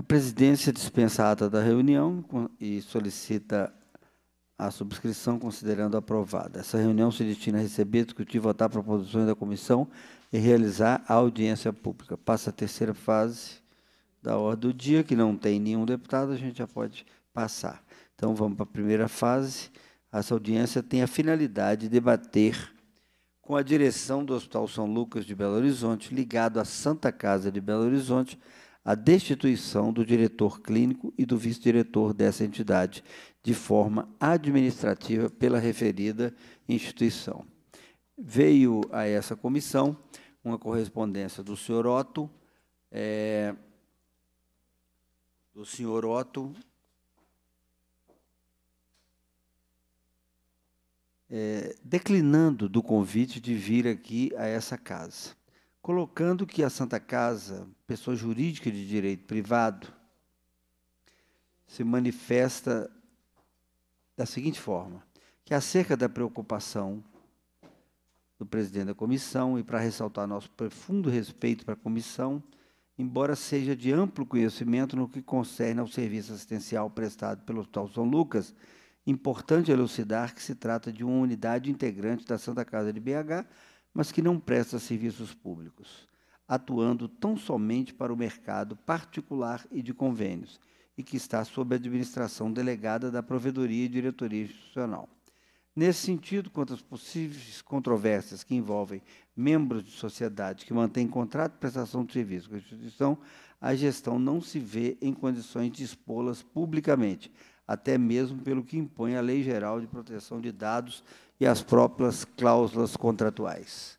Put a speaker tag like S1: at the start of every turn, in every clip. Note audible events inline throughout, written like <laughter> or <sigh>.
S1: A presidência dispensa a ata da reunião e solicita a subscrição, considerando aprovada. Essa reunião se destina a receber, discutir, votar proposições da comissão e realizar a audiência pública. Passa a terceira fase da ordem do dia, que não tem nenhum deputado, a gente já pode passar. Então, vamos para a primeira fase. Essa audiência tem a finalidade de debater com a direção do Hospital São Lucas de Belo Horizonte, ligado à Santa Casa de Belo Horizonte, a destituição do diretor clínico e do vice-diretor dessa entidade de forma administrativa pela referida instituição. Veio a essa comissão uma correspondência do senhor Otto, é, do senhor Otto, é, declinando do convite de vir aqui a essa casa colocando que a Santa Casa, pessoa jurídica de direito privado, se manifesta da seguinte forma: que acerca da preocupação do presidente da comissão e para ressaltar nosso profundo respeito para a comissão, embora seja de amplo conhecimento no que concerne ao serviço assistencial prestado pelo Hospital São Lucas, importante elucidar que se trata de uma unidade integrante da Santa Casa de BH, mas que não presta serviços públicos, atuando tão somente para o mercado particular e de convênios, e que está sob a administração delegada da Provedoria e Diretoria Institucional. Nesse sentido, quanto às possíveis controvérsias que envolvem membros de sociedade que mantêm contrato de prestação de serviço com a instituição, a gestão não se vê em condições de expô-las publicamente, até mesmo pelo que impõe a Lei Geral de Proteção de Dados e as próprias cláusulas contratuais.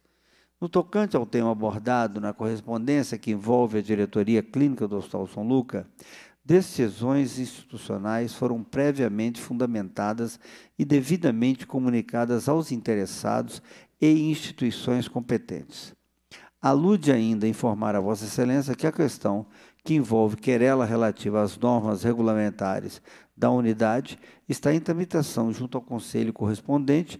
S1: No tocante ao tema abordado na correspondência que envolve a diretoria clínica do Hospital São Luca, decisões institucionais foram previamente fundamentadas e devidamente comunicadas aos interessados e instituições competentes. Alude ainda informar a Vossa Excelência que a questão que envolve querela relativa às normas regulamentares da unidade está em tramitação junto ao conselho correspondente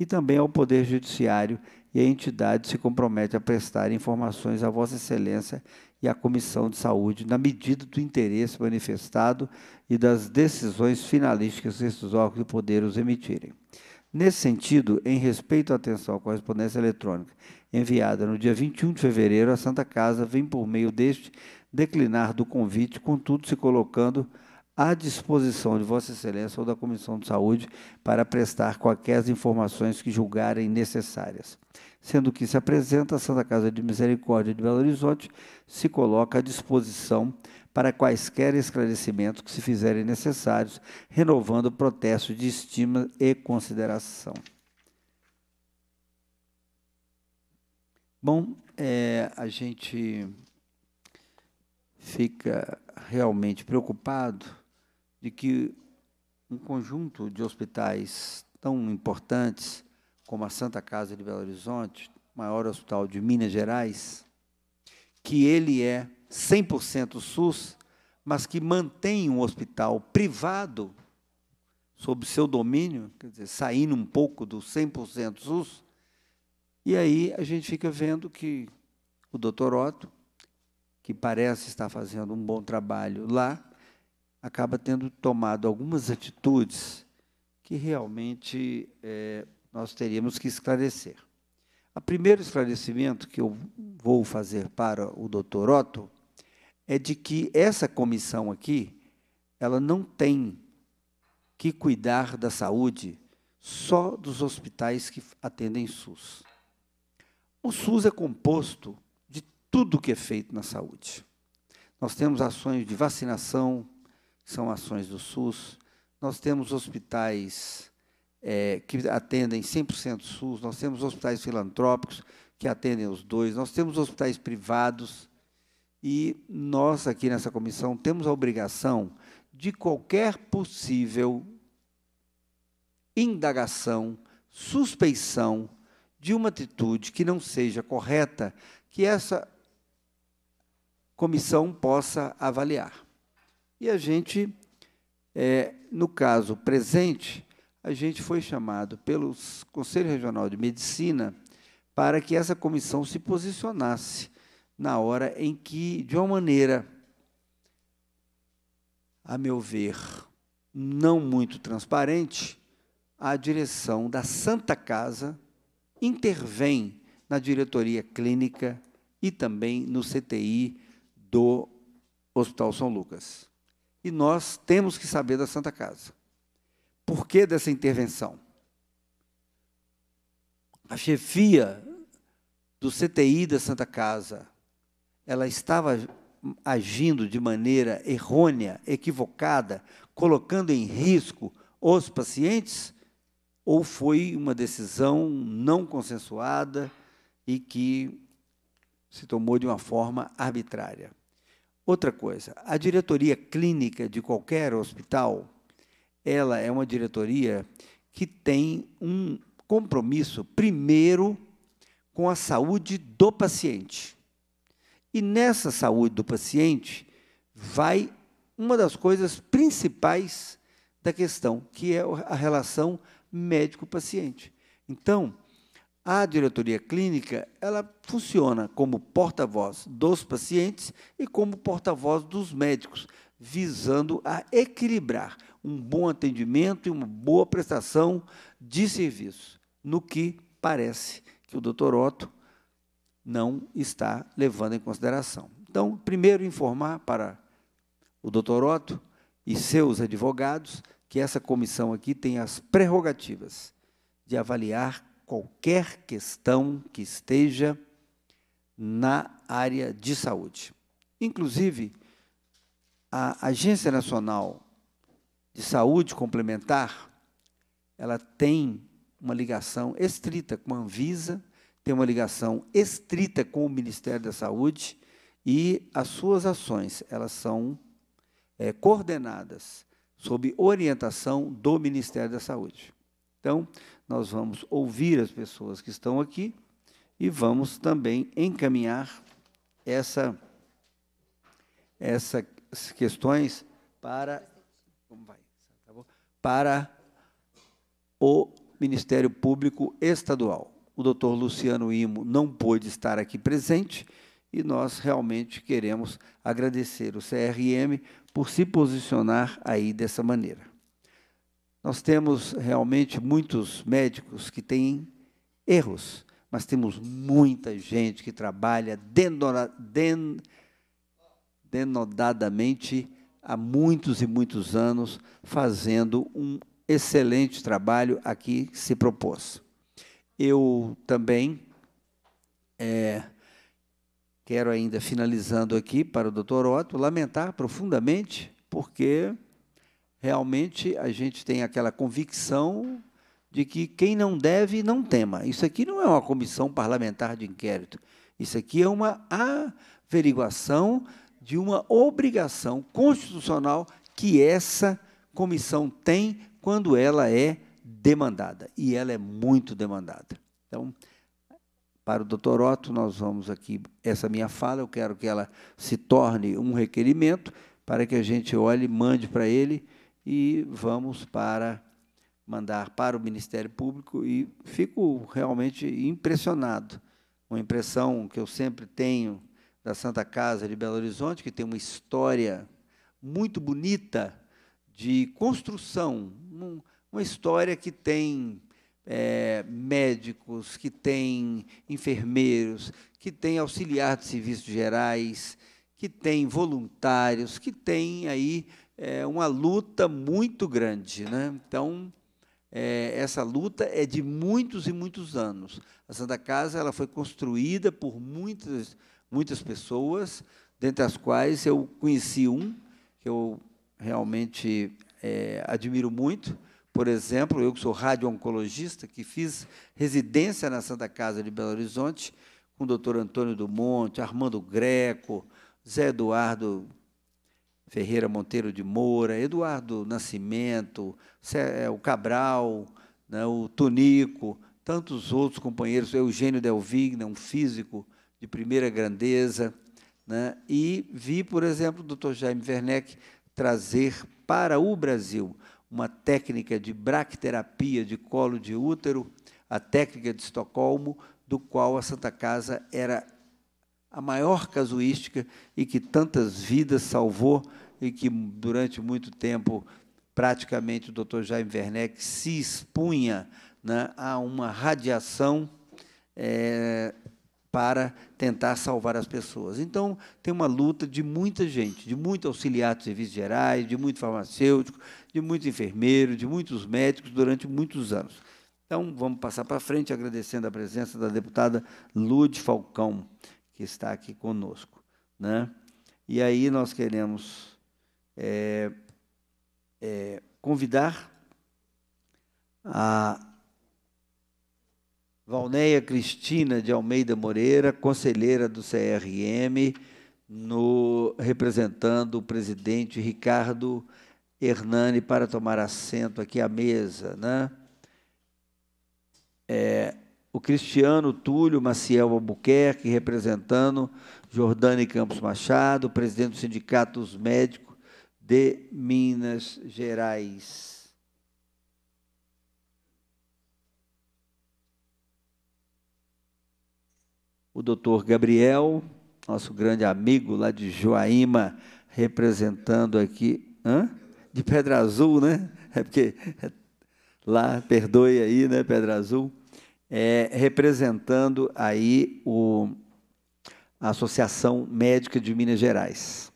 S1: e também ao Poder Judiciário, e a entidade se compromete a prestar informações a Vossa Excelência e à Comissão de Saúde, na medida do interesse manifestado e das decisões finalísticas que esses órgãos e poderes emitirem. Nesse sentido, em respeito à atenção à correspondência eletrônica enviada no dia 21 de fevereiro, a Santa Casa vem, por meio deste, declinar do convite, contudo, se colocando à disposição de Vossa Excelência ou da Comissão de Saúde para prestar quaisquer informações que julgarem necessárias. Sendo que se apresenta a Santa Casa de Misericórdia de Belo Horizonte, se coloca à disposição para quaisquer esclarecimentos que se fizerem necessários, renovando o protesto de estima e consideração. Bom, é, a gente fica realmente preocupado de que um conjunto de hospitais tão importantes como a Santa Casa de Belo Horizonte, maior hospital de Minas Gerais, que ele é 100% SUS, mas que mantém um hospital privado sob seu domínio, quer dizer, saindo um pouco do 100% SUS, e aí a gente fica vendo que o doutor Otto, que parece estar fazendo um bom trabalho lá, acaba tendo tomado algumas atitudes que realmente é, nós teríamos que esclarecer. O primeiro esclarecimento que eu vou fazer para o doutor Otto é de que essa comissão aqui, ela não tem que cuidar da saúde só dos hospitais que atendem SUS. O SUS é composto de tudo que é feito na saúde. Nós temos ações de vacinação, são ações do SUS. Nós temos hospitais é, que atendem 100% SUS, nós temos hospitais filantrópicos que atendem os dois, nós temos hospitais privados e nós aqui nessa comissão temos a obrigação de qualquer possível indagação, suspeição de uma atitude que não seja correta, que essa comissão possa avaliar. E a gente, é, no caso presente, a gente foi chamado pelo Conselho Regional de Medicina para que essa comissão se posicionasse na hora em que, de uma maneira, a meu ver, não muito transparente, a direção da Santa Casa intervém na diretoria clínica e também no CTI do Hospital São Lucas e nós temos que saber da Santa Casa. Por que dessa intervenção? A chefia do CTI da Santa Casa, ela estava agindo de maneira errônea, equivocada, colocando em risco os pacientes? Ou foi uma decisão não consensuada e que se tomou de uma forma arbitrária? Outra coisa, a diretoria clínica de qualquer hospital, ela é uma diretoria que tem um compromisso primeiro com a saúde do paciente. E nessa saúde do paciente vai uma das coisas principais da questão, que é a relação médico-paciente. Então, a diretoria clínica, ela funciona como porta-voz dos pacientes e como porta-voz dos médicos, visando a equilibrar um bom atendimento e uma boa prestação de serviço, no que parece que o Dr. Otto não está levando em consideração. Então, primeiro informar para o Dr. Otto e seus advogados que essa comissão aqui tem as prerrogativas de avaliar qualquer questão que esteja na área de saúde. Inclusive, a Agência Nacional de Saúde Complementar, ela tem uma ligação estrita com a Anvisa, tem uma ligação estrita com o Ministério da Saúde e as suas ações, elas são é, coordenadas sob orientação do Ministério da Saúde. Então, nós vamos ouvir as pessoas que estão aqui e vamos também encaminhar essa, essas questões para, tá para o Ministério Público Estadual. O doutor Luciano Imo não pôde estar aqui presente e nós realmente queremos agradecer o CRM por se posicionar aí dessa maneira. Nós temos realmente muitos médicos que têm erros, mas temos muita gente que trabalha den, denodadamente há muitos e muitos anos, fazendo um excelente trabalho aqui se propôs. Eu também é, quero ainda, finalizando aqui para o doutor Otto, lamentar profundamente, porque realmente a gente tem aquela convicção de que quem não deve não tema. Isso aqui não é uma comissão parlamentar de inquérito. Isso aqui é uma averiguação de uma obrigação constitucional que essa comissão tem quando ela é demandada. E ela é muito demandada. Então, para o doutor Otto, nós vamos aqui, essa minha fala, eu quero que ela se torne um requerimento para que a gente olhe, mande para ele e vamos para mandar para o Ministério Público e fico realmente impressionado. Uma impressão que eu sempre tenho da Santa Casa de Belo Horizonte, que tem uma história muito bonita de construção, uma história que tem é, médicos, que tem enfermeiros, que tem auxiliar de serviços gerais, que tem voluntários, que tem aí é uma luta muito grande. Né? Então, é, essa luta é de muitos e muitos anos. A Santa Casa ela foi construída por muitas, muitas pessoas, dentre as quais eu conheci um, que eu realmente é, admiro muito. Por exemplo, eu que sou radio-oncologista, que fiz residência na Santa Casa de Belo Horizonte, com o doutor Antônio do Monte, Armando Greco, Zé Eduardo Ferreira Monteiro de Moura, Eduardo Nascimento, é, o Cabral, né, o Tonico, tantos outros companheiros, Eugênio Delvigna, um físico de primeira grandeza. Né, e vi, por exemplo, o Dr. Jaime Werneck trazer para o Brasil uma técnica de bracterapia de colo de útero, a técnica de Estocolmo, do qual a Santa Casa era a maior casuística e que tantas vidas salvou e que durante muito tempo praticamente o Dr. Jaime Werneck se expunha né, a uma radiação é, para tentar salvar as pessoas. Então, tem uma luta de muita gente, de muito auxiliar de serviços gerais, de muito farmacêutico, de muito enfermeiro, de muitos médicos durante muitos anos. Então, vamos passar para frente, agradecendo a presença da deputada Lude Falcão, que está aqui conosco. Né? E aí nós queremos é, é, convidar a Valneia Cristina de Almeida Moreira, conselheira do CRM, no, representando o presidente Ricardo Hernani para tomar assento aqui à mesa. Né? É, o Cristiano Túlio Maciel Albuquerque, representando Jordane Campos Machado, presidente do Sindicato dos Médicos de Minas Gerais. O doutor Gabriel, nosso grande amigo lá de Joaíma, representando aqui. Hã? De Pedra Azul, né? É porque é, lá, perdoe aí, né, Pedra Azul. É, representando aí o, a Associação Médica de Minas Gerais.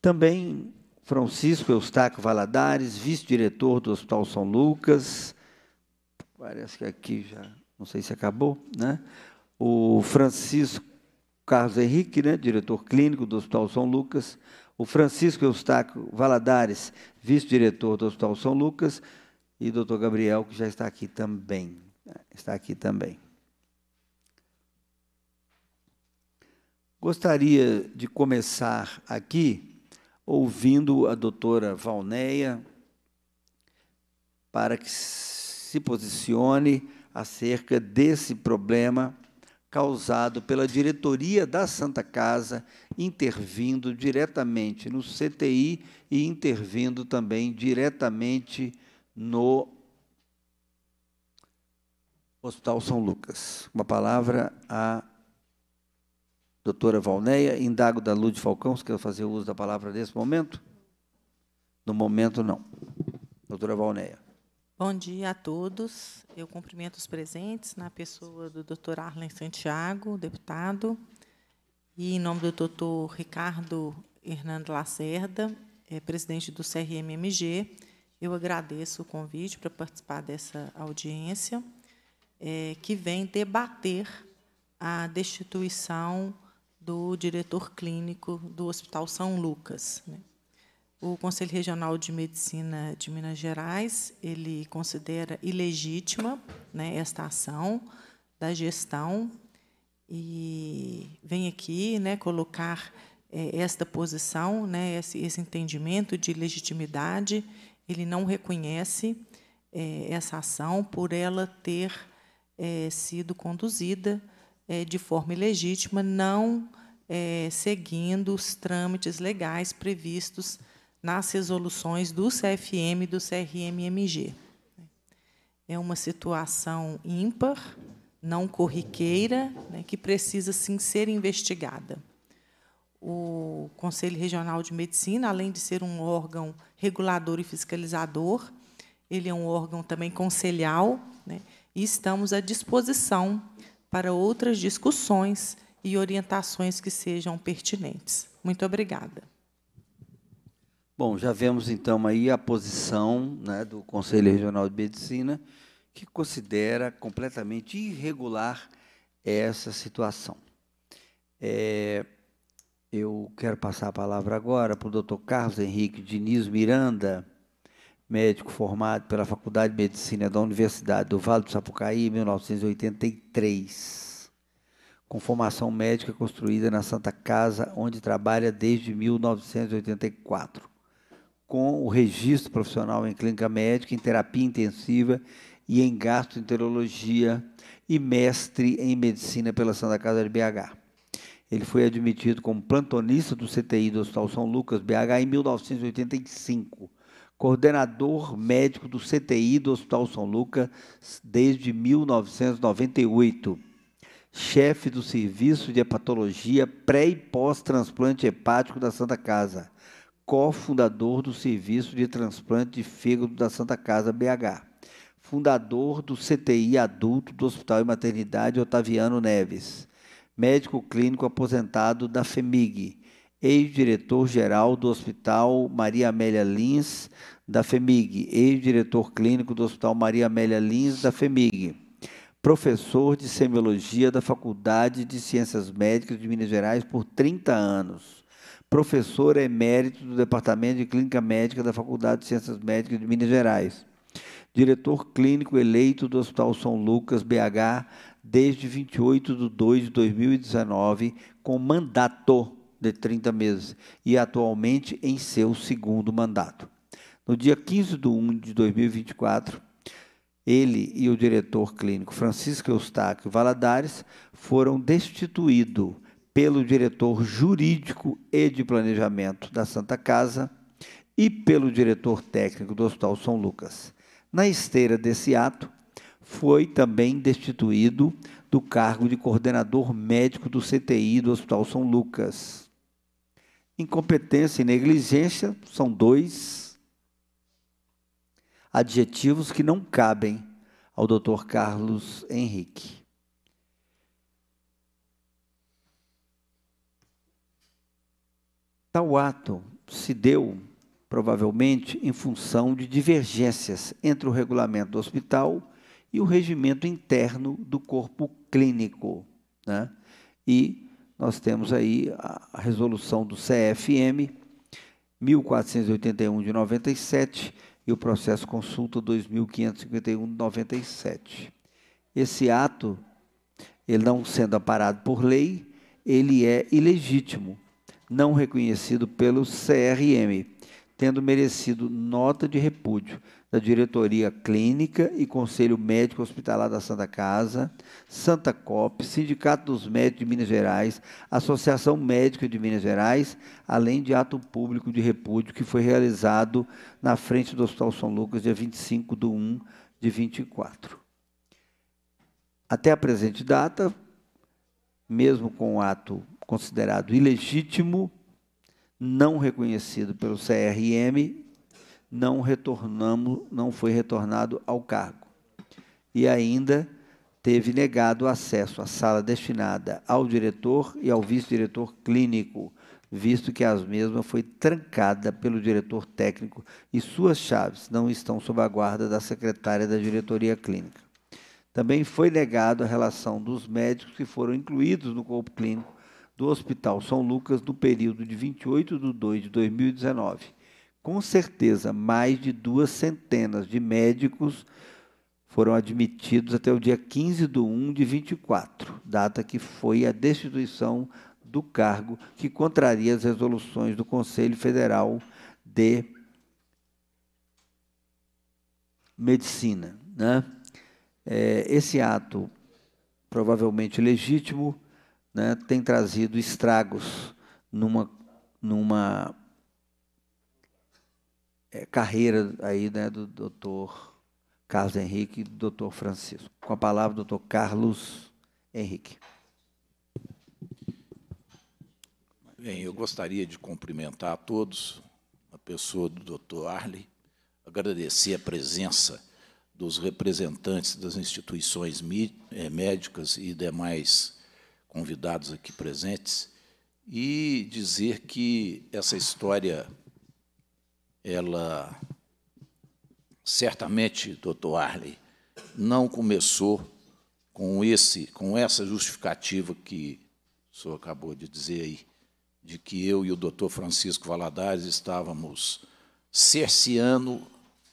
S1: Também Francisco Eustáquio Valadares, vice-diretor do Hospital São Lucas, parece que aqui já, não sei se acabou, né? O Francisco Carlos Henrique, né, diretor clínico do Hospital São Lucas, o Francisco Eustáquio Valadares, vice-diretor do Hospital São Lucas, e doutor Gabriel, que já está aqui também. Está aqui também. Gostaria de começar aqui ouvindo a doutora Valneia, para que se posicione acerca desse problema causado pela diretoria da Santa Casa intervindo diretamente no CTI e intervindo também diretamente no Hospital São Lucas. Uma palavra a doutora Valneia, indago da de Falcão, se quer fazer uso da palavra nesse momento? No momento, não. Doutora Valneia.
S2: Bom dia a todos. Eu cumprimento os presentes na pessoa do doutor Arlen Santiago, deputado, e em nome do doutor Ricardo Hernando Lacerda, é, presidente do CRMMG. Eu agradeço o convite para participar dessa audiência, é, que vem debater a destituição do diretor clínico do Hospital São Lucas. Né? O Conselho Regional de Medicina de Minas Gerais ele considera ilegítima né, esta ação da gestão e vem aqui né, colocar é, esta posição, né, esse, esse, entendimento de legitimidade. Ele não reconhece é, essa ação por ela ter é, sido conduzida de forma ilegítima, não é, seguindo os trâmites legais previstos nas resoluções do CFM e do CRMMG. É uma situação ímpar, não corriqueira, né, que precisa sim ser investigada. O Conselho Regional de Medicina, além de ser um órgão regulador e fiscalizador, ele é um órgão também conselhal, né, e estamos à disposição para outras discussões e orientações que sejam pertinentes. Muito obrigada.
S1: Bom, já vemos então aí a posição né, do Conselho Regional de Medicina, que considera completamente irregular essa situação. É, eu quero passar a palavra agora para o Dr. Carlos Henrique Diniz Miranda, médico formado pela Faculdade de Medicina da Universidade do Vale do Sapucaí, em 1983 com formação médica construída na Santa Casa, onde trabalha desde 1984, com o registro profissional em clínica médica, em terapia intensiva e em gastroenterologia e mestre em medicina pela Santa Casa de BH. Ele foi admitido como plantonista do CTI do Hospital São Lucas BH em 1985, coordenador médico do CTI do Hospital São Lucas desde 1998 chefe do Serviço de Hepatologia Pré e Pós-Transplante Hepático da Santa Casa, cofundador do Serviço de Transplante de Fígado da Santa Casa BH, fundador do CTI Adulto do Hospital e Maternidade Otaviano Neves, médico clínico aposentado da FEMIG, ex-diretor-geral do Hospital Maria Amélia Lins da FEMIG, ex-diretor clínico do Hospital Maria Amélia Lins da FEMIG professor de semiologia da Faculdade de Ciências Médicas de Minas Gerais por 30 anos, professor emérito do Departamento de Clínica Médica da Faculdade de Ciências Médicas de Minas Gerais, diretor clínico eleito do Hospital São Lucas BH desde 28 de 2 de 2019, com mandato de 30 meses e atualmente em seu segundo mandato. No dia 15 de 1 de 2024, ele e o diretor clínico Francisco Eustáquio Valadares foram destituídos pelo diretor jurídico e de planejamento da Santa Casa e pelo diretor técnico do Hospital São Lucas. Na esteira desse ato, foi também destituído do cargo de coordenador médico do CTI do Hospital São Lucas. Incompetência e negligência são dois adjetivos que não cabem ao Dr. Carlos Henrique. Tal ato se deu, provavelmente, em função de divergências entre o regulamento do hospital e o regimento interno do corpo clínico. Né? E nós temos aí a resolução do CFM 1481 de 97, e o processo consulta 2551/97. Esse ato, ele não sendo amparado por lei, ele é ilegítimo, não reconhecido pelo CRM, tendo merecido nota de repúdio da Diretoria Clínica e Conselho Médico Hospitalar da Santa Casa, Santa Cop, Sindicato dos Médicos de Minas Gerais, Associação Médica de Minas Gerais, além de ato público de repúdio que foi realizado na frente do Hospital São Lucas, dia 25 de 1 de 24. Até a presente data, mesmo com o ato considerado ilegítimo, não reconhecido pelo CRM, não retornamos, não foi retornado ao cargo. E ainda teve negado acesso à sala destinada ao diretor e ao vice-diretor clínico, visto que as mesmas foi trancada pelo diretor técnico e suas chaves não estão sob a guarda da secretária da diretoria clínica. Também foi negado a relação dos médicos que foram incluídos no corpo clínico do Hospital São Lucas no período de 28 de 2 de 2019 com certeza, mais de duas centenas de médicos foram admitidos até o dia 15 de 1 de 24, data que foi a destituição do cargo, que contraria as resoluções do Conselho Federal de Medicina. Né? É, esse ato, provavelmente legítimo, né, tem trazido estragos numa, numa é, carreira aí né, do doutor Carlos Henrique e do doutor Francisco. Com a palavra, doutor Carlos Henrique.
S3: Bem, eu gostaria de cumprimentar a todos, a pessoa do doutor Arley, agradecer a presença dos representantes das instituições é, médicas e demais convidados aqui presentes, e dizer que essa história ela certamente, doutor Arley, não começou com, esse, com essa justificativa que o senhor acabou de dizer aí, de que eu e o doutor Francisco Valadares estávamos cerceando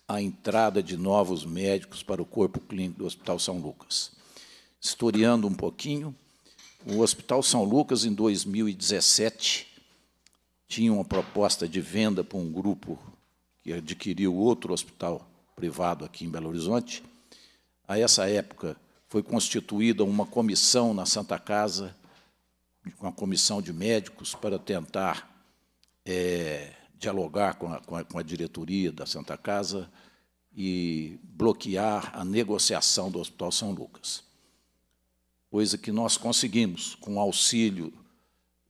S3: a entrada de novos médicos para o corpo clínico do Hospital São Lucas. Historiando um pouquinho, o Hospital São Lucas, em 2017, tinha uma proposta de venda para um grupo que adquiriu outro hospital privado aqui em Belo Horizonte, a essa época foi constituída uma comissão na Santa Casa, uma comissão de médicos, para tentar é, dialogar com a, com, a, com a, diretoria da Santa Casa e bloquear a negociação do Hospital São Lucas. Coisa que nós conseguimos, com o auxílio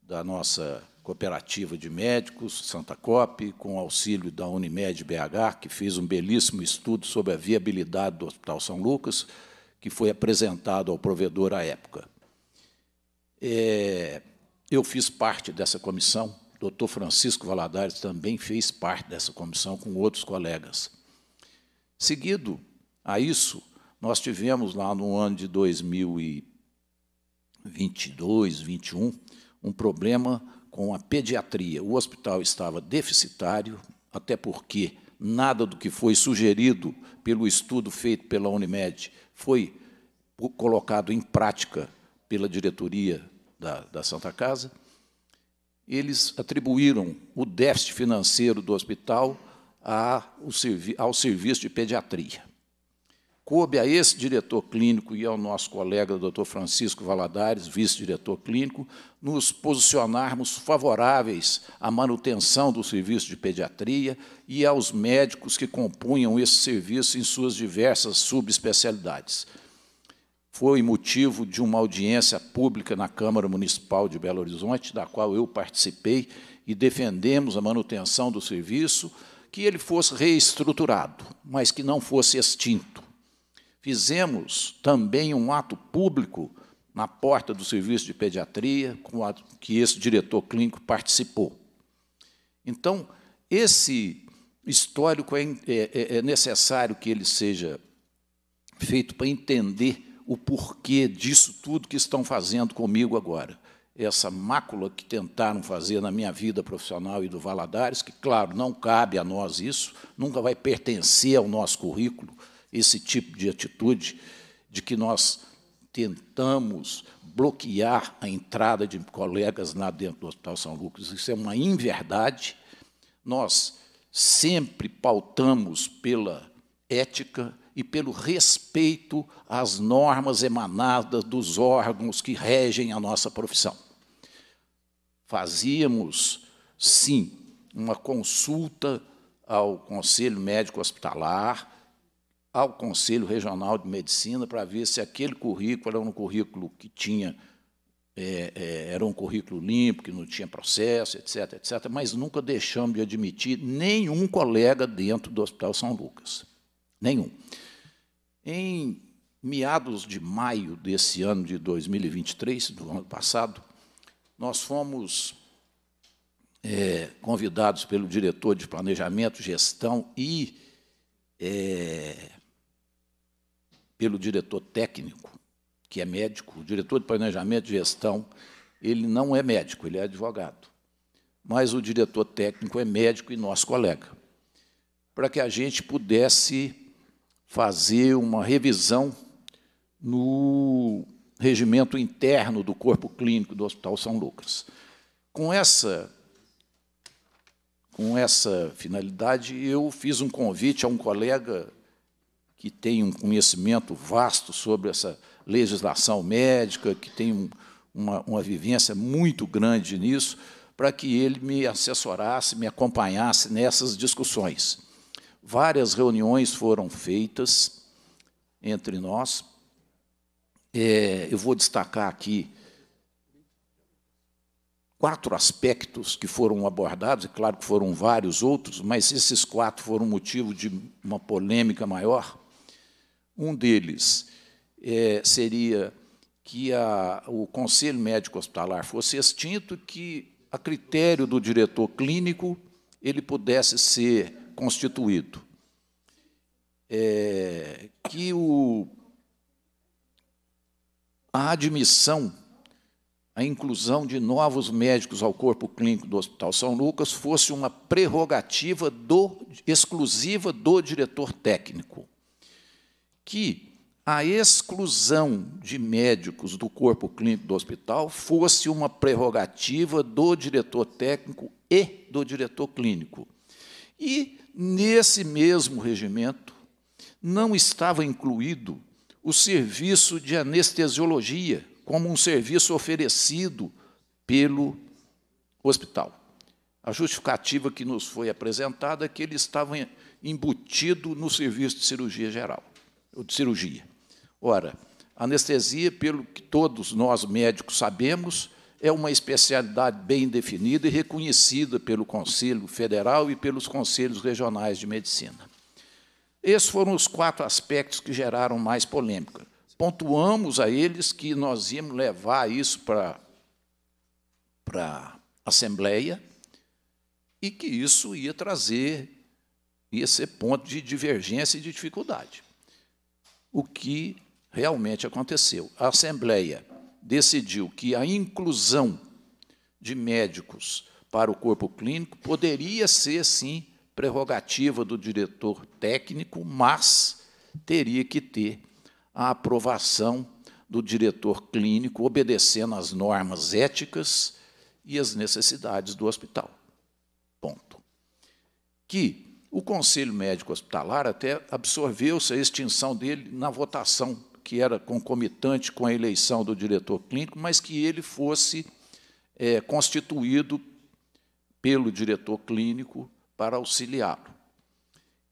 S3: da nossa Cooperativa de Médicos, Santa Cop, com auxílio da Unimed BH, que fez um belíssimo estudo sobre a viabilidade do Hospital São Lucas, que foi apresentado ao provedor à época. É, eu fiz parte dessa comissão, o doutor Francisco Valadares também fez parte dessa comissão com outros colegas. Seguido a isso, nós tivemos lá no ano de 2022, 2021, um problema com a pediatria. O hospital estava deficitário, até porque nada do que foi sugerido pelo estudo feito pela Unimed foi colocado em prática pela diretoria da, da Santa Casa. Eles atribuíram o déficit financeiro do hospital ao serviço de pediatria. Coube a esse diretor clínico e ao nosso colega, doutor Francisco Valadares, vice-diretor clínico, nos posicionarmos favoráveis à manutenção do serviço de pediatria e aos médicos que compunham esse serviço em suas diversas subespecialidades. Foi motivo de uma audiência pública na Câmara Municipal de Belo Horizonte, da qual eu participei, e defendemos a manutenção do serviço, que ele fosse reestruturado, mas que não fosse extinto Fizemos também um ato público na porta do serviço de pediatria, com a, que esse diretor clínico participou. Então, esse histórico é, é, é, é necessário que ele seja feito para entender o porquê disso tudo que estão fazendo comigo agora. Essa mácula que tentaram fazer na minha vida profissional e do Valadares, que, claro, não cabe a nós isso, nunca vai pertencer ao nosso currículo, esse tipo de atitude de que nós tentamos bloquear a entrada de colegas lá dentro do Hospital São Lucas. Isso é uma inverdade. Nós sempre pautamos pela ética e pelo respeito às normas emanadas dos órgãos que regem a nossa profissão. Fazíamos, sim, uma consulta ao Conselho Médico Hospitalar, ao Conselho Regional de Medicina para ver se aquele currículo era um currículo que tinha é, é, era um currículo limpo, que não tinha processo, etc., etc., mas nunca deixamos de admitir nenhum colega dentro do Hospital São Lucas. Nenhum. Em meados de maio desse ano de 2023, do ano passado, nós fomos é, convidados pelo diretor de Planejamento, Gestão e é, pelo diretor técnico, que é médico, o diretor de planejamento e gestão, ele não é médico, ele é advogado. Mas o diretor técnico é médico e nosso colega. Para que a gente pudesse fazer uma revisão no regimento interno do corpo clínico do Hospital São Lucas. Com essa com essa finalidade, eu fiz um convite a um colega que tem um conhecimento vasto sobre essa legislação médica, que tem uma, uma vivência muito grande nisso, para que ele me assessorasse, me acompanhasse nessas discussões. Várias reuniões foram feitas entre nós. É, eu vou destacar aqui quatro aspectos que foram abordados, e claro que foram vários outros, mas esses quatro foram motivo de uma polêmica maior. Um deles é, seria que a, o Conselho Médico Hospitalar fosse extinto, que, a critério do diretor clínico, ele pudesse ser constituído. É, que o, a admissão, a inclusão de novos médicos ao corpo clínico do Hospital São Lucas fosse uma prerrogativa do, exclusiva do diretor técnico que a exclusão de médicos do corpo clínico do hospital fosse uma prerrogativa do diretor técnico e do diretor clínico. E, nesse mesmo regimento, não estava incluído o serviço de anestesiologia como um serviço oferecido pelo hospital. A justificativa que nos foi apresentada é que ele estava embutido no serviço de cirurgia geral ou de cirurgia. Ora, anestesia, pelo que todos nós médicos sabemos, é uma especialidade bem definida e reconhecida pelo Conselho Federal e pelos Conselhos Regionais de Medicina. Esses foram os quatro aspectos que geraram mais polêmica. Pontuamos a eles que nós íamos levar isso para, para a Assembleia e que isso ia trazer, ia ser ponto de divergência e de dificuldade o que realmente aconteceu. A Assembleia decidiu que a inclusão de médicos para o corpo clínico poderia ser, sim, prerrogativa do diretor técnico, mas teria que ter a aprovação do diretor clínico, obedecendo às normas éticas e às necessidades do hospital. Ponto. Que o Conselho Médico Hospitalar até absorveu-se a extinção dele na votação, que era concomitante com a eleição do diretor clínico, mas que ele fosse é, constituído pelo diretor clínico para auxiliá-lo,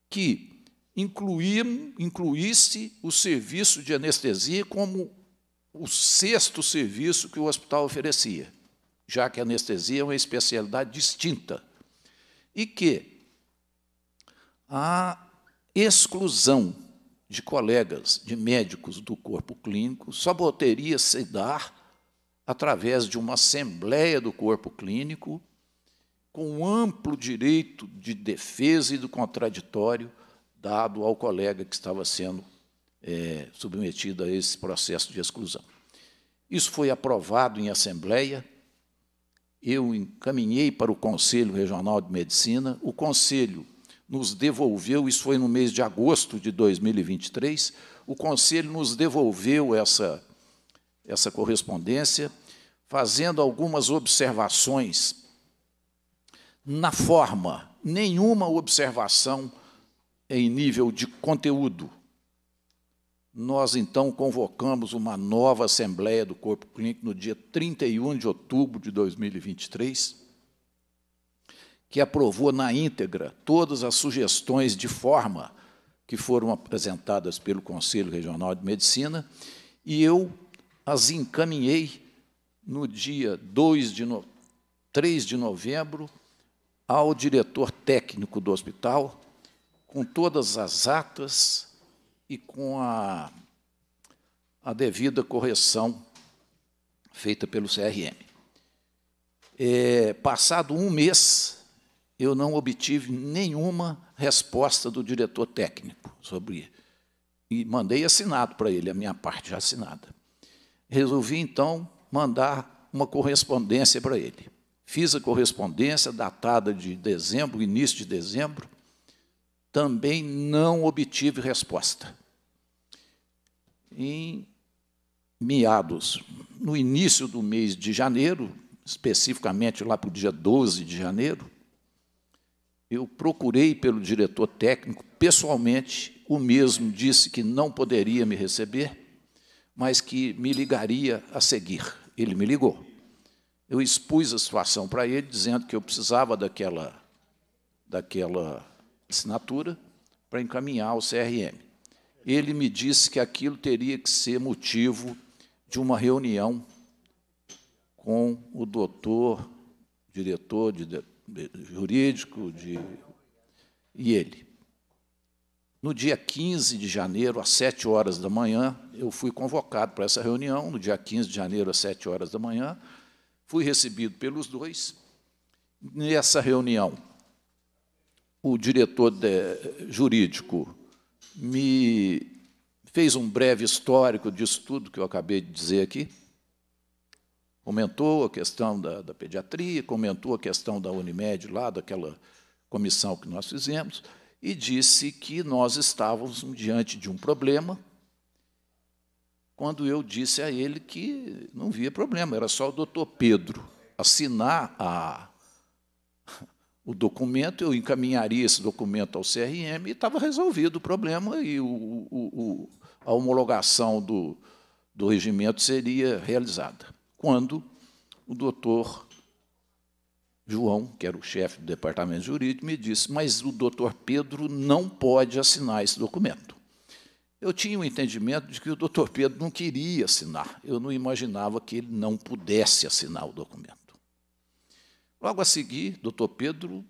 S3: que incluísse o serviço de anestesia como o sexto serviço que o hospital oferecia, já que a anestesia é uma especialidade distinta, e que a exclusão de colegas, de médicos do corpo clínico, só poderia se dar através de uma assembleia do corpo clínico, com amplo direito de defesa e do contraditório dado ao colega que estava sendo é, submetido a esse processo de exclusão. Isso foi aprovado em assembleia. Eu encaminhei para o Conselho Regional de Medicina. O Conselho nos devolveu, isso foi no mês de agosto de 2023, o Conselho nos devolveu essa, essa correspondência, fazendo algumas observações. Na forma, nenhuma observação em nível de conteúdo. Nós, então, convocamos uma nova Assembleia do Corpo Clínico no dia 31 de outubro de 2023 que aprovou na íntegra todas as sugestões de forma que foram apresentadas pelo Conselho Regional de Medicina, e eu as encaminhei no dia 2 de no... 3 de novembro ao diretor técnico do hospital, com todas as atas e com a, a devida correção feita pelo CRM. É, passado um mês, eu não obtive nenhuma resposta do diretor técnico sobre. E mandei assinado para ele, a minha parte já assinada. Resolvi, então, mandar uma correspondência para ele. Fiz a correspondência, datada de dezembro, início de dezembro. Também não obtive resposta. Em meados, no início do mês de janeiro, especificamente lá para o dia 12 de janeiro, eu procurei pelo diretor técnico pessoalmente, o mesmo disse que não poderia me receber, mas que me ligaria a seguir. Ele me ligou. Eu expus a situação para ele, dizendo que eu precisava daquela, daquela assinatura para encaminhar ao CRM. Ele me disse que aquilo teria que ser motivo de uma reunião com o doutor, diretor, diretor jurídico, de... e ele. No dia 15 de janeiro, às 7 horas da manhã, eu fui convocado para essa reunião, no dia 15 de janeiro, às 7 horas da manhã, fui recebido pelos dois. Nessa reunião, o diretor de, jurídico me fez um breve histórico disso tudo que eu acabei de dizer aqui, Comentou a questão da, da pediatria, comentou a questão da Unimed, lá daquela comissão que nós fizemos, e disse que nós estávamos diante de um problema, quando eu disse a ele que não via problema, era só o doutor Pedro assinar a, o documento, eu encaminharia esse documento ao CRM e estava resolvido o problema e o, o, o, a homologação do, do regimento seria realizada quando o doutor João, que era o chefe do departamento jurídico, me disse: Mas o doutor Pedro não pode assinar esse documento. Eu tinha o um entendimento de que o doutor Pedro não queria assinar, eu não imaginava que ele não pudesse assinar o documento. Logo a seguir, doutor Pedro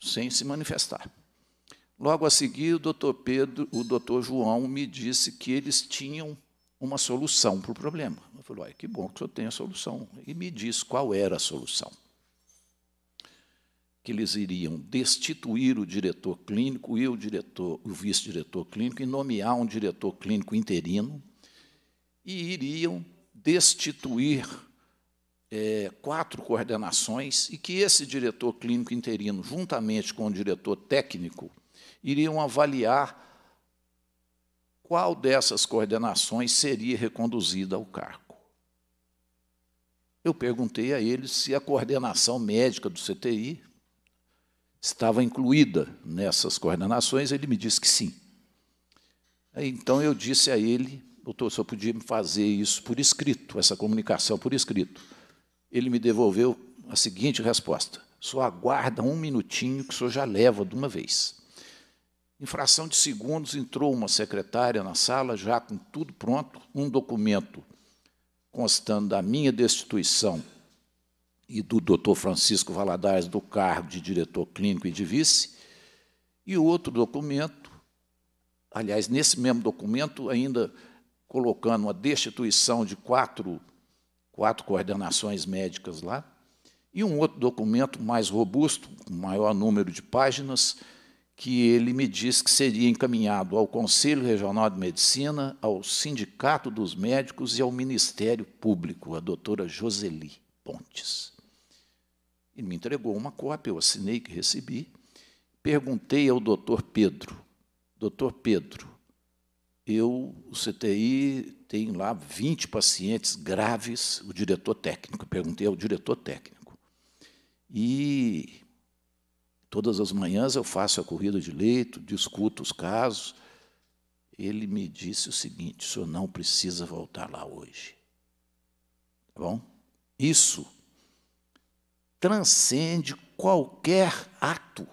S3: sem se manifestar. Logo a seguir, o doutor Pedro, o doutor João me disse que eles tinham uma solução para o problema. Eu falei, que bom que o senhor tem a solução. E me diz qual era a solução. Que eles iriam destituir o diretor clínico e o, diretor, o vice-diretor clínico e nomear um diretor clínico interino e iriam destituir é, quatro coordenações e que esse diretor clínico interino, juntamente com o diretor técnico, iriam avaliar qual dessas coordenações seria reconduzida ao cargo. Eu perguntei a ele se a coordenação médica do CTI estava incluída nessas coordenações, ele me disse que sim. Então eu disse a ele, doutor, só podia me fazer isso por escrito, essa comunicação por escrito. Ele me devolveu a seguinte resposta: só aguarda um minutinho que o senhor já leva de uma vez. Em fração de segundos, entrou uma secretária na sala, já com tudo pronto, um documento constando da minha destituição e do doutor Francisco Valadares do cargo de diretor clínico e de vice, e outro documento, aliás, nesse mesmo documento, ainda colocando uma destituição de quatro, quatro coordenações médicas lá, e um outro documento mais robusto, com maior número de páginas, que ele me disse que seria encaminhado ao Conselho Regional de Medicina, ao Sindicato dos Médicos e ao Ministério Público, a doutora Joseli Pontes. Ele me entregou uma cópia, eu assinei que recebi. Perguntei ao doutor Pedro, doutor Pedro, eu, o CTI tem lá 20 pacientes graves, o diretor técnico, perguntei ao diretor técnico. E Todas as manhãs eu faço a corrida de leito, discuto os casos. Ele me disse o seguinte: o senhor não precisa voltar lá hoje. Tá bom? Isso transcende qualquer ato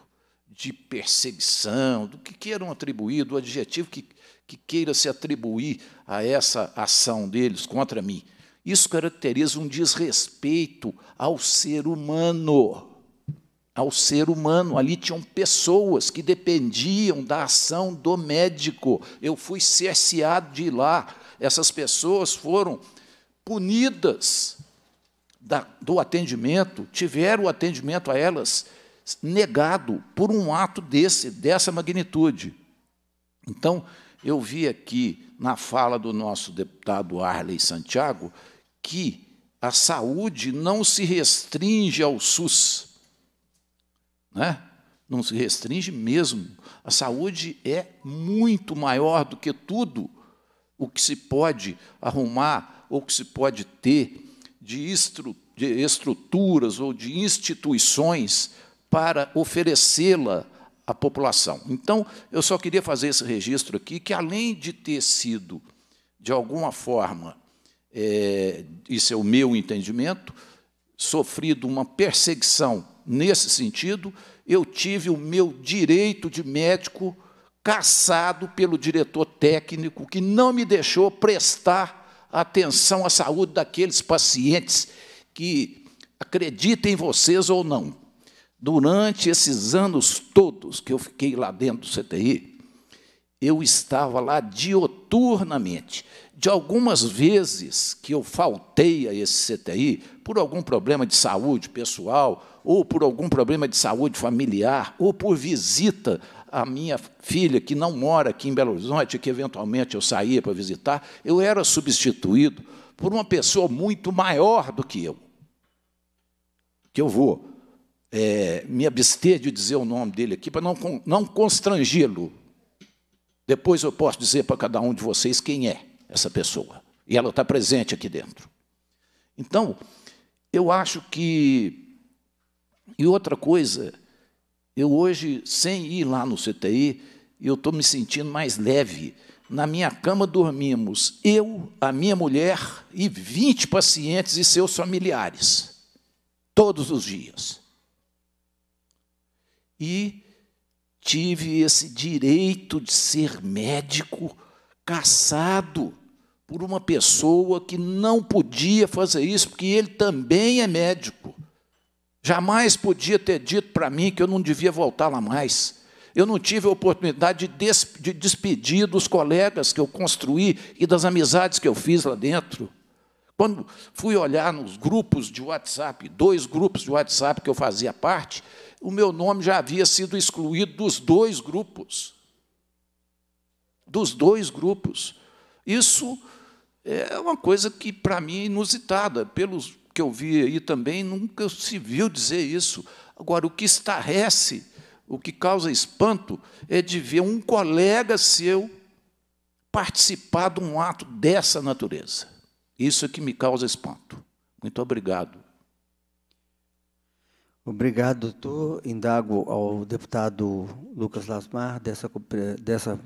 S3: de perseguição, do que queiram atribuir, do adjetivo que, que queira se atribuir a essa ação deles contra mim. Isso caracteriza um desrespeito ao ser humano ao ser humano. Ali tinham pessoas que dependiam da ação do médico. Eu fui cerceado de ir lá. Essas pessoas foram punidas da, do atendimento, tiveram o atendimento a elas negado por um ato desse, dessa magnitude. Então, eu vi aqui na fala do nosso deputado Arley Santiago que a saúde não se restringe ao SUS né? não se restringe mesmo. A saúde é muito maior do que tudo o que se pode arrumar ou que se pode ter de, estru de estruturas ou de instituições para oferecê-la à população. Então, eu só queria fazer esse registro aqui, que além de ter sido, de alguma forma, é, isso é o meu entendimento, sofrido uma perseguição nesse sentido, eu tive o meu direito de médico caçado pelo diretor técnico, que não me deixou prestar atenção à saúde daqueles pacientes que acreditem em vocês ou não. Durante esses anos todos que eu fiquei lá dentro do CTI, eu estava lá dioturnamente. De algumas vezes que eu faltei a esse CTI, por algum problema de saúde pessoal ou por algum problema de saúde familiar, ou por visita à minha filha, que não mora aqui em Belo Horizonte, que eventualmente eu saía para visitar, eu era substituído por uma pessoa muito maior do que eu. Que eu vou é, me abster de dizer o nome dele aqui para não, não constrangê-lo. Depois eu posso dizer para cada um de vocês quem é essa pessoa. E ela está presente aqui dentro. Então, eu acho que e outra coisa, eu hoje, sem ir lá no CTI, eu estou me sentindo mais leve. Na minha cama dormimos eu, a minha mulher e 20 pacientes e seus familiares, todos os dias. E tive esse direito de ser médico caçado por uma pessoa que não podia fazer isso, porque ele também é médico. Jamais podia ter dito para mim que eu não devia voltar lá mais. Eu não tive a oportunidade de, des de despedir dos colegas que eu construí e das amizades que eu fiz lá dentro. Quando fui olhar nos grupos de WhatsApp, dois grupos de WhatsApp que eu fazia parte, o meu nome já havia sido excluído dos dois grupos. Dos dois grupos. Isso é uma coisa que, para mim, é inusitada. Pelos que eu vi aí também, nunca se viu dizer isso. Agora, o que estarrece, o que causa espanto, é de ver um colega seu participar de um ato dessa natureza. Isso é que me causa espanto. Muito obrigado.
S1: Obrigado, doutor. Indago ao deputado Lucas Lasmar, dessa, dessa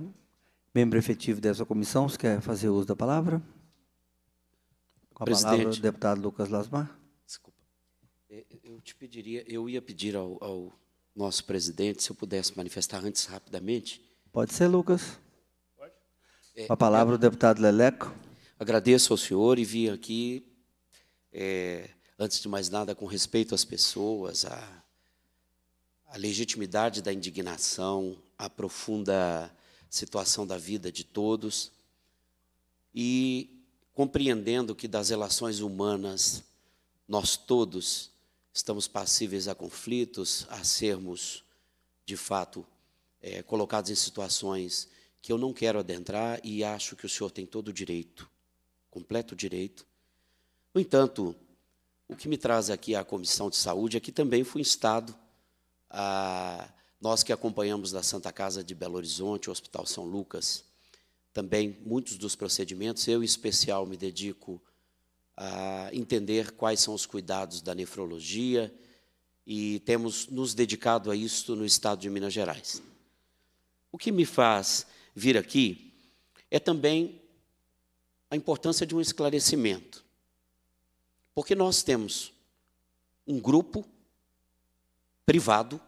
S1: membro efetivo dessa comissão, se quer fazer uso da palavra. Com a Presidente. palavra o deputado Lucas Lasmar. Desculpa.
S4: É, eu te pediria, eu ia pedir ao, ao nosso presidente, se eu pudesse manifestar antes rapidamente. Pode
S1: ser, Lucas. Pode. É, a palavra é, o deputado Leleco.
S4: Agradeço ao senhor e vim aqui, é, antes de mais nada, com respeito às pessoas, a, a legitimidade da indignação, a profunda situação da vida de todos. E compreendendo que das relações humanas nós todos estamos passíveis a conflitos, a sermos, de fato, é, colocados em situações que eu não quero adentrar e acho que o senhor tem todo o direito, completo direito. No entanto, o que me traz aqui à Comissão de Saúde é que também fui instado a nós que acompanhamos da Santa Casa de Belo Horizonte, o Hospital São Lucas, também muitos dos procedimentos. Eu, em especial, me dedico a entender quais são os cuidados da nefrologia e temos nos dedicado a isto no estado de Minas Gerais. O que me faz vir aqui é também a importância de um esclarecimento. Porque nós temos um grupo privado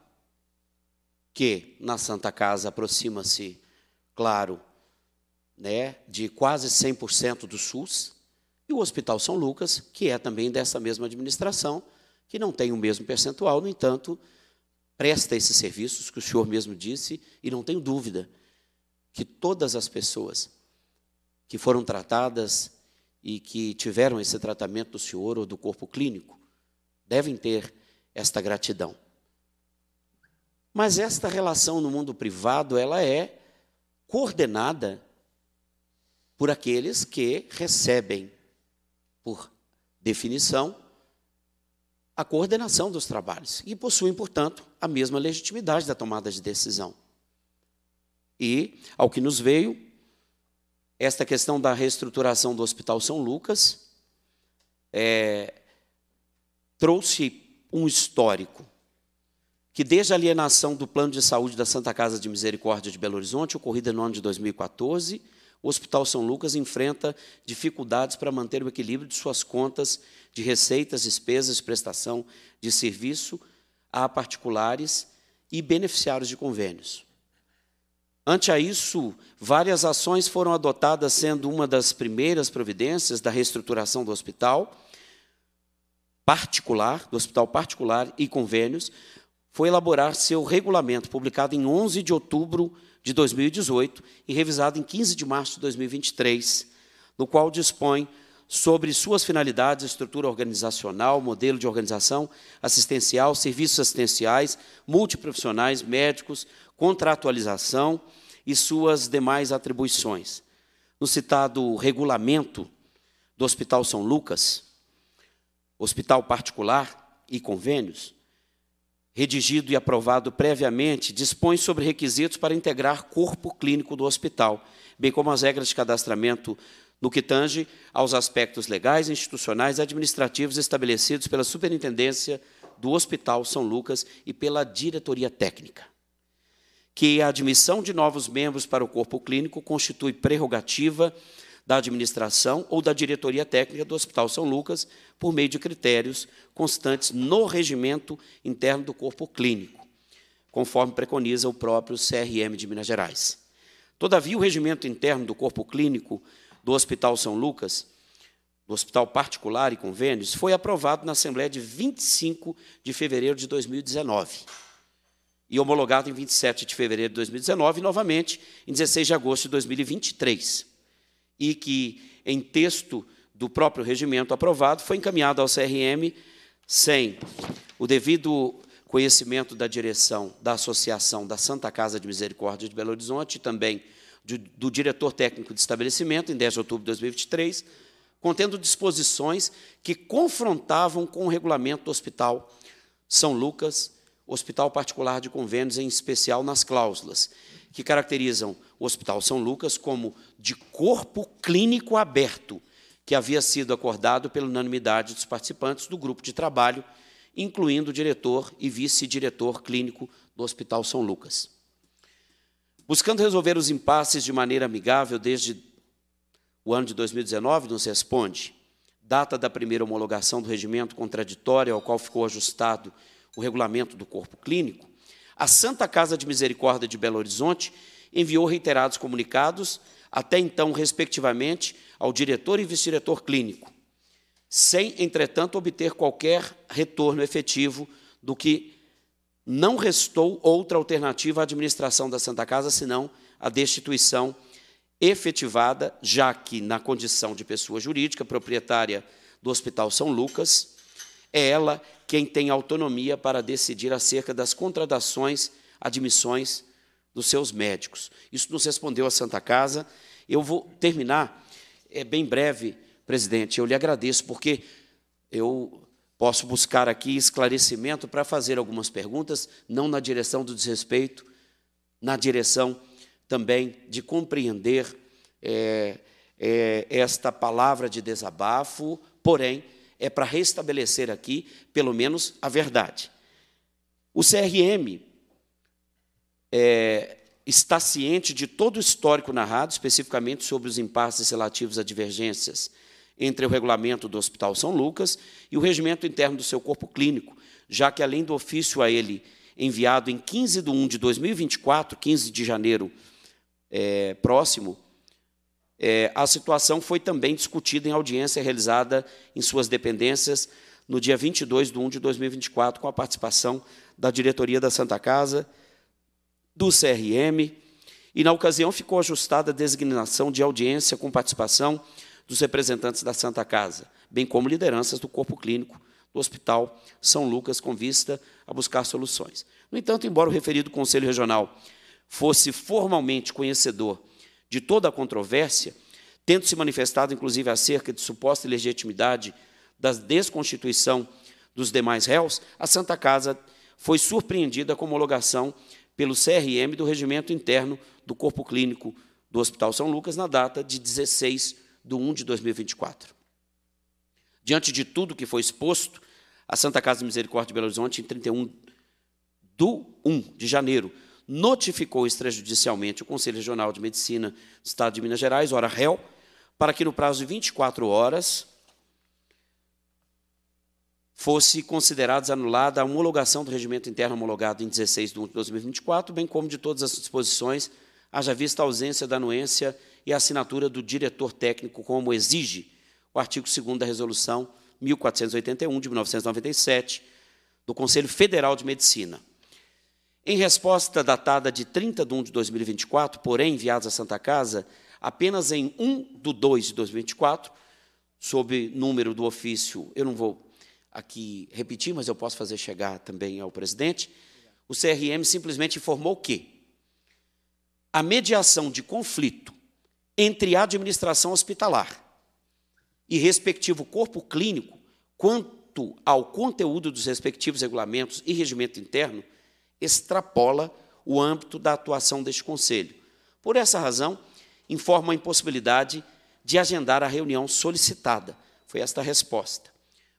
S4: que na Santa Casa aproxima-se, claro, né, de quase 100% do SUS, e o Hospital São Lucas, que é também dessa mesma administração, que não tem o mesmo percentual, no entanto, presta esses serviços que o senhor mesmo disse, e não tenho dúvida que todas as pessoas que foram tratadas e que tiveram esse tratamento do senhor ou do corpo clínico devem ter esta gratidão. Mas esta relação no mundo privado, ela é coordenada por aqueles que recebem, por definição, a coordenação dos trabalhos e possuem, portanto, a mesma legitimidade da tomada de decisão. E, ao que nos veio, esta questão da reestruturação do Hospital São Lucas é, trouxe um histórico que, desde a alienação do plano de saúde da Santa Casa de Misericórdia de Belo Horizonte, ocorrida no ano de 2014, o Hospital São Lucas enfrenta dificuldades para manter o equilíbrio de suas contas de receitas, despesas, prestação de serviço a particulares e beneficiários de convênios. Ante a isso, várias ações foram adotadas, sendo uma das primeiras providências da reestruturação do hospital particular, do hospital particular e convênios, foi elaborar seu regulamento, publicado em 11 de outubro de 2018 e revisado em 15 de março de 2023, no qual dispõe sobre suas finalidades, estrutura organizacional, modelo de organização assistencial, serviços assistenciais, multiprofissionais, médicos, contratualização e suas demais atribuições. No citado regulamento do Hospital São Lucas, hospital particular e convênios, redigido e aprovado previamente, dispõe sobre requisitos para integrar corpo clínico do hospital, bem como as regras de cadastramento no que tange aos aspectos legais, institucionais e administrativos estabelecidos pela Superintendência do Hospital São Lucas e pela Diretoria Técnica. Que a admissão de novos membros para o corpo clínico constitui prerrogativa da administração ou da diretoria técnica do Hospital São Lucas, por meio de critérios constantes no regimento interno do corpo clínico, conforme preconiza o próprio CRM de Minas Gerais. Todavia, o regimento interno do corpo clínico do Hospital São Lucas, do Hospital Particular e Convênios, foi aprovado na Assembleia de 25 de fevereiro de 2019 e homologado em 27 de fevereiro de 2019 e novamente em 16 de agosto de 2023 e que, em texto do próprio regimento aprovado, foi encaminhado ao CRM sem o devido conhecimento da direção da Associação da Santa Casa de Misericórdia de Belo Horizonte e também do, do diretor técnico de estabelecimento, em 10 de outubro de 2023, contendo disposições que confrontavam com o regulamento do Hospital São Lucas, hospital particular de convênios, em especial nas cláusulas que caracterizam o Hospital São Lucas como de corpo clínico aberto, que havia sido acordado pela unanimidade dos participantes do grupo de trabalho, incluindo o diretor e vice-diretor clínico do Hospital São Lucas. Buscando resolver os impasses de maneira amigável desde o ano de 2019, nos responde, data da primeira homologação do regimento contraditório ao qual ficou ajustado o regulamento do corpo clínico, a Santa Casa de Misericórdia de Belo Horizonte enviou reiterados comunicados, até então, respectivamente, ao diretor e vice-diretor clínico, sem, entretanto, obter qualquer retorno efetivo do que não restou outra alternativa à administração da Santa Casa senão a destituição efetivada, já que, na condição de pessoa jurídica proprietária do Hospital São Lucas, é ela quem tem autonomia para decidir acerca das contratações, admissões dos seus médicos. Isso nos respondeu a Santa Casa. Eu vou terminar é bem breve, presidente. Eu lhe agradeço porque eu posso buscar aqui esclarecimento para fazer algumas perguntas, não na direção do desrespeito, na direção também de compreender é, é, esta palavra de desabafo, porém é para restabelecer aqui, pelo menos, a verdade. O CRM é, está ciente de todo o histórico narrado, especificamente sobre os impasses relativos a divergências entre o regulamento do Hospital São Lucas e o regimento interno do seu corpo clínico, já que, além do ofício a ele enviado em 15 de 1 de 2024, 15 de janeiro é, próximo, é, a situação foi também discutida em audiência realizada em suas dependências no dia 22 de 1 de 2024, com a participação da diretoria da Santa Casa, do CRM, e, na ocasião, ficou ajustada a designação de audiência com participação dos representantes da Santa Casa, bem como lideranças do corpo clínico do Hospital São Lucas, com vista a buscar soluções. No entanto, embora o referido Conselho Regional fosse formalmente conhecedor de toda a controvérsia, tendo se manifestado inclusive acerca de suposta legitimidade da desconstituição dos demais réus, a Santa Casa foi surpreendida com homologação pelo CRM do Regimento Interno do Corpo Clínico do Hospital São Lucas na data de 16 de 1 de 2024. Diante de tudo que foi exposto, a Santa Casa de Misericórdia de Belo Horizonte, em 31 do 1 de janeiro notificou extrajudicialmente o Conselho Regional de Medicina do Estado de Minas Gerais, hora réu, para que no prazo de 24 horas fosse considerada anulada a homologação do regimento interno homologado em 16 de 1 de 2024, bem como de todas as disposições, haja vista a ausência da anuência e a assinatura do diretor técnico, como exige o artigo 2 da Resolução 1481, de 1997, do Conselho Federal de Medicina. Em resposta datada de 30 de 1 de 2024, porém enviados à Santa Casa, apenas em 1 de 2 de 2024, sob número do ofício, eu não vou aqui repetir, mas eu posso fazer chegar também ao presidente, o CRM simplesmente informou que a mediação de conflito entre a administração hospitalar e respectivo corpo clínico, quanto ao conteúdo dos respectivos regulamentos e regimento interno, extrapola o âmbito da atuação deste Conselho. Por essa razão, informa a impossibilidade de agendar a reunião solicitada. Foi esta a resposta.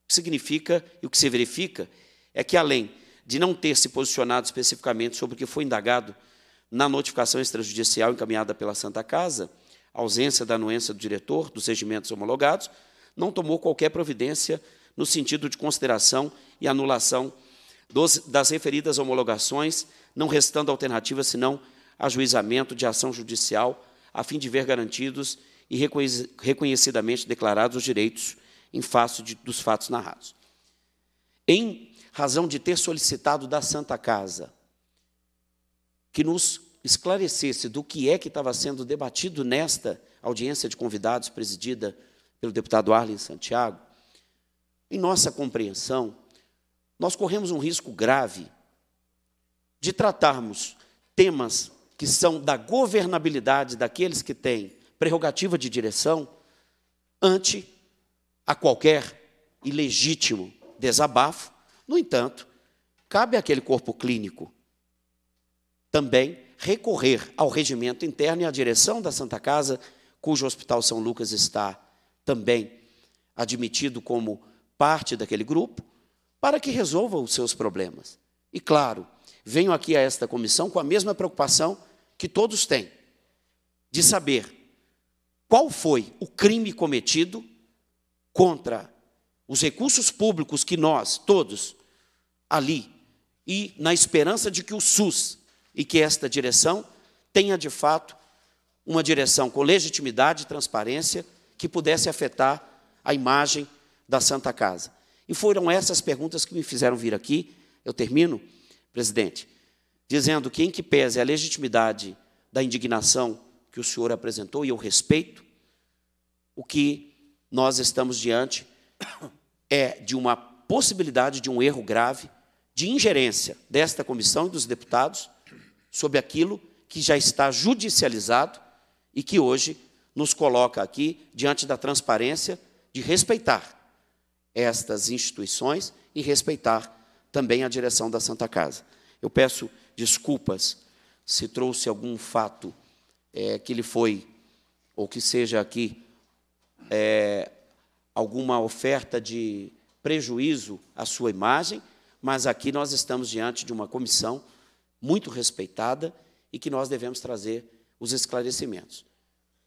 S4: O que significa e o que se verifica é que, além de não ter se posicionado especificamente sobre o que foi indagado na notificação extrajudicial encaminhada pela Santa Casa, a ausência da anuência do diretor dos regimentos homologados, não tomou qualquer providência no sentido de consideração e anulação dos, das referidas homologações, não restando alternativa senão ajuizamento de ação judicial, a fim de ver garantidos e reconhecidamente declarados os direitos em face de, dos fatos narrados. Em razão de ter solicitado da Santa Casa que nos esclarecesse do que é que estava sendo debatido nesta audiência de convidados presidida pelo deputado Arlen Santiago, em nossa compreensão, nós corremos um risco grave de tratarmos temas que são da governabilidade daqueles que têm prerrogativa de direção ante a qualquer ilegítimo desabafo. No entanto, cabe àquele corpo clínico também recorrer ao regimento interno e à direção da Santa Casa, cujo Hospital São Lucas está também admitido como parte daquele grupo, para que resolva os seus problemas. E claro, venho aqui a esta comissão com a mesma preocupação que todos têm, de saber qual foi o crime cometido contra os recursos públicos que nós, todos, ali, e na esperança de que o SUS e que esta direção tenha de fato uma direção com legitimidade e transparência que pudesse afetar a imagem da Santa Casa. E foram essas perguntas que me fizeram vir aqui. Eu termino, presidente, dizendo que, em que pese a legitimidade da indignação que o senhor apresentou, e eu respeito, o que nós estamos diante é de uma possibilidade de um erro grave de ingerência desta comissão e dos deputados sobre aquilo que já está judicializado e que hoje nos coloca aqui diante da transparência de respeitar estas instituições e respeitar também a direção da Santa Casa. Eu peço desculpas se trouxe algum fato é, que lhe foi, ou que seja aqui, é, alguma oferta de prejuízo à sua imagem, mas aqui nós estamos diante de uma comissão muito respeitada e que nós devemos trazer os esclarecimentos.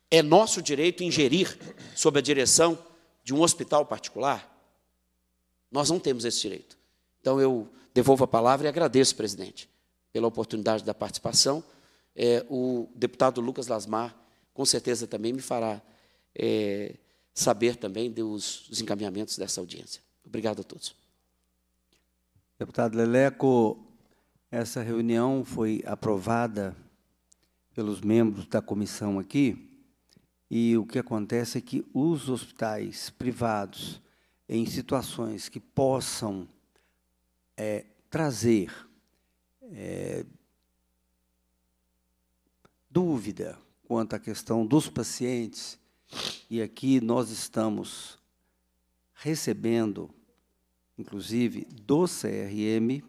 S4: É nosso direito ingerir sobre a direção de um hospital particular? Nós não temos esse direito. Então eu devolvo a palavra e agradeço, presidente, pela oportunidade da participação. É, o deputado Lucas Lasmar, com certeza, também me fará é, saber também dos, dos encaminhamentos dessa audiência. Obrigado a todos.
S1: Deputado Leleco, essa reunião foi aprovada pelos membros da comissão aqui, e o que acontece é que os hospitais privados em situações que possam é, trazer é, dúvida quanto à questão dos pacientes, e aqui nós estamos recebendo, inclusive, do CRM,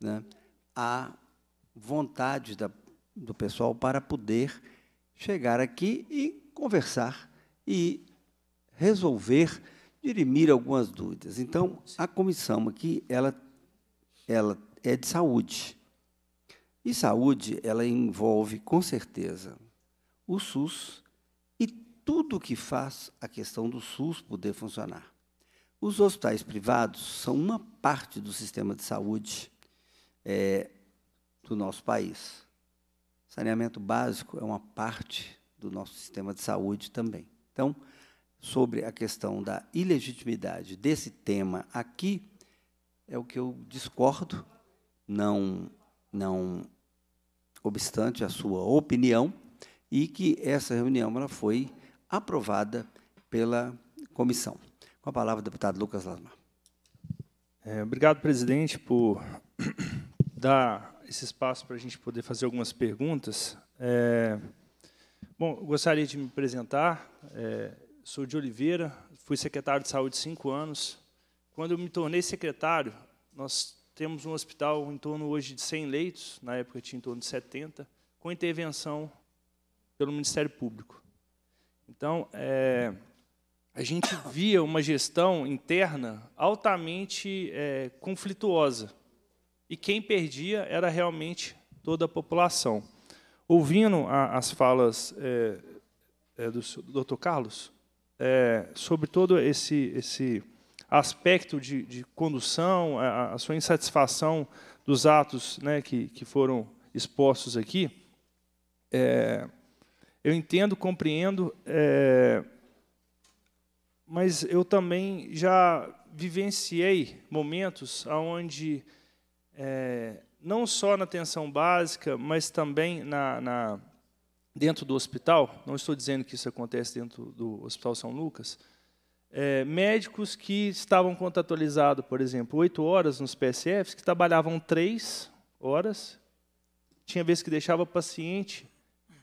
S1: né, a vontade da, do pessoal para poder chegar aqui e conversar e resolver dirimir algumas dúvidas. Então, a comissão aqui, ela, ela é de saúde. E saúde, ela envolve, com certeza, o SUS e tudo que faz a questão do SUS poder funcionar. Os hospitais privados são uma parte do sistema de saúde é, do nosso país. Saneamento básico é uma parte do nosso sistema de saúde também. Então, sobre a questão da ilegitimidade desse tema aqui é o que eu discordo, não, não obstante a sua opinião, e que essa reunião ela foi aprovada pela comissão. Com a palavra, o deputado Lucas Lasmar.
S5: É, obrigado, presidente, por <coughs> dar esse espaço para a gente poder fazer algumas perguntas. É, bom, gostaria de me apresentar. É, sou de Oliveira, fui secretário de saúde cinco anos. Quando eu me tornei secretário, nós temos um hospital em torno hoje de 100 leitos, na época tinha em torno de 70, com intervenção pelo Ministério Público. Então, é, a gente via uma gestão interna altamente é, conflituosa. E quem perdia era realmente toda a população. Ouvindo a, as falas é, do, do Dr. Carlos, é, sobre todo esse, esse aspecto de, de condução, a, a, sua insatisfação dos atos né, que, que foram expostos aqui, é, eu entendo, compreendo, é, mas eu também já vivenciei momentos onde, é, não só na atenção básica, mas também na, na dentro do hospital, não estou dizendo que isso acontece dentro do Hospital São Lucas, é, médicos que estavam contratualizados, por exemplo, oito horas nos PSFs, que trabalhavam três horas, tinha vezes que deixava o paciente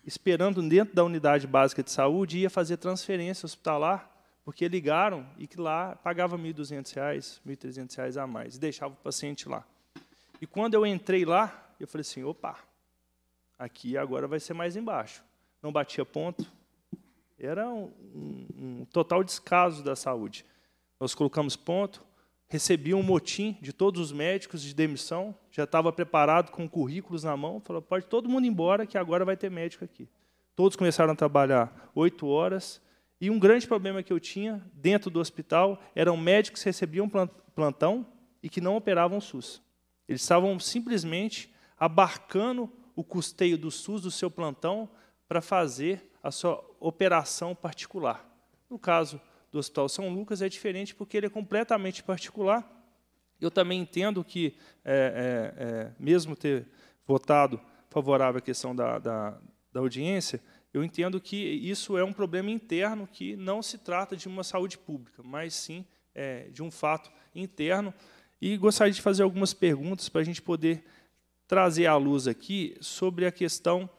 S5: esperando dentro da unidade básica de saúde e ia fazer transferência hospitalar, porque ligaram e que lá pagava R$ 1.200, R$ 1.300 a mais, e deixava o paciente lá. E quando eu entrei lá, eu falei assim, opa, aqui agora vai ser mais embaixo. Não batia ponto. Era um, um, um total descaso da saúde. Nós colocamos ponto, recebi um motim de todos os médicos de demissão, já estava preparado com currículos na mão, falou, pode todo mundo embora, que agora vai ter médico aqui. Todos começaram a trabalhar oito horas, e um grande problema que eu tinha dentro do hospital eram médicos que recebiam plantão e que não operavam SUS. Eles estavam simplesmente abarcando o custeio do SUS do seu plantão para fazer a sua operação particular. No caso do Hospital São Lucas é diferente porque ele é completamente particular. Eu também entendo que, é, é, é, mesmo ter votado favorável à questão da, da, da audiência, eu entendo que isso é um problema interno que não se trata de uma saúde pública, mas sim é, de um fato interno. E gostaria de fazer algumas perguntas para a gente poder trazer à luz aqui sobre a questão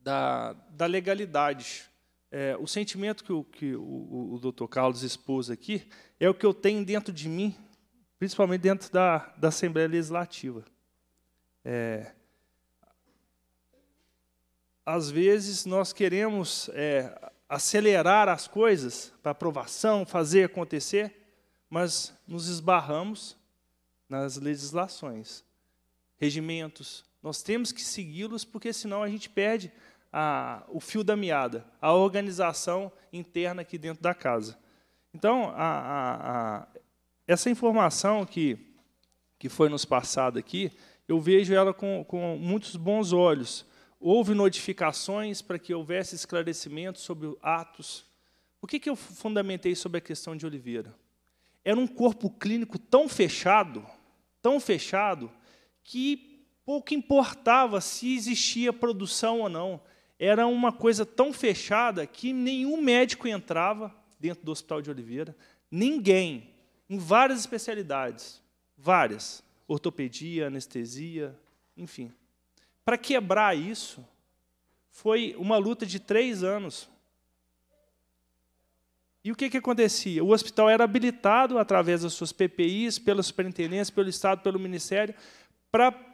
S5: da, da legalidade. É, o sentimento que, o, que o, o doutor Carlos expôs aqui é o que eu tenho dentro de mim, principalmente dentro da, da Assembleia Legislativa. É, às vezes nós queremos é, acelerar as coisas para aprovação, fazer acontecer, mas nos esbarramos nas legislações regimentos. Nós temos que segui-los, porque senão a gente perde a, o fio da meada, a organização interna aqui dentro da casa. Então, a, a, essa informação que, que foi nos passada aqui, eu vejo ela com, com muitos bons olhos. Houve notificações para que houvesse esclarecimento sobre atos. Por que, que eu fundamentei sobre a questão de Oliveira? Era um corpo clínico tão fechado, tão fechado, que pouco importava se existia produção ou não. Era uma coisa tão fechada que nenhum médico entrava dentro do Hospital de Oliveira, ninguém, em várias especialidades, várias, ortopedia, anestesia, enfim. Para quebrar isso, foi uma luta de três anos. E o que, que acontecia? O hospital era habilitado através das suas PPIs, pela superintendência, pelo Estado, pelo Ministério,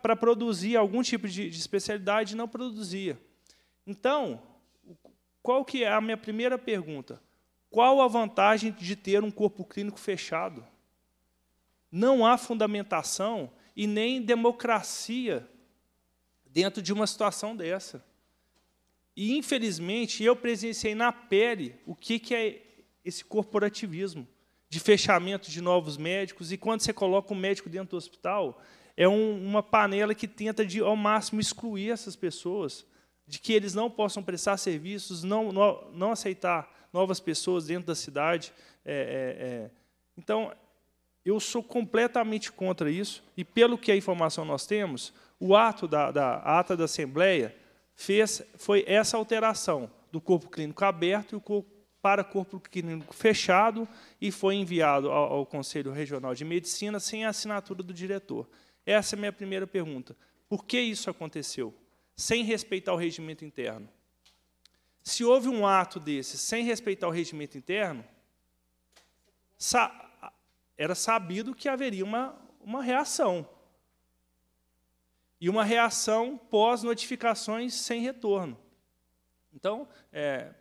S5: para produzir algum tipo de, de especialidade e não produzia. Então, qual que é a minha primeira pergunta? Qual a vantagem de ter um corpo clínico fechado? Não há fundamentação e nem democracia dentro de uma situação dessa. E, infelizmente, eu presenciei na pele o que, que é esse corporativismo de fechamento de novos médicos. E quando você coloca um médico dentro do hospital, é um, uma panela que tenta, de, ao máximo, excluir essas pessoas, de que eles não possam prestar serviços, não, não, não aceitar novas pessoas dentro da cidade. É, é, é. Então, eu sou completamente contra isso, e pelo que a informação nós temos, o ato da, da ata da Assembleia fez, foi essa alteração do corpo clínico aberto e o corpo para corpo clínico fechado e foi enviado ao, ao Conselho Regional de Medicina sem a assinatura do diretor. Essa é a minha primeira pergunta. Por que isso aconteceu? Sem respeitar o regimento interno. Se houve um ato desse sem respeitar o regimento interno, sa era sabido que haveria uma, uma reação. E uma reação pós-notificações sem retorno. Então, é,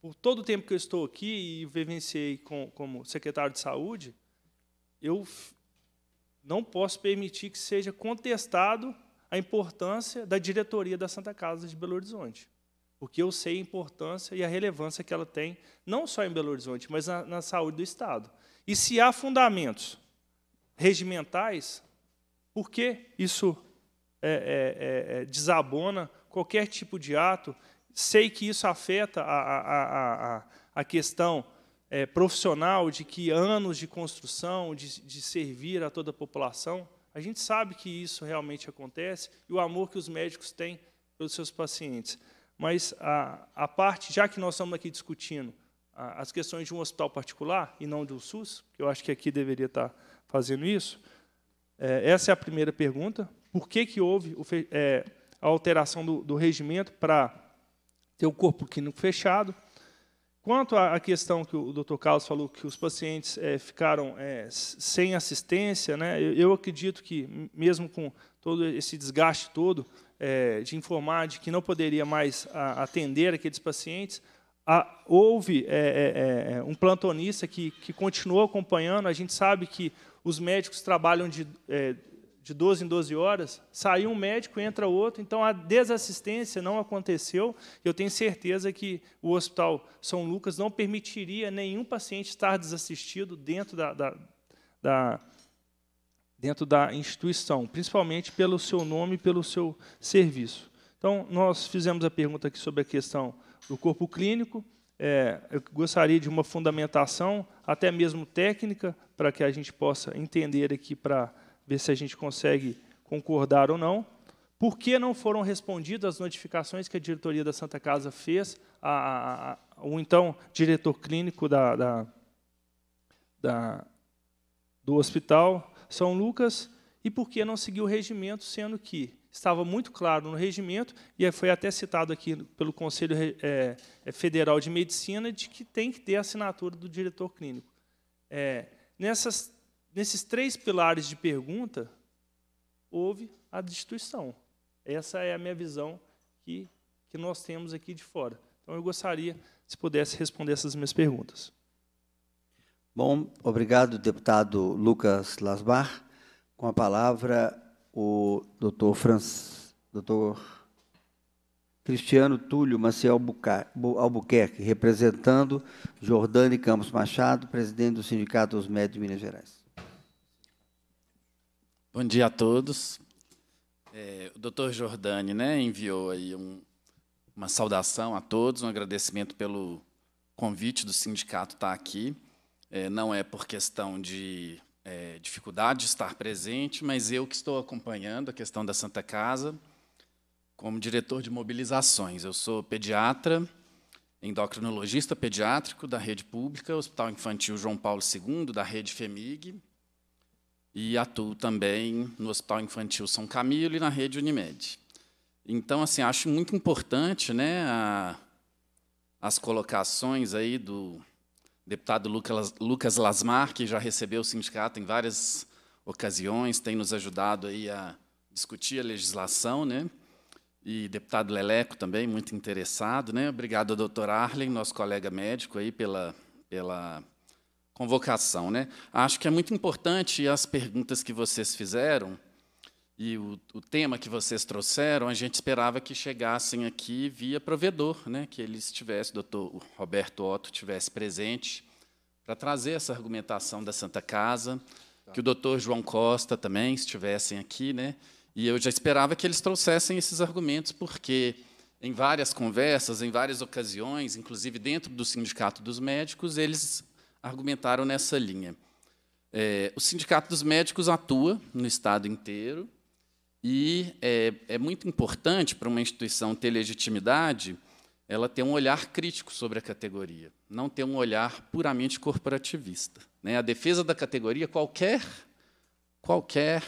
S5: por todo o tempo que eu estou aqui e vivenciei com, como secretário de saúde, eu não posso permitir que seja contestado a importância da diretoria da Santa Casa de Belo Horizonte, porque eu sei a importância e a relevância que ela tem, não só em Belo Horizonte, mas na, na saúde do Estado. E se há fundamentos regimentais, por que isso é, é, é, é desabona qualquer tipo de ato? Sei que isso afeta a, a, a, a questão é, profissional de que anos de construção, de, de servir a toda a população, a gente sabe que isso realmente acontece e o amor que os médicos têm pelos seus pacientes. Mas a, a parte, já que nós estamos aqui discutindo a, as questões de um hospital particular e não do SUS, que eu acho que aqui deveria estar fazendo isso, é, essa é a primeira pergunta. Por que, que houve o, é, a alteração do, do regimento para ter o corpo clínico fechado? Quanto à questão que o Dr. Carlos falou, que os pacientes é, ficaram é, sem assistência, né, eu, eu, acredito que, mesmo com todo esse desgaste todo, é, de informar de que não poderia mais a, atender aqueles pacientes, a, houve um plantonista que, que continuou acompanhando. A gente sabe que os médicos trabalham de de 12 em 12 horas, saiu um médico, entra outro, então a desassistência não aconteceu. Eu tenho certeza que o Hospital São Lucas não permitiria nenhum paciente estar desassistido dentro da, da, da dentro da instituição, principalmente pelo seu nome e pelo seu serviço. Então, nós fizemos a pergunta aqui sobre a questão do corpo clínico. É, eu gostaria de uma fundamentação, até mesmo técnica, para que a gente possa entender aqui para ver se a gente consegue concordar ou não. Por que não foram respondidas as notificações que a diretoria da Santa Casa fez, ao então diretor clínico da, da, da, do Hospital São Lucas, e por que não seguiu o regimento, sendo que estava muito claro no regimento, e é, foi até citado aqui pelo Conselho é, é, Federal de Medicina, de que tem que ter a assinatura do diretor clínico. É, nessas nesses três pilares de pergunta, houve a destituição. Essa é a minha visão que, que nós temos aqui de fora. Então, eu gostaria se pudesse responder essas minhas perguntas.
S1: Bom, obrigado, deputado Lucas Lasbar. Com a palavra, o doutor, Franz, doutor Cristiano Túlio Maciel Albuquerque, representando Jordane Campos Machado, presidente do Sindicato dos Médicos de Minas Gerais. Bom dia a todos.
S6: É, o doutor Jordani né, enviou aí um, uma saudação a todos, um agradecimento pelo convite do sindicato estar tá aqui. É, não é por questão de é, dificuldade de estar presente, mas eu que estou acompanhando a questão da Santa Casa como diretor de mobilizações. Eu sou pediatra, endocrinologista pediátrico da rede pública, Hospital Infantil João Paulo II, da rede FEMIG, e atuo também no Hospital Infantil São Camilo e na rede Unimed. Então, assim, acho muito importante né, a, as colocações aí do deputado Lucas, Lucas Lasmar, que já recebeu o sindicato em várias ocasiões, tem nos ajudado aí a discutir a legislação, né? E deputado Leleco também, muito interessado, né? Obrigado doutor Arlen, nosso colega médico aí, pela, pela convocação. Né? Acho que é muito importante as perguntas que vocês fizeram e o, o, tema que vocês trouxeram, a gente esperava que chegassem aqui via provedor, né? que ele estivesse, o doutor Roberto Otto estivesse presente para trazer essa argumentação da Santa Casa, tá. que o doutor João Costa também estivessem aqui. Né? E eu já esperava que eles trouxessem esses argumentos, porque em várias conversas, em várias ocasiões, inclusive dentro do Sindicato dos Médicos, eles argumentaram nessa linha. É, o Sindicato dos Médicos atua no Estado inteiro e é, é muito importante para uma instituição ter legitimidade ela ter um olhar crítico sobre a categoria, não ter um olhar puramente corporativista. Né? A defesa da categoria, qualquer, qualquer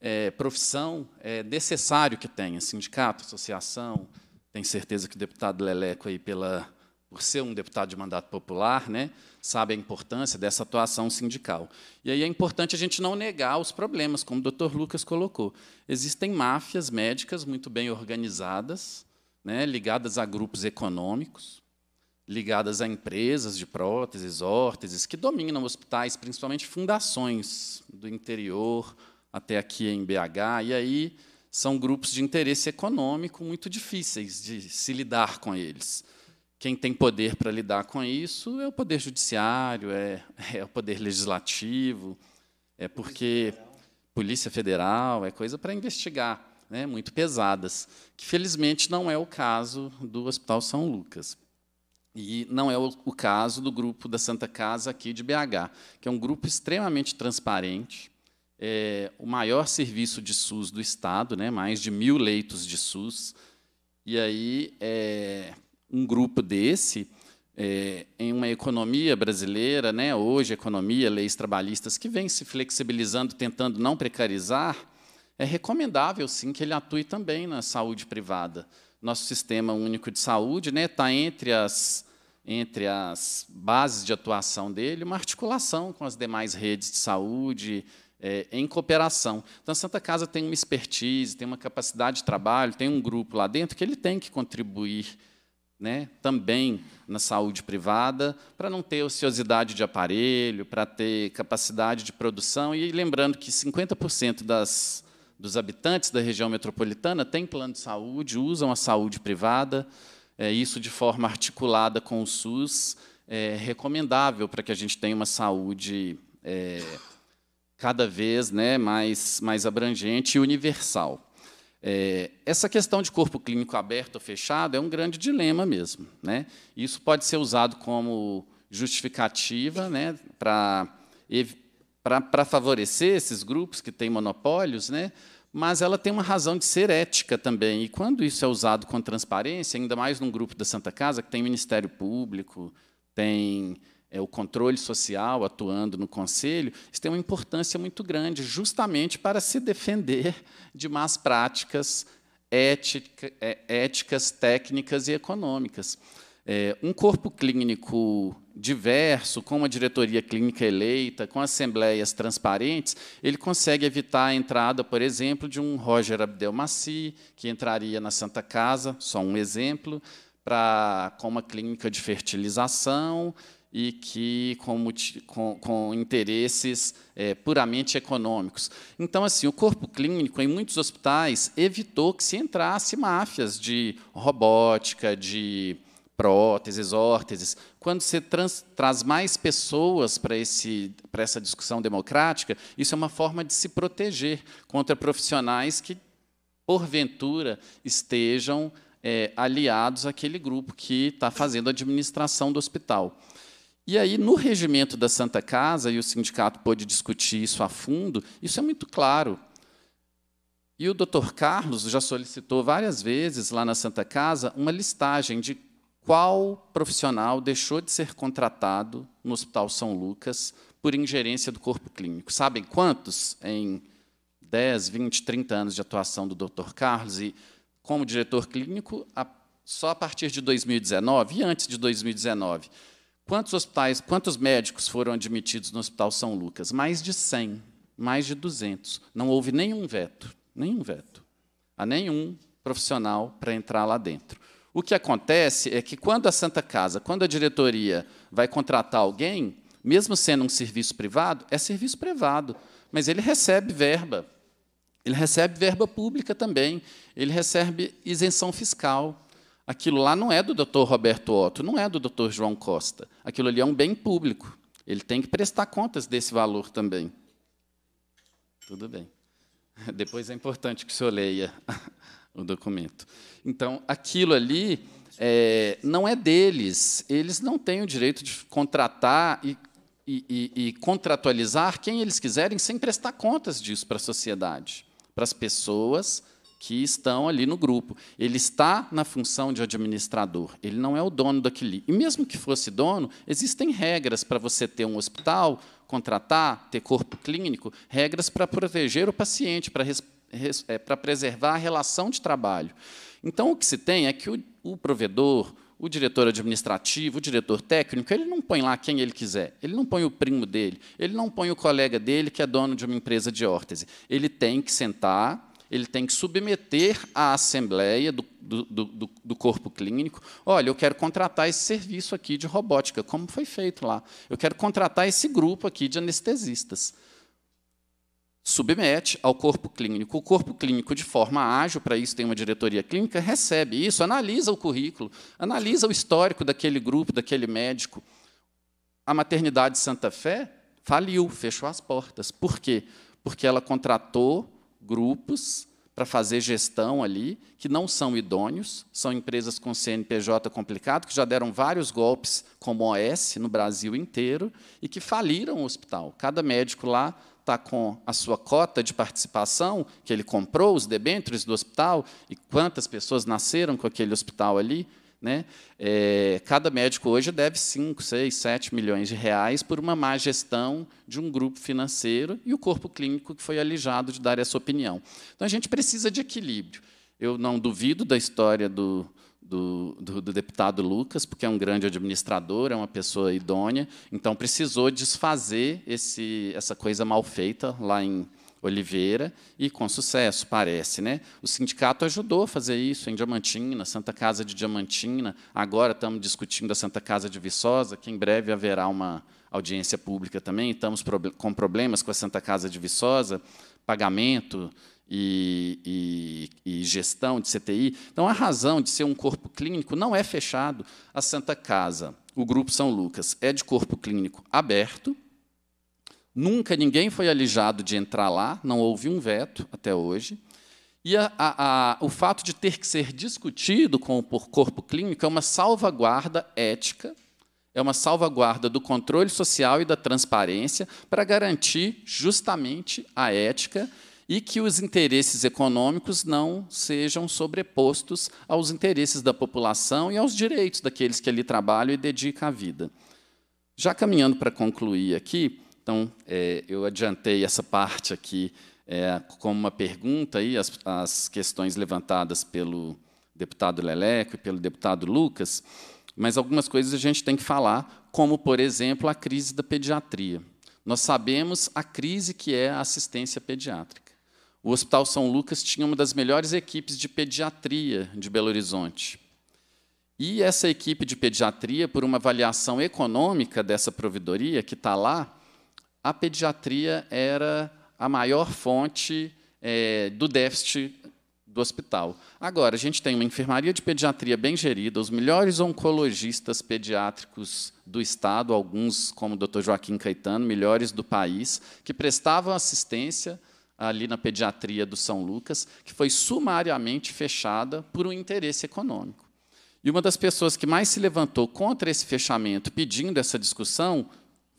S6: é, profissão, é necessário que tenha, sindicato, associação, tenho certeza que o deputado Leleco, aí pela, por ser um deputado de mandato popular, né, sabe a importância dessa atuação sindical. E aí é importante a gente não negar os problemas, como o Dr. Lucas colocou. Existem máfias médicas muito bem organizadas, né, ligadas a grupos econômicos, ligadas a empresas de próteses, órteses, que dominam hospitais, principalmente fundações do interior até aqui em BH. E aí são grupos de interesse econômico muito difíceis de se lidar com eles. Quem tem poder para lidar com isso é o poder judiciário, é, <laughs> é o poder legislativo, é porque Polícia Federal é coisa para investigar, né, muito pesadas, que felizmente não é o caso do Hospital São Lucas. E não é o, o caso do grupo da Santa Casa aqui de BH, que é um grupo extremamente transparente, é o maior serviço de SUS do Estado, né, mais de mil leitos de SUS. E aí, é, um grupo desse é, em uma economia brasileira, né, hoje, economia, leis trabalhistas, que vem se flexibilizando, tentando não precarizar, é recomendável, sim, que ele atue também na saúde privada. Nosso sistema único de saúde né, está entre as, entre as bases de atuação dele uma articulação com as demais redes de saúde, é, em cooperação. Então, a Santa Casa tem uma expertise, tem uma capacidade de trabalho, tem um grupo lá dentro que ele tem que contribuir né, também na saúde privada, para não ter ociosidade de aparelho, para ter capacidade de produção. E lembrando que 50% das, dos habitantes da região metropolitana têm plano de saúde, usam a saúde privada, é, isso de forma articulada com o SUS, é recomendável para que a gente tenha uma saúde é, cada vez né, mais, mais abrangente e universal. É, essa questão de corpo clínico aberto ou fechado é um grande dilema mesmo. Né? Isso pode ser usado como justificativa né, para favorecer esses grupos que têm monopólios, né? mas ela tem uma razão de ser ética também. E quando isso é usado com transparência, ainda mais num grupo da Santa Casa, que tem Ministério Público, tem é, o controle social atuando no Conselho, isso tem uma importância muito grande, justamente para se defender de más práticas ética, é, éticas, técnicas e econômicas. É, um corpo clínico diverso, com uma diretoria clínica eleita, com assembleias transparentes, ele consegue evitar a entrada, por exemplo, de um Roger Abdelmaci, que entraria na Santa Casa, só um exemplo, pra, com uma clínica de fertilização, e que com, com, com interesses é, puramente econômicos. Então, assim, o corpo clínico em muitos hospitais evitou que se entrasse máfias de robótica, de próteses, órteses. Quando você trans, traz mais pessoas para essa discussão democrática, isso é uma forma de se proteger contra profissionais que, porventura, estejam é, aliados àquele grupo que está fazendo a administração do hospital. E aí, no regimento da Santa Casa, e o sindicato pôde discutir isso a fundo, isso é muito claro. E o doutor Carlos já solicitou várias vezes lá na Santa Casa uma listagem de qual profissional deixou de ser contratado no Hospital São Lucas por ingerência do corpo clínico. Sabem quantos em 10, 20, 30 anos de atuação do doutor Carlos? E como diretor clínico, só a partir de 2019 e antes de 2019. Quantos hospitais, quantos médicos foram admitidos no Hospital São Lucas? Mais de 100, mais de 200. Não houve nenhum veto, nenhum veto a nenhum profissional para entrar lá dentro. O que acontece é que quando a Santa Casa, quando a diretoria vai contratar alguém, mesmo sendo um serviço privado, é serviço privado, mas ele recebe verba. Ele recebe verba pública também, ele recebe isenção fiscal. Aquilo lá não é do Dr. Roberto Otto, não é do Dr. João Costa. Aquilo ali é um bem público. Ele tem que prestar contas desse valor também. Tudo bem. <laughs> Depois é importante que o senhor leia <laughs> o documento. Então, aquilo ali é, não é deles. Eles não têm o direito de contratar e, e, e, contratualizar quem eles quiserem sem prestar contas disso para a sociedade, para as pessoas, que estão ali no grupo. Ele está na função de administrador, ele não é o dono daquele. E mesmo que fosse dono, existem regras para você ter um hospital, contratar, ter corpo clínico, regras para proteger o paciente, para, res, res, é, para preservar a relação de trabalho. Então, o que se tem é que o, o provedor, o diretor administrativo, o diretor técnico, ele não põe lá quem ele quiser, ele não põe o primo dele, ele não põe o colega dele que é dono de uma empresa de órtese. Ele tem que sentar ele tem que submeter à assembleia do, do, do, do, corpo clínico, olha, eu quero contratar esse serviço aqui de robótica, como foi feito lá. Eu quero contratar esse grupo aqui de anestesistas. Submete ao corpo clínico. O corpo clínico, de forma ágil, para isso tem uma diretoria clínica, recebe isso, analisa o currículo, analisa o histórico daquele grupo, daquele médico. A maternidade Santa Fé faliu, fechou as portas. Por quê? Porque ela contratou grupos para fazer gestão ali, que não são idôneos, são empresas com CNPJ complicado, que já deram vários golpes como OS no Brasil inteiro e que faliram o hospital. Cada médico lá está com a sua cota de participação, que ele comprou os debêntures do hospital, e quantas pessoas nasceram com aquele hospital ali, né? É, cada médico hoje deve 5, 6, 7 milhões de reais por uma má gestão de um grupo financeiro e o corpo clínico que foi alijado de dar essa opinião. Então, a gente precisa de equilíbrio. Eu não duvido da história do, do, do, do, deputado Lucas, porque é um grande administrador, é uma pessoa idônea, então precisou desfazer esse, essa coisa mal feita lá em Oliveira e com sucesso, parece. Né? O sindicato ajudou a fazer isso em Diamantina, Santa Casa de Diamantina. Agora estamos discutindo a Santa Casa de Viçosa, que em breve haverá uma audiência pública também. Estamos com problemas com a Santa Casa de Viçosa, pagamento e, e, e, gestão de CTI. Então, a razão de ser um corpo clínico não é fechado. A Santa Casa, o Grupo São Lucas, é de corpo clínico aberto, Nunca ninguém foi alijado de entrar lá, não houve um veto até hoje. E a, a, a, o fato de ter que ser discutido com o corpo clínico é uma salvaguarda ética, é uma salvaguarda do controle social e da transparência para garantir justamente a ética e que os interesses econômicos não sejam sobrepostos aos interesses da população e aos direitos daqueles que ali trabalham e dedicam a vida. Já caminhando para concluir aqui, então, é, eu adiantei essa parte aqui é, como uma pergunta, aí, as, as questões levantadas pelo deputado Leleco e pelo deputado Lucas, mas algumas coisas a gente tem que falar, como, por exemplo, a crise da pediatria. Nós sabemos a crise que é a assistência pediátrica. O Hospital São Lucas tinha uma das melhores equipes de pediatria de Belo Horizonte. E essa equipe de pediatria, por uma avaliação econômica dessa providoria que está lá, a pediatria era a maior fonte é, do déficit do hospital. Agora, a gente tem uma enfermaria de pediatria bem gerida, os melhores oncologistas pediátricos do Estado, alguns, como o Dr. Joaquim Caetano, melhores do país, que prestavam assistência ali na pediatria do São Lucas, que foi sumariamente fechada por um interesse econômico. E uma das pessoas que mais se levantou contra esse fechamento, pedindo essa discussão,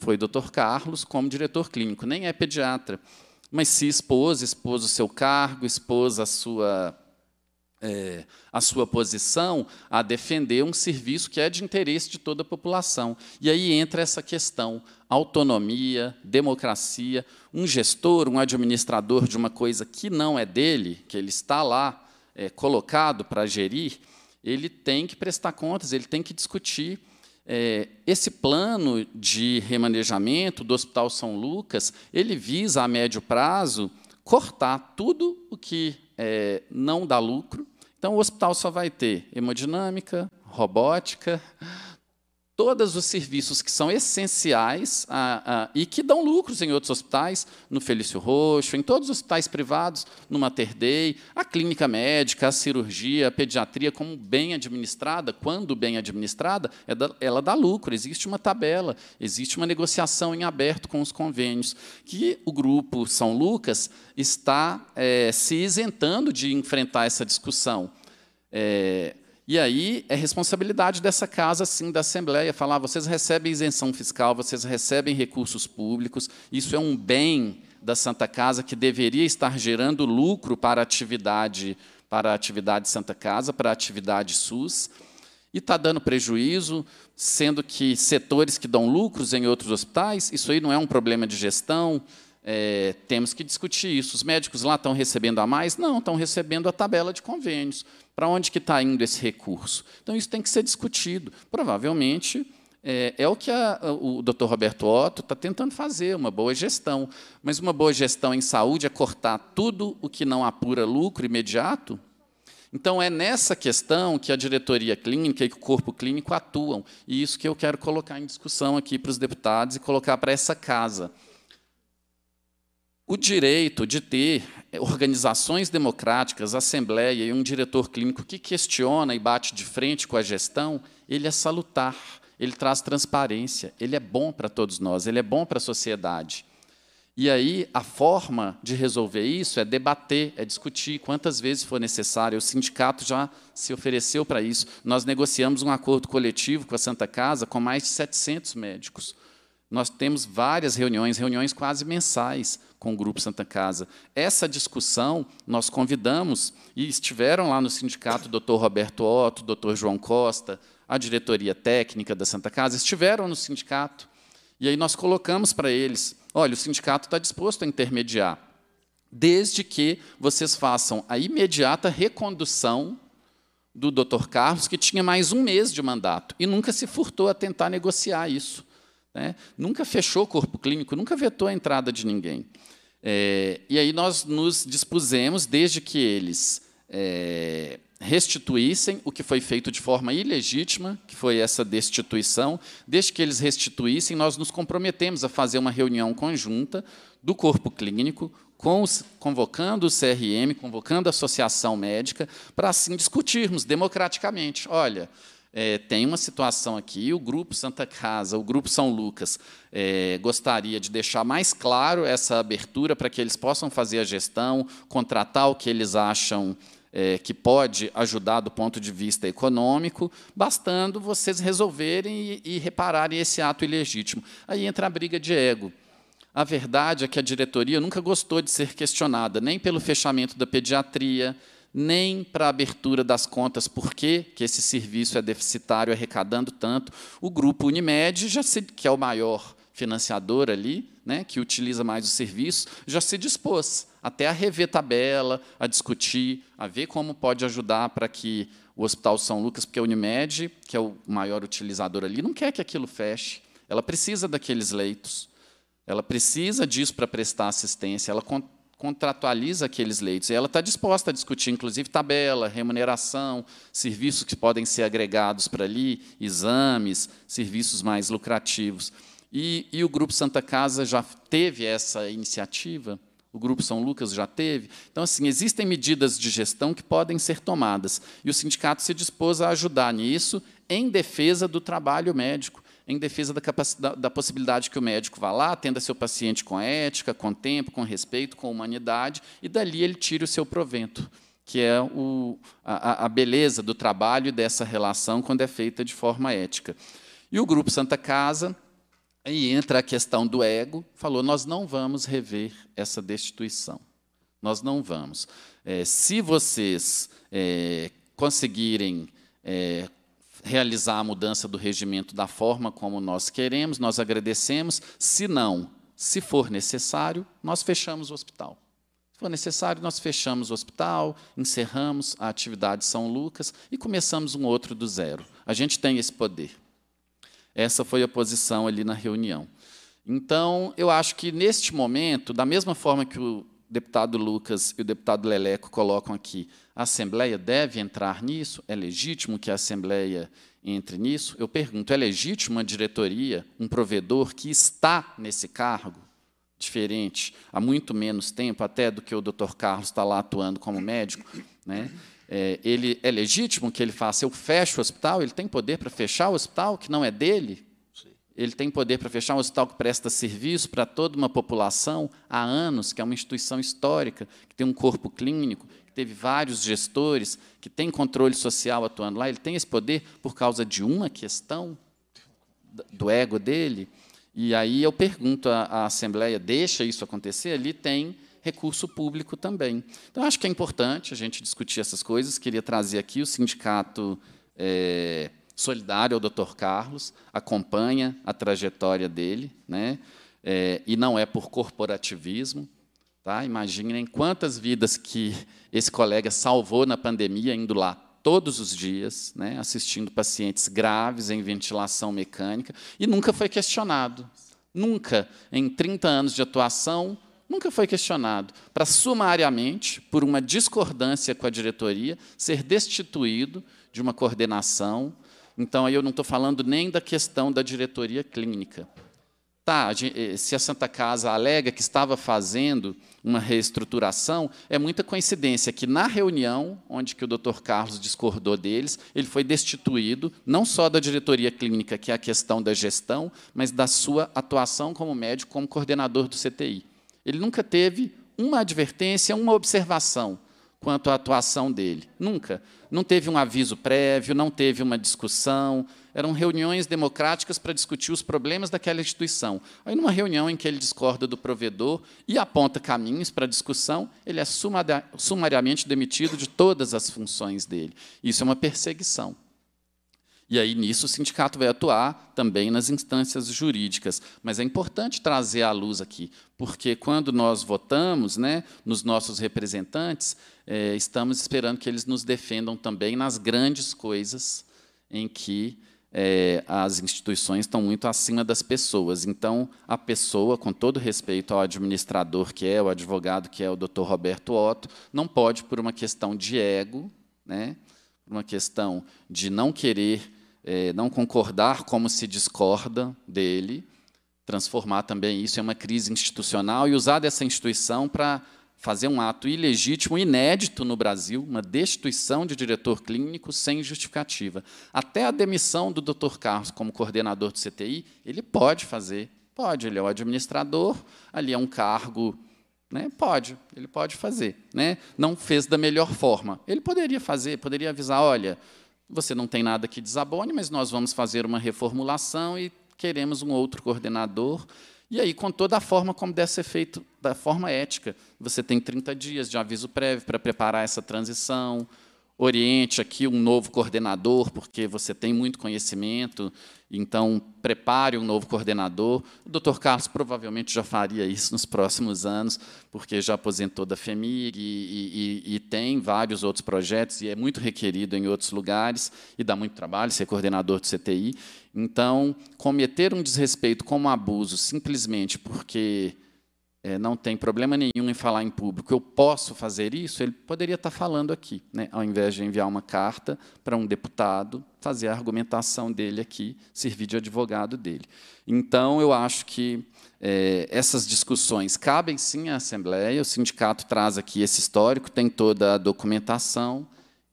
S6: foi Dr. Carlos como diretor clínico, nem é pediatra, mas se expôs, expôs o seu cargo, expôs a sua é, a sua posição a defender um serviço que é de interesse de toda a população. E aí entra essa questão: autonomia, democracia. Um gestor, um administrador de uma coisa que não é dele, que ele está lá é, colocado para gerir, ele tem que prestar contas, ele tem que discutir é, esse plano de remanejamento do Hospital São Lucas, ele visa, a médio prazo, cortar tudo o que é, não dá lucro. Então, o hospital só vai ter hemodinâmica, robótica, todos os serviços que são essenciais a, ah, a, ah, e que dão lucros em outros hospitais, no Felício Roxo, em todos os hospitais privados, no Mater Dei, a clínica médica, a cirurgia, a pediatria, como bem administrada, quando bem administrada, é ela dá lucro. Existe uma tabela, existe uma negociação em aberto com os convênios, que o grupo São Lucas está é, se isentando de enfrentar essa discussão. É, e aí é responsabilidade dessa casa, sim, da Assembleia, falar: vocês recebem isenção fiscal, vocês recebem recursos públicos, isso é um bem da Santa Casa que deveria estar gerando lucro para a atividade, para a atividade Santa Casa, para a atividade SUS, e está dando prejuízo, sendo que setores que dão lucros em outros hospitais, isso aí não é um problema de gestão, é, temos que discutir isso. Os médicos lá estão recebendo a mais? Não, estão recebendo a tabela de convênios. Para onde que está indo esse recurso? Então, isso tem que ser discutido. Provavelmente, é, é o que a, o Dr. Roberto Otto está tentando fazer, uma boa gestão. Mas uma boa gestão em saúde é cortar tudo o que não apura lucro imediato? Então, é nessa questão que a diretoria clínica e o corpo clínico atuam. E isso que eu quero colocar em discussão aqui para os deputados e colocar para essa casa o direito de ter organizações democráticas, assembleia e um diretor clínico que questiona e bate de frente com a gestão, ele é salutar, ele traz transparência, ele é bom para todos nós, ele é bom para a sociedade. E aí a forma de resolver isso é debater, é discutir quantas vezes for necessário. O sindicato já se ofereceu para isso. Nós negociamos um acordo coletivo com a Santa Casa com mais de 700 médicos. Nós temos várias reuniões, reuniões quase mensais com o Grupo Santa Casa. Essa discussão nós convidamos, e estiveram lá no sindicato o doutor Roberto Otto, o doutor João Costa, a diretoria técnica da Santa Casa, estiveram no sindicato. E aí nós colocamos para eles: olha, o sindicato está disposto a intermediar, desde que vocês façam a imediata recondução do doutor Carlos, que tinha mais um mês de mandato, e nunca se furtou a tentar negociar isso. Né? Nunca fechou o corpo clínico, nunca vetou a entrada de ninguém. É, e aí nós nos dispusemos, desde que eles é, restituíssem o que foi feito de forma ilegítima, que foi essa destituição, desde que eles restituíssem, nós nos comprometemos a fazer uma reunião conjunta do corpo clínico, com os, convocando o CRM, convocando a associação médica, para assim discutirmos democraticamente. Olha, é, tem uma situação aqui, o Grupo Santa Casa, o Grupo São Lucas, é, gostaria de deixar mais claro essa abertura para que eles possam fazer a gestão, contratar o que eles acham é, que pode ajudar do ponto de vista econômico, bastando vocês resolverem e, e repararem esse ato ilegítimo. Aí entra a briga de ego. A verdade é que a diretoria nunca gostou de ser questionada, nem pelo fechamento da pediatria, nem para a abertura das contas por que esse serviço é deficitário arrecadando tanto. O grupo Unimed, já se, que é o maior financiador ali, né, que utiliza mais o serviço, já se dispôs até a rever tabela, a discutir, a ver como pode ajudar para que o Hospital São Lucas, porque a Unimed, que é o maior utilizador ali, não quer que aquilo feche. Ela precisa daqueles leitos. Ela precisa disso para prestar assistência. Ela contratualiza aqueles leitos. E ela está disposta a discutir, inclusive, tabela, remuneração, serviços que podem ser agregados para ali, exames, serviços mais lucrativos. E, e o Grupo Santa Casa já teve essa iniciativa? O Grupo São Lucas já teve. Então, assim, existem medidas de gestão que podem ser tomadas. E o sindicato se dispôs a ajudar nisso em defesa do trabalho médico em defesa da, capacidade, da, possibilidade que o médico vá lá, atenda seu paciente com ética, com tempo, com respeito, com humanidade, e dali ele tire o seu provento, que é o, a, a beleza do trabalho e dessa relação quando é feita de forma ética. E o Grupo Santa Casa, aí entra a questão do ego, falou: nós não vamos rever essa destituição. Nós não vamos. É, se vocês é, conseguirem é, realizar a mudança do regimento da forma como nós queremos, nós agradecemos. Se não, se for necessário, nós fechamos o hospital. Se for necessário, nós fechamos o hospital, encerramos a atividade São Lucas e começamos um outro do zero. A gente tem esse poder. Essa foi a posição ali na reunião. Então, eu acho que neste momento, da mesma forma que o deputado Lucas e o deputado Leleco colocam aqui, a Assembleia deve entrar nisso? É legítimo que a Assembleia entre nisso? Eu pergunto, é legítimo a diretoria, um provedor que está nesse cargo, diferente, há muito menos tempo até do que o doutor Carlos está lá atuando como médico, né? É, ele, é legítimo que ele faça, eu fecho o hospital, ele tem poder para fechar o hospital, que não é dele? Ele tem poder para fechar um hospital que presta serviço para toda uma população há anos, que é uma instituição histórica, que tem um corpo clínico, que teve vários gestores, que tem controle social atuando lá. Ele tem esse poder por causa de uma questão do ego dele. E aí eu pergunto à, Assembleia: deixa isso acontecer? Ali tem recurso público também. Então, acho que é importante a gente discutir essas coisas. Queria trazer aqui o sindicato. É, solidário ao Dr. Carlos, acompanha a trajetória dele, né? É, e não é por corporativismo. Tá? Imaginem quantas vidas que esse colega salvou na pandemia, indo lá todos os dias, né? assistindo pacientes graves em ventilação mecânica, e nunca foi questionado. Nunca, em 30 anos de atuação, nunca foi questionado para sumariamente, por uma discordância com a diretoria, ser destituído de uma coordenação então, aí eu não estou falando nem da questão da diretoria clínica. Tá, eh, se a Santa Casa alega que estava fazendo uma reestruturação, é muita coincidência que na reunião onde que o Dr. Carlos discordou deles, ele foi destituído não só da diretoria clínica, que é a questão da gestão, mas da sua atuação como médico, como coordenador do CTI. Ele nunca teve uma advertência, uma observação quanto à atuação dele. Nunca. Não teve um aviso prévio, não teve uma discussão. Eram reuniões democráticas para discutir os problemas daquela instituição. Aí, numa reunião em que ele discorda do provedor e aponta caminhos para discussão, ele é sumariamente demitido de todas as funções dele. Isso é uma perseguição. E aí, nisso, o sindicato vai atuar também nas instâncias jurídicas. Mas é importante trazer à luz aqui, porque quando nós votamos né, nos nossos representantes, é, estamos esperando que eles nos defendam também nas grandes coisas em que é, as instituições estão muito acima das pessoas. Então, a pessoa, com todo respeito ao administrador que é, o advogado que é o Dr. Roberto Otto, não pode, por uma questão de ego, né, por uma questão de não querer, é, não concordar como se discorda dele, transformar também isso em uma crise institucional e usar dessa instituição para fazer um ato ilegítimo, inédito no Brasil, uma destituição de diretor clínico sem justificativa. Até a demissão do Dr. Carlos como coordenador do CTI, ele pode fazer. Pode, ele é o administrador, ali é um cargo né? Pode, ele pode fazer. Né? Não fez da melhor forma. Ele poderia fazer, poderia avisar: olha, você não tem nada que desabone, mas nós vamos fazer uma reformulação e queremos um outro coordenador e aí, com toda a forma como deve ser feito, da forma ética, você tem 30 dias de aviso prévio para preparar essa transição, oriente aqui um novo coordenador, porque você tem muito conhecimento então, prepare um novo coordenador. O doutor Carlos provavelmente já faria isso nos próximos anos, porque já aposentou da FEMIG e, e, e, tem vários outros projetos e é muito requerido em outros lugares e dá muito trabalho ser coordenador do CTI. Então, cometer um desrespeito como abuso simplesmente porque é, não tem problema nenhum em falar em público, eu posso fazer isso, ele poderia estar falando aqui, né? ao invés de enviar uma carta para um deputado, fazer a argumentação dele aqui, servir de advogado dele. Então, eu acho que é, essas discussões cabem sim à Assembleia, o sindicato traz aqui esse histórico, tem toda a documentação,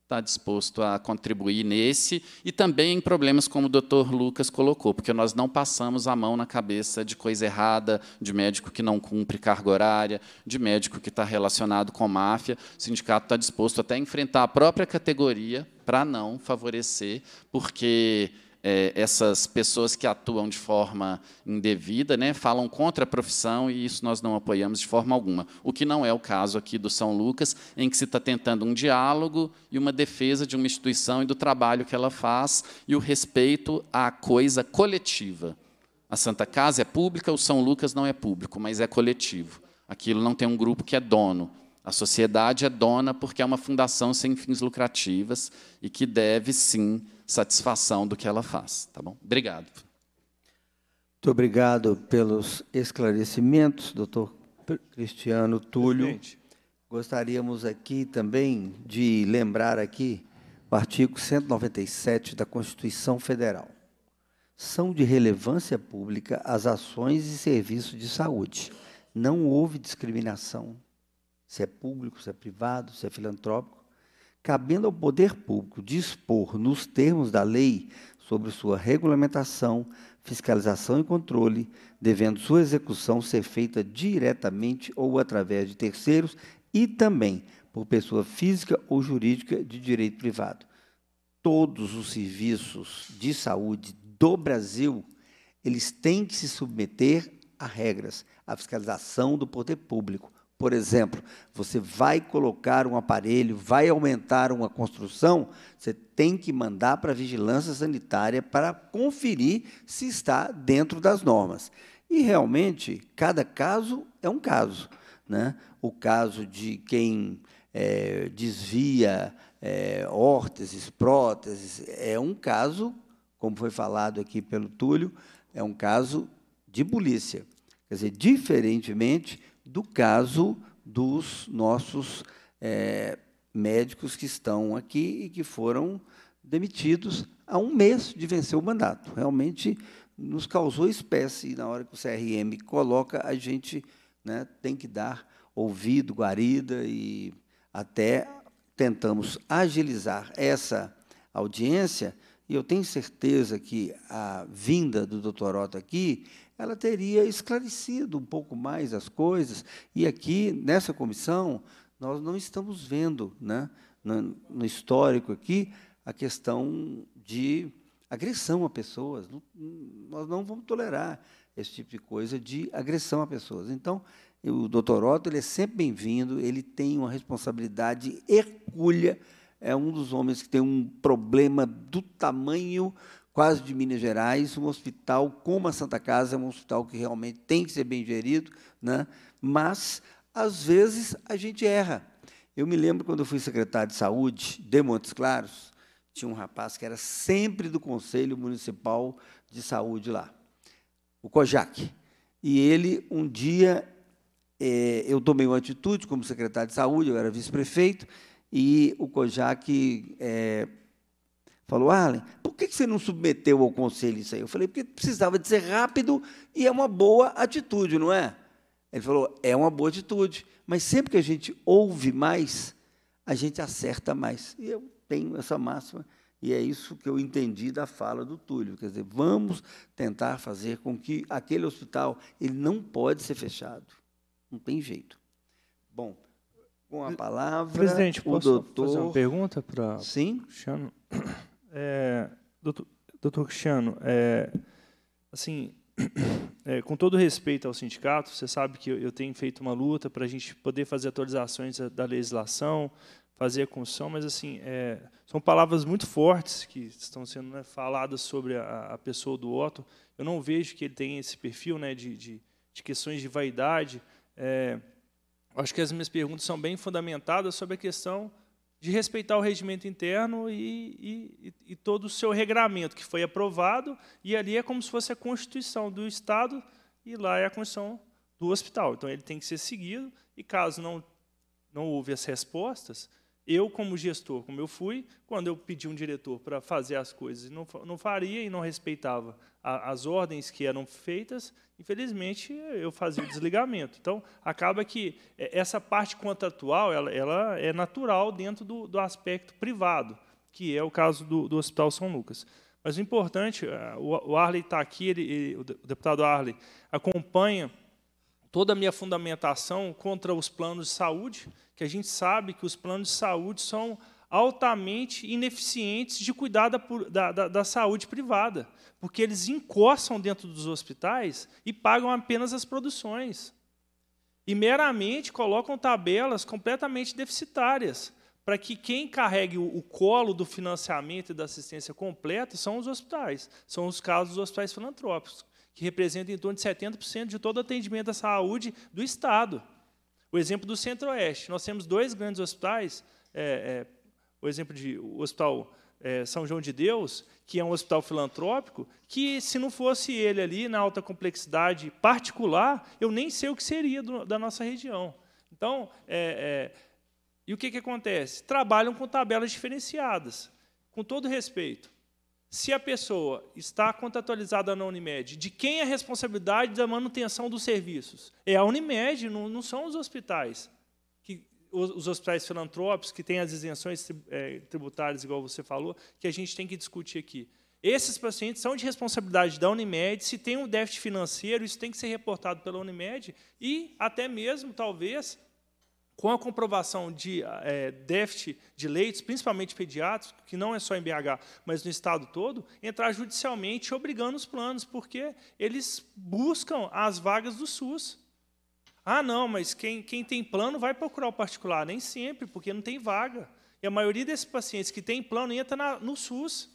S6: está disposto a contribuir nesse e também em problemas como o doutor Lucas colocou, porque nós não passamos a mão na cabeça de coisa errada, de médico que não cumpre carga horária, de médico que está relacionado com máfia. O sindicato está disposto até a enfrentar a própria categoria para não favorecer, porque é, essas pessoas que atuam de forma indevida, né, falam contra a profissão e isso nós não apoiamos de forma alguma. O que não é o caso aqui do São Lucas, em que se está tentando um diálogo e uma defesa de uma instituição e do trabalho que ela faz e o respeito à coisa coletiva. A Santa Casa é pública, o São Lucas não é público, mas é coletivo. Aquilo não tem um grupo que é dono, a sociedade é dona porque é uma fundação sem fins lucrativos e que deve, sim, satisfação do que ela faz, tá bom? Obrigado.
S1: Muito obrigado pelos esclarecimentos, doutor Cristiano Túlio. Presidente. Gostaríamos aqui também de lembrar aqui o artigo 197 da Constituição Federal. São de relevância pública as ações e serviços de saúde. Não houve discriminação, se é público, se é privado, se é filantrópico cabendo ao poder público dispor, nos termos da lei, sobre sua regulamentação, fiscalização e controle, devendo sua execução ser feita diretamente ou através de terceiros e também por pessoa física ou jurídica de direito privado. Todos os serviços de saúde do Brasil, eles têm que se submeter a regras, à fiscalização do poder público. Por exemplo, você vai colocar um aparelho, vai aumentar uma construção, você tem que mandar para a vigilância sanitária para conferir se está dentro das normas. E realmente, cada caso é um caso. Né? O caso de quem é, desvia é, órteses, próteses, é um caso, como foi falado aqui pelo Túlio, é um caso de polícia. Quer dizer, diferentemente do caso dos nossos é, médicos que estão aqui e que foram demitidos há um mês de vencer o mandato. Realmente nos causou espécie. E na hora que o CRM coloca, a gente né, tem que dar ouvido, guarida e até tentamos agilizar essa audiência e eu tenho certeza que a vinda do Dr. Otto aqui, ela teria esclarecido um pouco mais as coisas. E aqui, nessa comissão, nós não estamos vendo, né, no, no histórico aqui, a questão de agressão a pessoas. Não, nós não vamos tolerar esse tipo de coisa de agressão a pessoas. Então, o Dr. Otto ele é sempre bem-vindo, ele tem uma responsabilidade hercúlea é um dos homens que tem um problema do tamanho quase de Minas Gerais, um hospital como a Santa Casa, é um hospital que realmente tem que ser bem gerido, né? mas, às vezes, a gente erra. Eu me lembro quando eu fui secretário de saúde de Montes Claros, tinha um rapaz que era sempre do Conselho Municipal de Saúde lá, o COJAC. E ele, um dia, é, eu tomei uma atitude como secretário de saúde, eu era vice-prefeito, e o Kojak é, falou, Arlen, por que você não submeteu ao conselho isso aí? Eu falei, porque precisava de ser rápido e é uma boa atitude, não é? Ele falou, é uma boa atitude, mas sempre que a gente ouve mais, a gente acerta mais. E eu tenho essa máxima, e é isso que eu entendi da fala do Túlio. Quer dizer, vamos tentar fazer com que aquele hospital ele não pode ser fechado. Não tem jeito. Bom, com a palavra, Presidente, posso o doutor... fazer uma
S5: pergunta para Sim. Cristiano? É, doutor, doutor Cristiano, é, assim, <coughs> é, com todo respeito ao sindicato, você sabe que eu, eu tenho feito uma luta para a gente poder fazer atualizações da, legislação, fazer a construção, mas assim é, são palavras muito fortes que estão sendo né, faladas sobre a, a, pessoa do Otto. Eu não vejo que ele tenha esse perfil né, de, de, de questões de vaidade. É, acho que as minhas perguntas são bem fundamentadas sobre a questão de respeitar o regimento interno e, e, e, todo o seu regramento que foi aprovado, e ali é como se fosse a Constituição do Estado, e lá é a Constituição do hospital. Então, ele tem que ser seguido, e caso não, não houve as respostas, eu, como gestor, como eu fui, quando eu pedi um diretor para fazer as coisas e não, não faria e não respeitava a, as ordens que eram feitas, infelizmente eu fazia o desligamento. Então, acaba que é, essa parte contratual ela, ela é natural dentro do, do aspecto privado, que é o caso do, do Hospital São Lucas. Mas o importante, é, o Arley está aqui, ele, ele, o deputado Arley acompanha toda a minha fundamentação contra os planos de saúde, que a gente sabe que os planos de saúde são altamente ineficientes de cuidar da, da, da, saúde privada, porque eles encostam dentro dos hospitais e pagam apenas as produções. E meramente colocam tabelas completamente deficitárias, para que quem carregue o, o colo do financiamento e da assistência completa são os hospitais, são os casos dos hospitais filantrópicos que representa em torno de 70% de todo o atendimento à saúde do Estado. O exemplo do Centro-Oeste. Nós temos dois grandes hospitais, é, é, o exemplo de o Hospital é, São João de Deus, que é um hospital filantrópico, que se não fosse ele ali na alta complexidade particular, eu nem sei o que seria do, da nossa região. Então, é, é, e o que, que acontece? Trabalham com tabelas diferenciadas, com todo respeito se a pessoa está contratualizada na Unimed, de quem é a responsabilidade da manutenção dos serviços? É a Unimed, não, não são os hospitais. Que, os, os, hospitais filantrópicos, que têm as isenções é, tributárias, igual você falou, que a gente tem que discutir aqui. Esses pacientes são de responsabilidade da Unimed. Se tem um déficit financeiro, isso tem que ser reportado pela Unimed e até mesmo, talvez, com a comprovação de é, déficit de leitos, principalmente pediátricos, que não é só em BH, mas no estado todo, entrar judicialmente obrigando os planos, porque eles buscam as vagas do SUS. Ah, não, mas quem, quem tem plano vai procurar o particular. Nem sempre, porque não tem vaga. E a maioria desses pacientes que tem plano entra na, no SUS.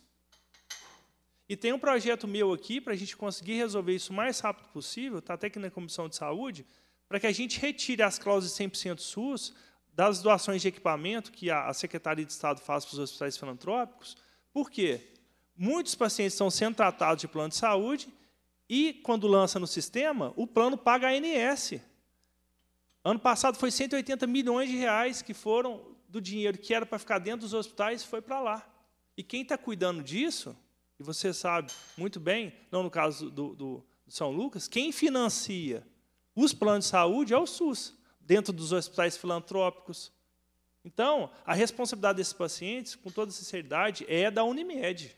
S5: E tem um projeto meu aqui para a gente conseguir resolver isso o mais rápido possível, está até aqui na Comissão de Saúde, para que a gente retire as cláusulas 100% SUS das doações de equipamento que a Secretaria de Estado faz para os hospitais filantrópicos. Por quê? Muitos pacientes estão sendo tratados de plano de saúde e, quando lança no sistema, o plano paga a ANS. Ano passado foi 180 milhões de reais que foram do dinheiro que era para ficar dentro dos hospitais, foi para lá. E quem está cuidando disso, e você sabe muito bem, não no caso do, do São Lucas, quem financia os planos de saúde é o SUS, dentro dos hospitais filantrópicos. Então, a responsabilidade desses pacientes, com toda sinceridade, é da Unimed.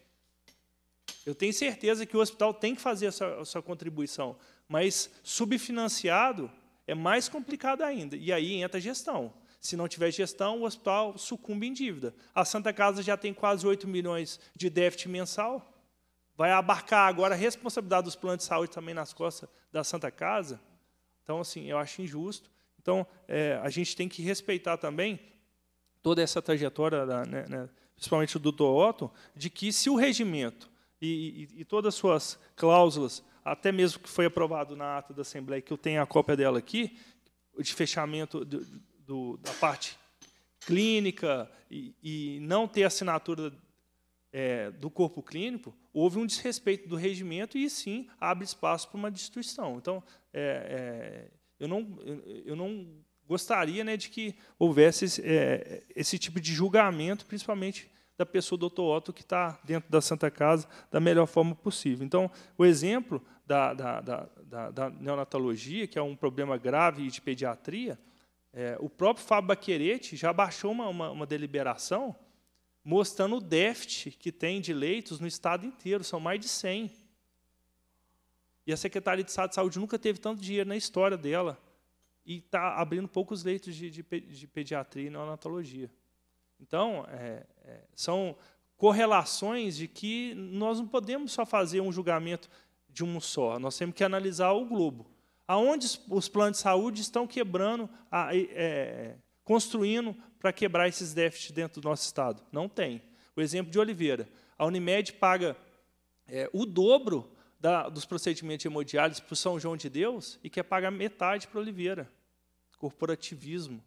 S5: Eu tenho certeza que o hospital tem que fazer a sua, a sua contribuição, mas subfinanciado é mais complicado ainda. E aí entra a gestão. Se não tiver gestão, o hospital sucumbe em dívida. A Santa Casa já tem quase 8 milhões de déficit mensal. Vai abarcar agora a responsabilidade dos planos de saúde também nas costas da Santa Casa. Então, assim, eu acho injusto. Então, é, a gente tem que respeitar também toda essa trajetória, da, né, né, principalmente do Dr. Otto, de que se o regimento e, e, e, todas as suas cláusulas, até mesmo que foi aprovado na ata da Assembleia, que eu tenho a cópia dela aqui, de fechamento do, do, da parte clínica e, e não ter assinatura é, do corpo clínico, houve um desrespeito do regimento e, sim, abre espaço para uma destruição. Então, é, é, eu, não, eu não gostaria né, de que houvesse esse, é, esse tipo de julgamento, principalmente da pessoa do Dr. Otto que está dentro da Santa Casa da melhor forma possível. Então, o exemplo da, da, da, da neonatologia, que é um problema grave de pediatria, é, o próprio Fábio Baquerete já baixou uma, uma, uma, deliberação mostrando o déficit que tem de leitos no estado inteiro, são mais de 100. E a Secretaria de Estado de Saúde nunca teve tanto dinheiro na história dela e está abrindo poucos leitos de, de, de pediatria e neonatologia. Então, é, é, são correlações de que nós não podemos só fazer um julgamento de um só, nós temos que analisar o globo. Aonde os planos de saúde estão quebrando, a, é, construindo para quebrar esses déficits dentro do nosso Estado? Não tem. O exemplo de Oliveira. A Unimed paga é, o dobro da, dos procedimentos de hemodiálise para o São João de Deus e quer pagar metade para Oliveira. Corporativismo,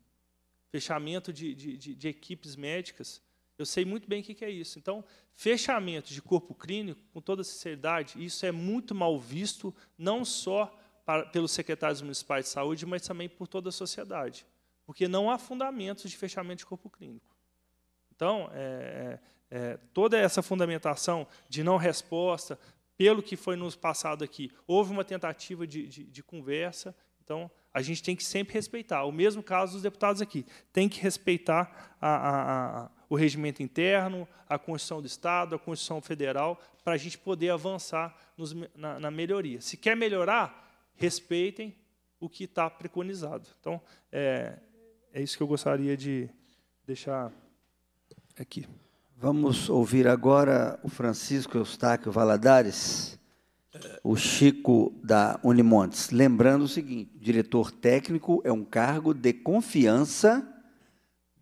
S5: fechamento de, de, de, equipes médicas. Eu sei muito bem o que é isso. Então, fechamento de corpo clínico, com toda sinceridade, isso é muito mal visto, não só para, pelos secretários municipais de saúde, mas também por toda a sociedade. Porque não há fundamentos de fechamento de corpo clínico. Então, é, é, é toda essa fundamentação de não resposta, pelo que foi nos passado aqui, houve uma tentativa de, de, de conversa, então a gente tem que sempre respeitar. O mesmo caso dos deputados aqui, tem que respeitar a, a, a, o regimento interno, a Constituição do Estado, a Constituição Federal, para a gente poder avançar nos, na, na melhoria. Se quer melhorar, respeitem o que está preconizado. Então, é, é isso que eu gostaria de deixar aqui.
S1: Vamos ouvir agora o Francisco Eustáquio Valadares, o Chico da Unimontes. Lembrando o seguinte: diretor técnico é um cargo de confiança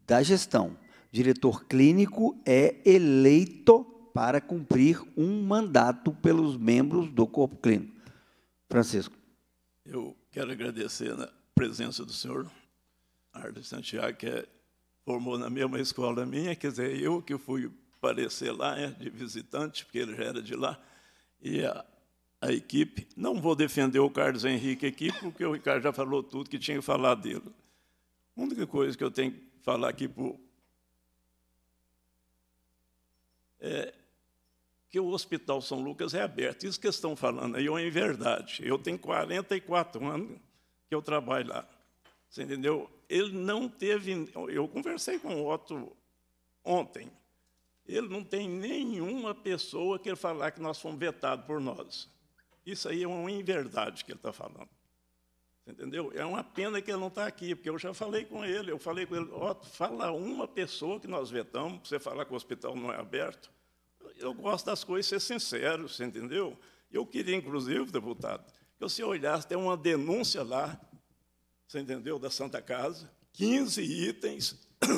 S1: da gestão. Diretor clínico é eleito para cumprir um mandato pelos membros do corpo clínico. Francisco.
S7: Eu quero agradecer a presença do senhor Arthur Santiago, que é formou na mesma escola minha, quer dizer, eu que fui aparecer lá né, de visitante, porque ele já era de lá, e a, a, equipe. Não vou defender o Carlos Henrique aqui, porque o Ricardo já falou tudo que tinha que falar dele. A única coisa que eu tenho que falar aqui por, é que o Hospital São Lucas é aberto. Isso que estão falando aí é verdade. Eu tenho 44 anos que eu trabalho lá. Você entendeu? Ele não teve. Eu conversei com o Otto ontem. Ele não tem nenhuma pessoa que ele falar que nós fomos vetados por nós. Isso aí é uma inverdade que ele está falando. Você entendeu? É uma pena que ele não está aqui, porque eu já falei com ele. Eu falei com ele, Otto, fala uma pessoa que nós vetamos, você falar que o hospital não é aberto. Eu gosto das coisas ser sincero, você entendeu? Eu queria, inclusive, deputado, que você olhasse, tem uma denúncia lá você entendeu, da Santa Casa, 15 itens,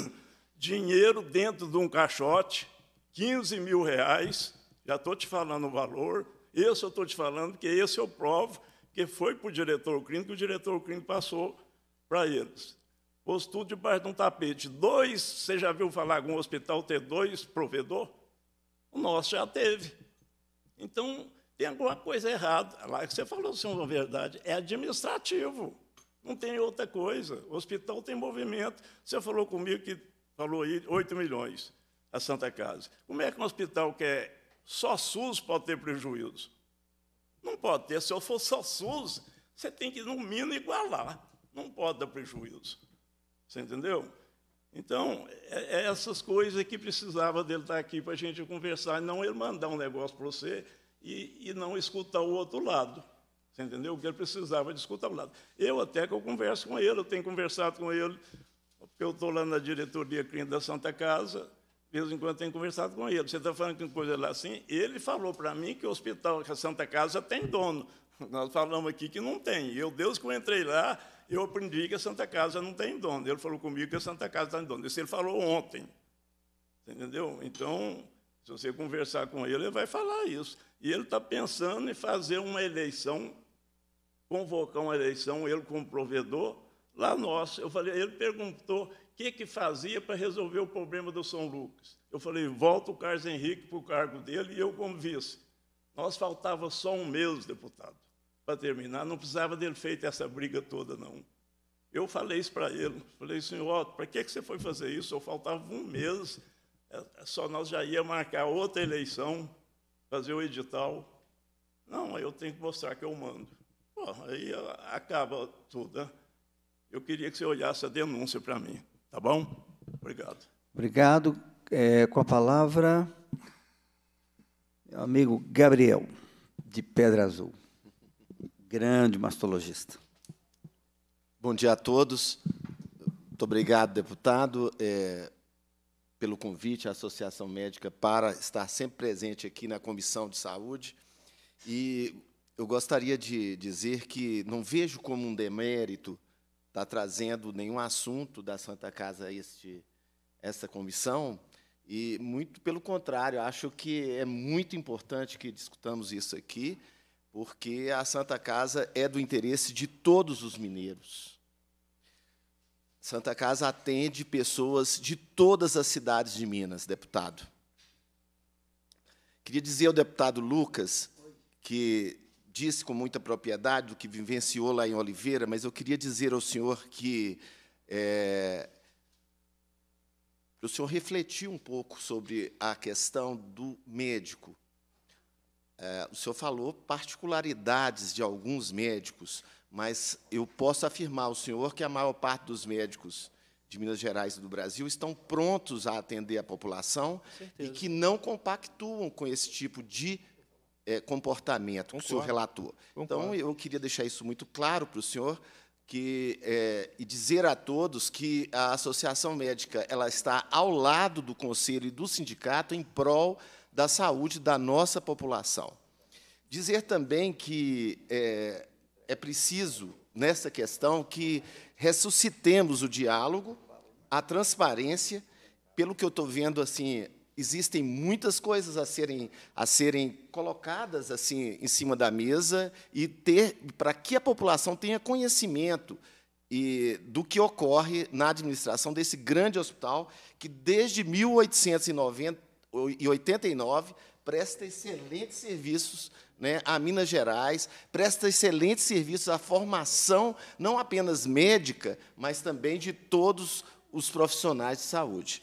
S7: <coughs> dinheiro dentro de um caixote, 15 mil reais, já estou te falando o valor, esse eu estou te falando, que esse eu provo, que foi para o diretor clínico, o diretor clínico passou para eles. Pôs tudo debaixo de um tapete. Dois, você já viu falar algum hospital ter dois provedor? O nosso já teve. Então, tem alguma coisa errada. Lá que você falou, senhor, na verdade, é administrativo. Não tem outra coisa. O hospital tem movimento. Você falou comigo que falou aí 8 milhões a Santa Casa. Como é que um hospital que é só SUS pode ter prejuízo? Não pode ter. Se eu for só SUS, você tem que, no mínimo, igualar. Não pode dar prejuízo. Você entendeu? Então, é, é essas coisas que precisava dele estar aqui para a gente conversar, e não ele mandar um negócio para você e, e não escutar o outro lado. Você entendeu? O que ele precisava de lado. Eu até que eu converso com ele, eu tenho conversado com ele, porque eu estou lá na diretoria clínica da Santa Casa, de vez em quando tenho conversado com ele. Você está falando uma coisa lá assim? Ele falou para mim que o hospital, da a Santa Casa tem dono. Nós falamos aqui que não tem. Eu, Deus, que eu entrei lá, eu aprendi que a Santa Casa não tem dono. Ele falou comigo que a Santa Casa está em dono. Isso ele falou ontem. Entendeu? Então, se você conversar com ele, ele vai falar isso. E ele está pensando em fazer uma eleição convocar uma eleição, ele como provedor, lá nosso. Eu falei, ele perguntou o que, que fazia para resolver o problema do São Lucas. Eu falei, volta o Carlos Henrique para o cargo dele e eu como vice. Nós faltava só um mês, deputado, para terminar. Não precisava dele feito essa briga toda, não. Eu falei isso para ele. Falei, senhor, para que, que você foi fazer isso? Eu faltava um mês, é, é, só nós já ia marcar outra eleição, fazer o edital. Não, eu tenho que mostrar que eu mando aí acaba tudo. Né? Eu queria que você olhasse a denúncia para mim, tá bom?
S1: Obrigado. Obrigado. É, com a palavra, meu amigo Gabriel, de Pedra Azul, grande mastologista. Bom dia a todos. Muito obrigado, deputado,
S8: é, pelo convite à Associação Médica para estar sempre presente aqui na Comissão de Saúde. E eu gostaria de dizer que não vejo como um demérito estar tá trazendo nenhum assunto da Santa Casa a este, esta comissão, e muito pelo contrário, acho que é muito importante que discutamos isso aqui, porque a Santa Casa é do interesse de todos os mineiros. Santa Casa atende pessoas de todas as cidades de Minas, deputado. Queria dizer ao deputado Lucas que disse com muita propriedade do que vivenciou lá em Oliveira, mas eu queria dizer ao senhor que é, o senhor refletiu um pouco sobre a questão do médico. É, o senhor falou particularidades de alguns médicos, mas eu posso afirmar ao senhor que a maior parte dos médicos de Minas Gerais e do Brasil estão prontos a atender a população e que não compactuam com esse tipo de é, comportamento Concordo. que o senhor relatou. Então, Concordo. Então, eu queria deixar isso muito claro para o senhor que, é, e dizer a todos que a Associação Médica ela está ao lado do Conselho e do sindicato em prol da saúde da nossa população. Dizer também que é, é preciso, nessa questão, que ressuscitemos o diálogo, a transparência. Pelo que eu estou vendo, assim, existem muitas coisas a serem, a serem colocadas assim em cima da mesa e ter para que a população tenha conhecimento e do que ocorre na administração desse grande hospital que desde 1889 presta excelentes serviços né, a Minas Gerais, presta excelentes serviços à formação não apenas médica, mas também de todos os profissionais de saúde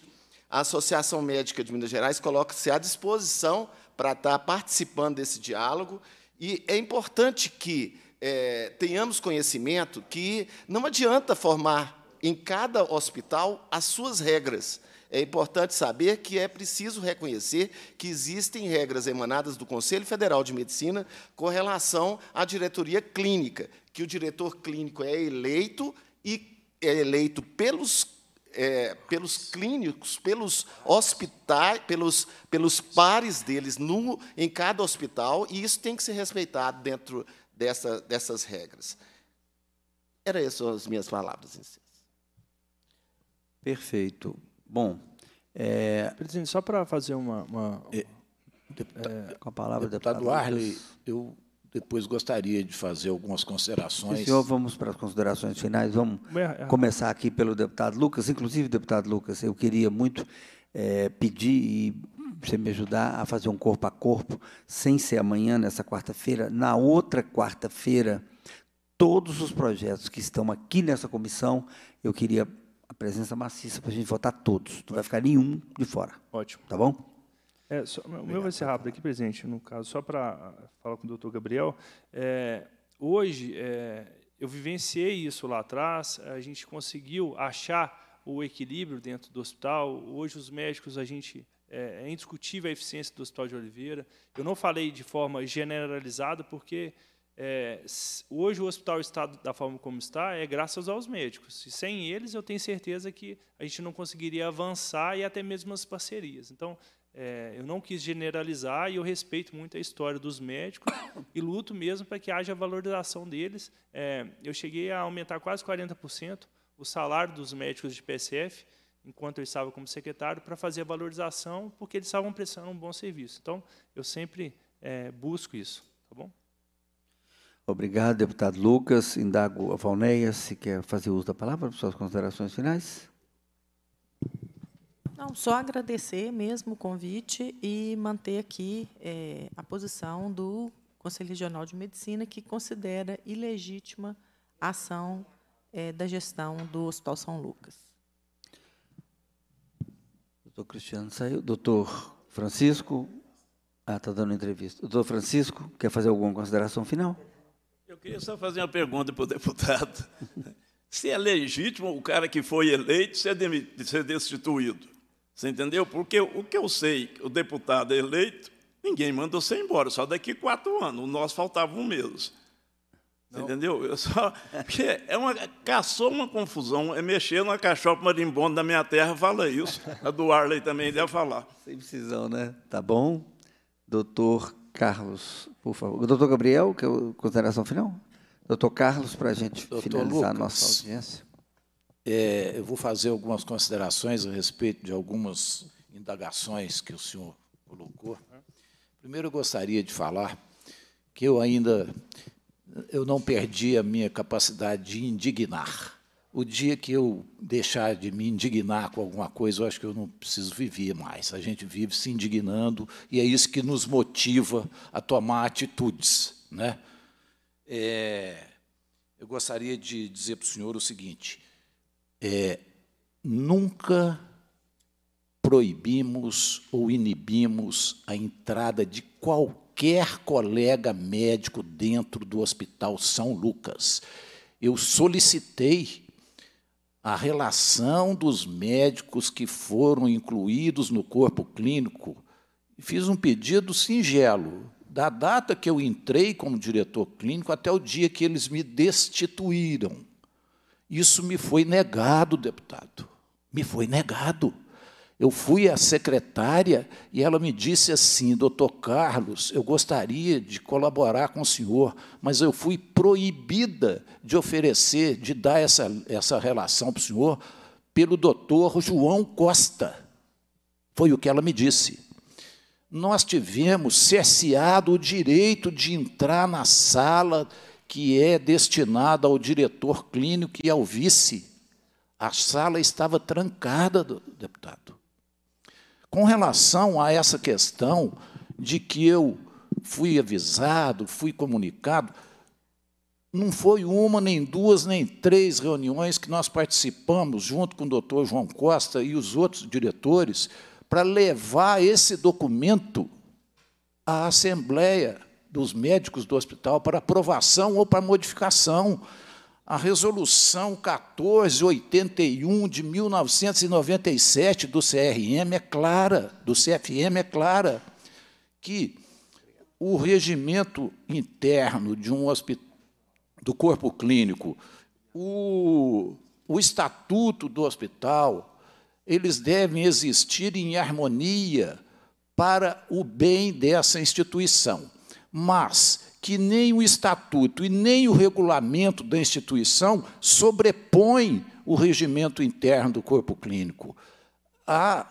S8: a Associação Médica de Minas Gerais coloca-se à disposição para estar participando desse diálogo. E é importante que é, tenhamos conhecimento que não adianta formar em cada hospital as suas regras. É importante saber que é preciso reconhecer que existem regras emanadas do Conselho Federal de Medicina com relação à diretoria clínica, que o diretor clínico é eleito e é eleito pelos é, pelos clínicos, pelos hospitais, pelos, pelos pares deles no, em cada hospital, e isso tem que ser respeitado dentro dessa, dessas regras. Eram essas as minhas palavras.
S5: Perfeito. Bom, é... Presidente, só para fazer uma... uma... É, deputado, é, com a palavra, deputado, deputado Arley,
S1: eu depois gostaria de fazer algumas considerações. Sim, senhor, vamos para as considerações finais. Vamos é, é. começar aqui pelo deputado Lucas. Inclusive, deputado Lucas, eu queria muito é, pedir e você me ajudar a fazer um corpo a corpo, sem ser amanhã, nessa quarta-feira. Na outra quarta-feira, todos os projetos que estão aqui nessa comissão, eu queria a presença maciça para a gente votar todos. Não vai ficar nenhum de fora. Ótimo. Tá bom?
S5: É, só, o meu vai ser rápido aqui, presidente, no caso, só para ah, falar com o doutor Gabriel. É, hoje, é, eu vivenciei isso lá atrás, a gente conseguiu achar o equilíbrio dentro do hospital. Hoje, os médicos, a gente é, é indiscutível a eficiência do Hospital de Oliveira. Eu não falei de forma generalizada, porque é, hoje o hospital está da forma como está é graças aos médicos. E sem eles, eu tenho certeza que a gente não conseguiria avançar e até mesmo as parcerias. Então, é, eu não quis generalizar e eu respeito muito a história dos médicos e luto mesmo para que haja valorização deles. É, eu cheguei a aumentar quase 40% o salário dos médicos de PSF, enquanto eu estava como secretário, para fazer a valorização, porque eles estavam prestando um bom serviço. Então, eu sempre é, busco isso. Tá bom?
S1: Obrigado, deputado Lucas. Indago a Valneia se quer fazer uso da palavra para suas considerações finais.
S2: Não, só agradecer mesmo o convite e manter aqui é, a posição do Conselho Regional de Medicina, que considera ilegítima a ação é, da gestão do Hospital São Lucas.
S1: Doutor Cristiano saiu. Doutor Francisco. Ah, está dando entrevista. Doutor Francisco, quer fazer alguma consideração final?
S7: Eu queria só fazer uma pergunta para o deputado. Se é legítimo o cara que foi eleito ser, ser destituído? Você entendeu? Porque o que eu sei, o deputado eleito, ninguém mandou você embora, só daqui quatro anos. nós faltavam faltava um mês. Você entendeu? Eu só, porque é uma, caçou uma confusão, é mexer na cachopa marimbona da minha terra, fala isso. A do Arley também deve falar.
S1: Sem precisão, né? Tá bom? Doutor Carlos, por favor. Doutor Gabriel, que é consideração final? Doutor Carlos, para a gente Doutor finalizar Lucas. a nossa audiência.
S3: É, eu vou fazer algumas considerações a respeito de algumas indagações que o senhor colocou. Primeiro, eu gostaria de falar que eu ainda eu não perdi a minha capacidade de indignar. O dia que eu deixar de me indignar com alguma coisa, eu acho que eu não preciso viver mais. A gente vive se indignando e é isso que nos motiva a tomar atitudes. Né? É, eu gostaria de dizer para o senhor o seguinte: é, nunca proibimos ou inibimos a entrada de qualquer colega médico dentro do Hospital São Lucas. Eu solicitei a relação dos médicos que foram incluídos no corpo clínico. e Fiz um pedido singelo, da data que eu entrei como diretor clínico até o dia que eles me destituíram. Isso me foi negado, deputado. Me foi negado. Eu fui à secretária e ela me disse assim: doutor Carlos, eu gostaria de colaborar com o senhor, mas eu fui proibida de oferecer, de dar essa, essa relação para o senhor, pelo doutor João Costa. Foi o que ela me disse. Nós tivemos cerceado o direito de entrar na sala que é destinada ao diretor clínico e ao vice. A sala estava trancada, deputado. Com relação a essa questão de que eu fui avisado, fui comunicado, não foi uma, nem duas, nem três reuniões que nós participamos, junto com o doutor João Costa e os outros diretores, para levar esse documento à Assembleia dos médicos do hospital para aprovação ou para modificação. A resolução 1481 de 1997 do CRM é clara, do CFM é clara, que o regimento interno de um do corpo clínico, o, o estatuto do hospital, eles devem existir em harmonia para o bem dessa instituição mas que nem o estatuto e nem o regulamento da instituição sobrepõem o regimento interno do corpo clínico. A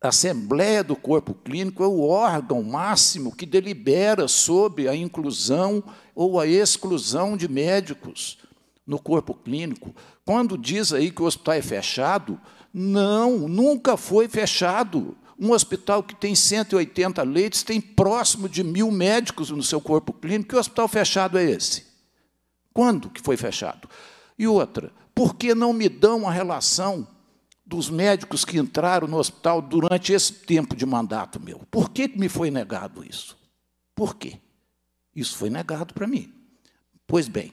S3: Assembleia do Corpo Clínico é o órgão máximo que delibera sobre a inclusão ou a exclusão de médicos no corpo clínico. Quando diz aí que o hospital é fechado, não, nunca foi fechado. Um hospital que tem 180 leitos tem próximo de mil médicos no seu corpo clínico. Que hospital fechado é esse? Quando que foi fechado? E outra, por que não me dão a relação dos médicos que entraram no hospital durante esse tempo de mandato meu? Por que me foi negado isso? Por quê? Isso foi negado para mim. Pois bem,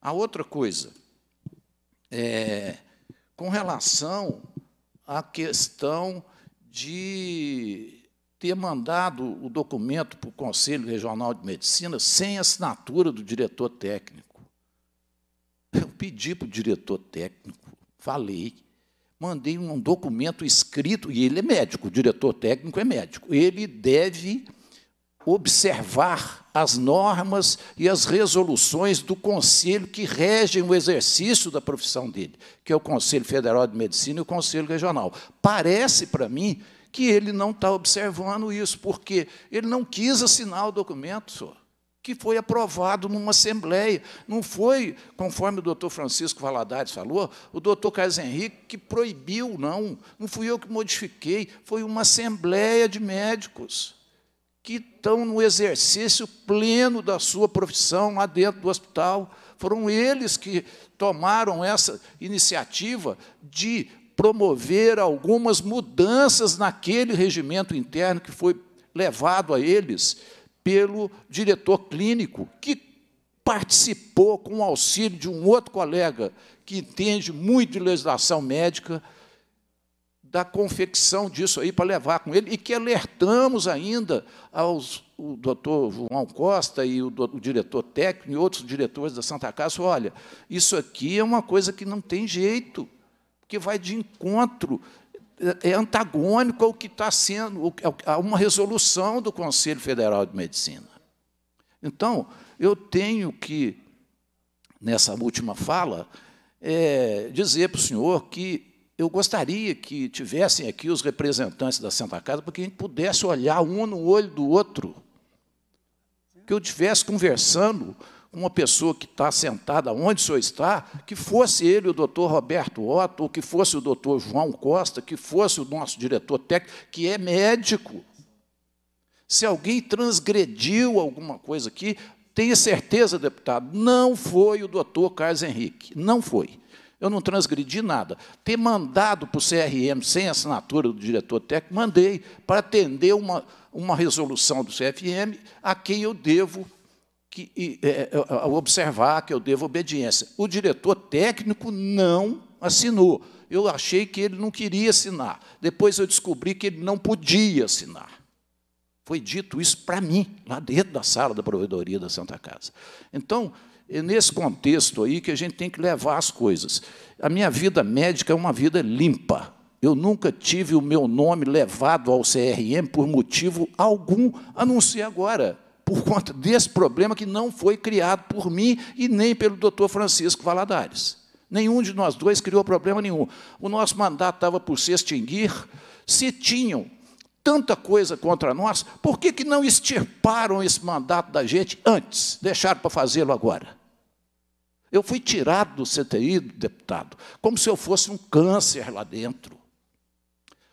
S3: a outra coisa, é, com relação à questão de ter mandado o documento para o Conselho Regional de Medicina sem assinatura do diretor técnico. Eu pedi para o diretor técnico, falei, mandei um documento escrito, e ele é médico, o diretor técnico é médico, ele deve observar as normas e as resoluções do conselho que regem o exercício da profissão dele, que é o Conselho Federal de Medicina e o Conselho Regional. Parece para mim que ele não está observando isso, porque ele não quis assinar o documento, senhor, que foi aprovado numa assembleia. Não foi, conforme o doutor Francisco Valadares falou, o doutor Carlos Henrique que proibiu, não. Não fui eu que modifiquei, foi uma assembleia de médicos que estão no exercício pleno da sua profissão lá dentro do hospital. Foram eles que tomaram essa iniciativa de promover algumas mudanças naquele regimento interno que foi levado a eles pelo diretor clínico, que participou com o auxílio de um outro colega que entende muito de legislação médica da confecção disso aí para levar com ele, e que alertamos ainda aos o doutor João Costa e o, o diretor técnico e outros diretores da Santa Casa, olha, isso aqui é uma coisa que não tem jeito, que vai de encontro, é, é antagônico ao que está sendo, a uma resolução do Conselho Federal de Medicina. Então, eu tenho que, nessa última fala, é, dizer para o senhor que eu gostaria que tivessem aqui os representantes da Santa Casa, porque a gente pudesse olhar um no olho do outro. Que eu estivesse conversando com uma pessoa que está sentada onde o senhor está, que fosse ele o doutor Roberto Otto, ou que fosse o doutor João Costa, que fosse o nosso diretor técnico, que é médico. Se alguém transgrediu alguma coisa aqui, tenha certeza, deputado, não foi o doutor Carlos Henrique, não foi. Eu não transgredi nada. Ter mandado para o CRM, sem assinatura do diretor técnico, mandei para atender uma, uma resolução do CFM a quem eu devo que, é, é, é, observar, que eu devo obediência. O diretor técnico não assinou. Eu achei que ele não queria assinar. Depois eu descobri que ele não podia assinar. Foi dito isso para mim, lá dentro da sala da provedoria da Santa Casa. Então, é nesse contexto aí que a gente tem que levar as coisas. A minha vida médica é uma vida limpa. Eu nunca tive o meu nome levado ao CRM por motivo algum, a não ser agora, por conta desse problema que não foi criado por mim e nem pelo doutor Francisco Valadares. Nenhum de nós dois criou problema nenhum. O nosso mandato estava por se extinguir. Se tinham tanta coisa contra nós, por que, que não extirparam esse mandato da gente antes? Deixaram para fazê-lo agora. Eu fui tirado do CTI, deputado, como se eu fosse um câncer lá dentro.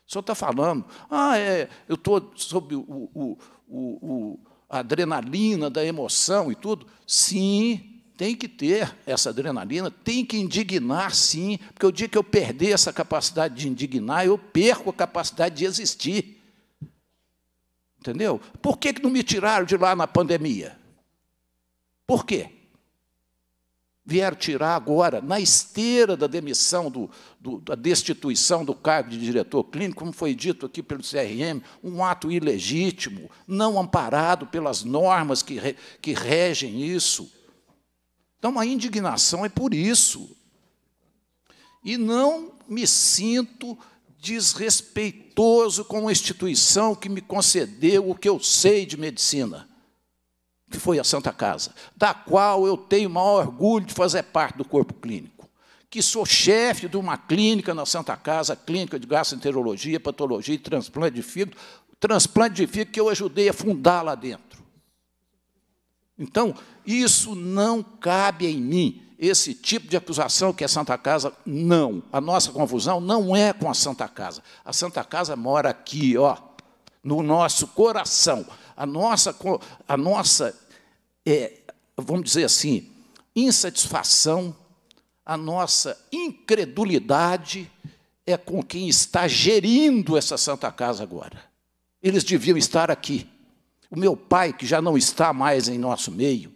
S3: O senhor está falando, ah, é, eu estou sob o, o, o, a adrenalina da emoção e tudo. Sim, tem que ter essa adrenalina, tem que indignar, sim, porque o dia que eu perder essa capacidade de indignar, eu perco a capacidade de existir. Entendeu? Por que, não me tiraram de lá na pandemia? Por quê? Vieram tirar agora, na esteira da demissão, do, do, da destituição do cargo de diretor clínico, como foi dito aqui pelo CRM, um ato ilegítimo, não amparado pelas normas que, re, que regem isso. Então, a indignação é por isso. E não me sinto desrespeitoso com a instituição que me concedeu o que eu sei de medicina, que foi a Santa Casa, da qual eu tenho o maior orgulho de fazer parte do corpo clínico, que sou chefe de uma clínica na Santa Casa, clínica de gastroenterologia, patologia e transplante de fígado, transplante de fígado que eu ajudei a fundar lá dentro. Então, isso não cabe em mim esse tipo de acusação que é Santa Casa, não. A nossa confusão não é com a Santa Casa. A Santa Casa mora aqui, ó, no nosso coração. A nossa, a nossa é, vamos dizer assim, insatisfação, a nossa incredulidade é com quem está gerindo essa Santa Casa agora. Eles deviam estar aqui. O meu pai, que já não está mais em nosso meio,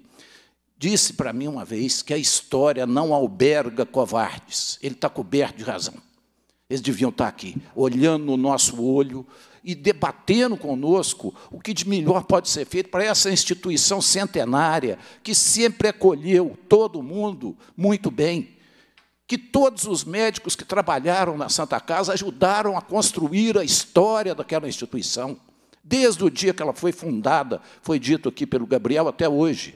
S3: disse para mim uma vez que a história não alberga covardes. Ele está coberto de razão. Eles deviam estar tá aqui, olhando no nosso olho e debatendo conosco o que de melhor pode ser feito para essa instituição centenária que sempre acolheu todo mundo muito bem. Que todos os médicos que trabalharam na Santa Casa ajudaram a construir a história daquela instituição. Desde o dia que ela foi fundada, foi dito aqui pelo Gabriel, até hoje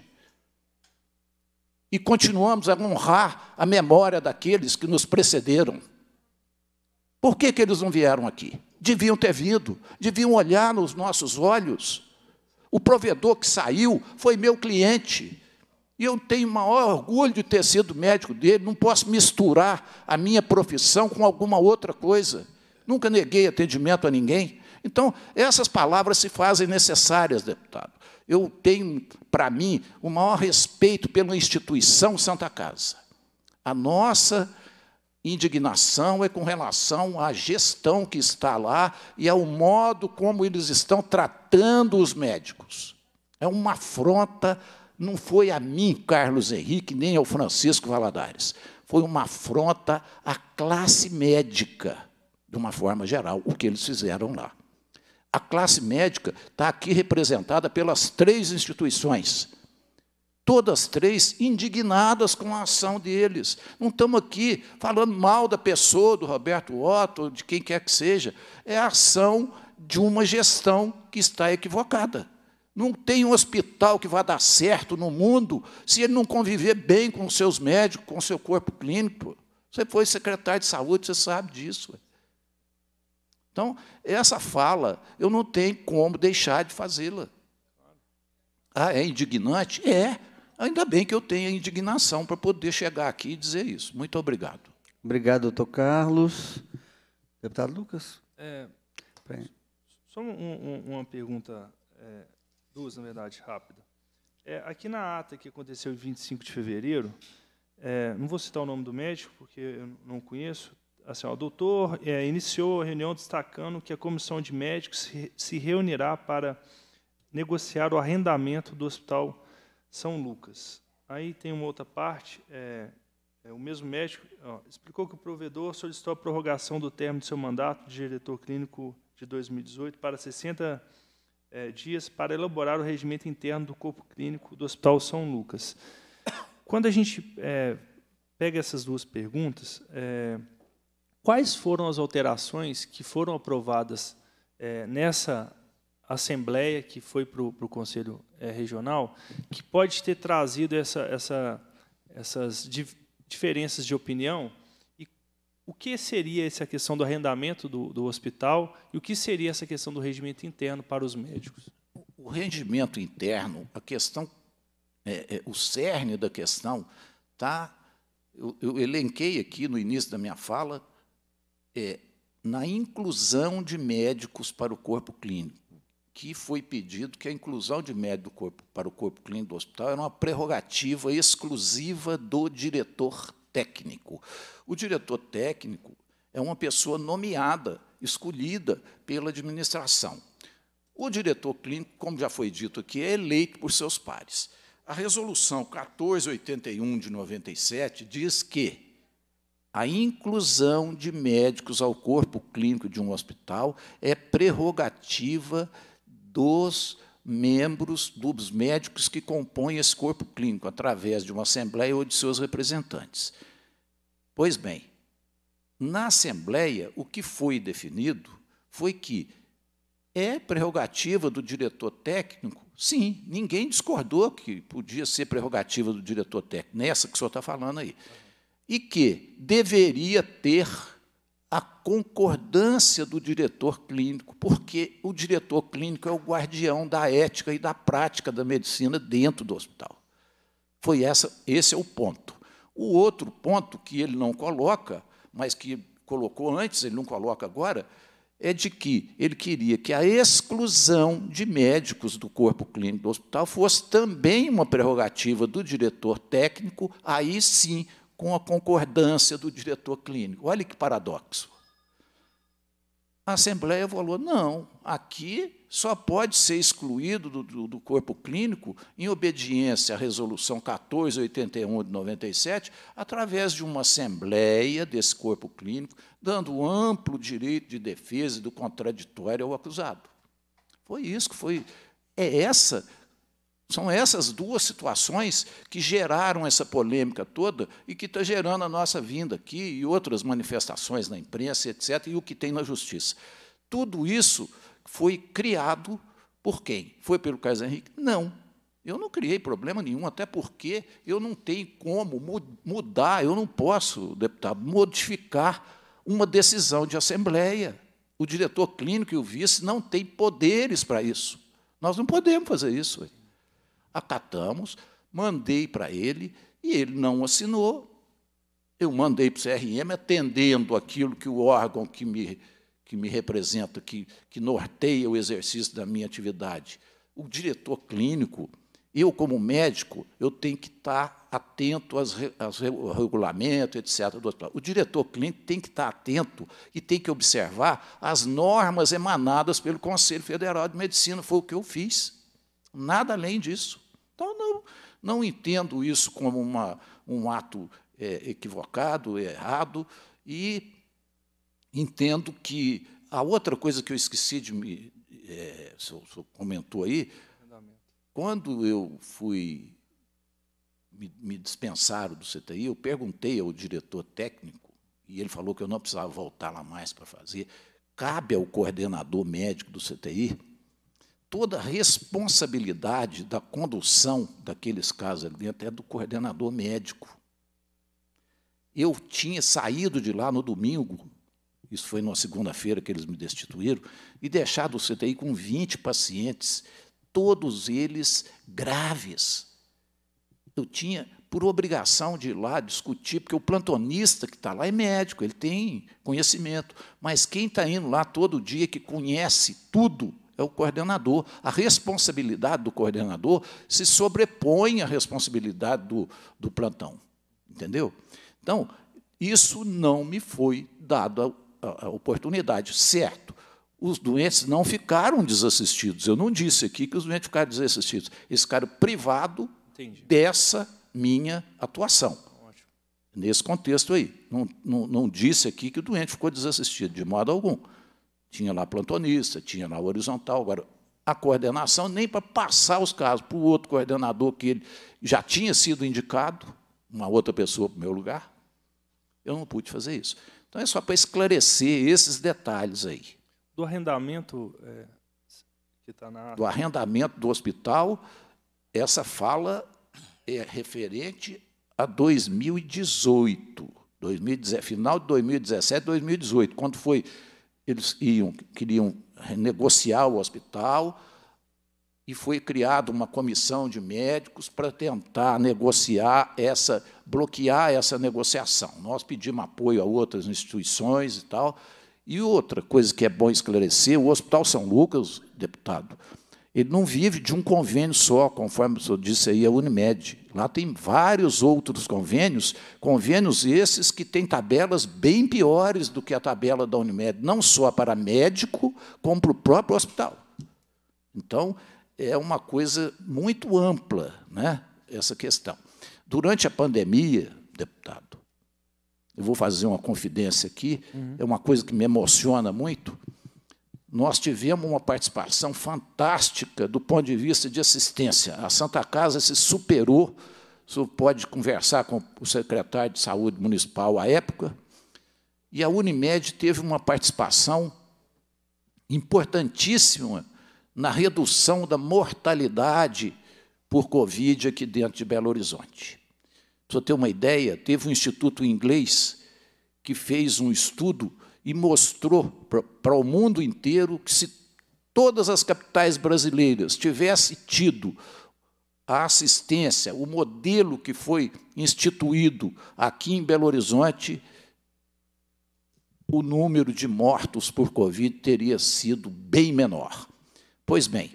S3: e continuamos a honrar a memória daqueles que nos precederam. Por que, que eles não vieram aqui? Deviam ter vindo, deviam olhar nos nossos olhos. O provedor que saiu foi meu cliente. E eu tenho o maior orgulho de ter sido médico dele, não posso misturar a minha profissão com alguma outra coisa. Nunca neguei atendimento a ninguém. Então, essas palavras se fazem necessárias, deputado. Eu tenho, para mim, o maior respeito pela instituição Santa Casa. A nossa indignação é com relação à gestão que está lá e ao modo como eles estão tratando os médicos. É uma afronta, não foi a mim, Carlos Henrique, nem ao Francisco Valadares. Foi uma afronta à classe médica, de uma forma geral, o que eles fizeram lá. A classe médica está aqui representada pelas três instituições, todas três indignadas com a ação deles. Não estamos aqui falando mal da pessoa, do Roberto Otto, de quem quer que seja. É a ação de uma gestão que está equivocada. Não tem um hospital que vá dar certo no mundo se ele não conviver bem com seus médicos, com seu corpo clínico. Você foi secretário de saúde, você sabe disso. Então, essa fala, eu não tenho como deixar de fazê-la. Ah, é indignante? É. Ainda bem que eu tenho a indignação para poder chegar aqui
S5: e dizer isso. Muito obrigado.
S1: Obrigado, doutor Carlos. Deputado
S5: Lucas. É, só um, um, uma pergunta, é, duas, na verdade, rápida. É, aqui na ata que aconteceu em 25 de fevereiro, é, não vou citar o nome do médico, porque eu não conheço, assim, o doutor é, iniciou a reunião destacando que a comissão de médicos se reunirá para negociar o arrendamento do Hospital São Lucas. Aí tem uma outra parte, é, é, o mesmo médico ó, explicou que o provedor solicitou a prorrogação do termo de seu mandato de diretor clínico de 2018 para 60 é, dias para elaborar o regimento interno do corpo clínico do Hospital São Lucas. Quando a gente é, pega essas duas perguntas, é, Quais foram as alterações que foram aprovadas é, nessa assembleia que foi para o Conselho é, Regional, que pode ter trazido essa, essa, essas di diferenças de opinião? E o que seria essa questão do arrendamento do, do hospital e o que seria essa questão do rendimento interno para os médicos? O rendimento
S3: interno, a questão, é, é, o cerne da questão está eu, eu, elenquei aqui no início da minha fala é na inclusão de médicos para o corpo clínico, que foi pedido que a inclusão de médico corpo, para o corpo clínico do hospital era uma prerrogativa exclusiva do diretor técnico. O diretor técnico é uma pessoa nomeada, escolhida pela administração. O diretor clínico, como já foi dito aqui, é eleito por seus pares. A resolução 1481 de 97 diz que a inclusão de médicos ao corpo clínico de um hospital é prerrogativa dos membros, dos médicos que compõem esse corpo clínico, através de uma assembleia ou de seus representantes. Pois bem, na assembleia, o que foi definido foi que é prerrogativa do diretor técnico? Sim, ninguém discordou que podia ser prerrogativa do diretor técnico, nessa que o senhor está falando aí e que deveria ter a concordância do diretor clínico, porque o diretor clínico é o guardião da ética e da prática da medicina dentro do hospital. Foi essa, esse é o ponto. O outro ponto que ele não coloca, mas que colocou antes, ele não coloca agora, é de que ele queria que a exclusão de médicos do corpo clínico do hospital fosse também uma prerrogativa do diretor técnico, aí sim com a concordância do diretor clínico. Olha que paradoxo. A Assembleia falou: não, aqui só pode ser excluído do, do, do, corpo clínico, em obediência à resolução 1481 de 97, através de uma assembleia desse corpo clínico, dando amplo direito de defesa do contraditório ao acusado. Foi isso que foi. É essa são essas duas situações que geraram essa polêmica toda e que está gerando a nossa vinda aqui e outras manifestações na imprensa, etc., e o que tem na justiça. Tudo isso foi criado por quem? Foi pelo Carlos Henrique? Não. Eu não criei problema nenhum, até porque eu não tenho como mudar, eu não posso, deputado, modificar uma decisão de assembleia. O diretor clínico e o vice não têm poderes para isso. Nós não podemos fazer isso acatamos, mandei para ele e ele não assinou. Eu mandei para o CRM, atendendo aquilo que o órgão que me, que me representa, que, que norteia o exercício da minha atividade. O diretor clínico, eu, como médico, eu tenho que estar atento aos, aos regulamentos, etc. O diretor clínico tem que estar atento e tem que observar as normas emanadas pelo Conselho Federal de Medicina. Foi o que eu fiz. Nada além disso. Então, não, não entendo isso como uma, um ato é, equivocado, errado, e entendo que a outra coisa que eu esqueci de me. É, o senhor comentou aí, quando eu fui. Me, me dispensaram do CTI, eu perguntei ao diretor técnico, e ele falou que eu não precisava voltar lá mais para fazer. Cabe ao coordenador médico do CTI toda a responsabilidade da condução daqueles casos ali dentro é do coordenador médico. Eu tinha saído de lá no domingo, isso foi numa segunda-feira que eles me destituíram, e deixado o CTI com 20 pacientes, todos eles graves. Eu tinha por obrigação de ir lá discutir, porque o plantonista que está lá é médico, ele tem conhecimento, mas quem está indo lá todo dia, que conhece tudo, é o coordenador. A responsabilidade do coordenador se sobrepõe à responsabilidade do, do plantão. Entendeu? Então, isso não me foi dado a, a oportunidade, certo. Os doentes não ficaram desassistidos. Eu não disse aqui que os doentes ficaram desassistidos. Eles ficaram privados dessa minha atuação. Ótimo. Nesse contexto aí. Não, não, não disse aqui que o doente ficou desassistido, de modo algum. Tinha lá plantonista, tinha lá horizontal. Agora, a coordenação nem para passar os casos para o outro coordenador que ele já tinha sido indicado, uma outra pessoa para o meu lugar. Eu não pude fazer isso. Então é só para esclarecer esses detalhes aí.
S5: Do arrendamento é, que está na. Do
S3: arrendamento do hospital, essa fala é referente a 2018. 2010, final de 2017, 2018, quando foi eles iam, queriam negociar o hospital e foi criada uma comissão de médicos para tentar negociar essa, bloquear essa negociação. Nós pedimos apoio a outras instituições e tal. E outra coisa que é bom esclarecer, o Hospital São Lucas, deputado, ele não vive de um convênio só, conforme o senhor disse aí, a Unimed. Lá tem vários outros convênios, convênios esses que têm tabelas bem piores do que a tabela da Unimed, não só para médico, como para o próprio hospital. Então, é uma coisa muito ampla, né, essa questão. Durante a pandemia, deputado, eu vou fazer uma confidência aqui, uhum. é uma coisa que me emociona muito nós tivemos uma participação fantástica do ponto de vista de assistência. A Santa Casa se superou. Você pode conversar com o secretário de Saúde Municipal à época. E a Unimed teve uma participação importantíssima na redução da mortalidade por Covid aqui dentro de Belo Horizonte. Para você ter uma ideia, teve um instituto inglês que fez um estudo e mostrou para o mundo inteiro que se todas as capitais brasileiras tivessem tido a assistência, o modelo que foi instituído aqui em Belo Horizonte, o número de mortos por Covid teria sido bem menor. Pois bem,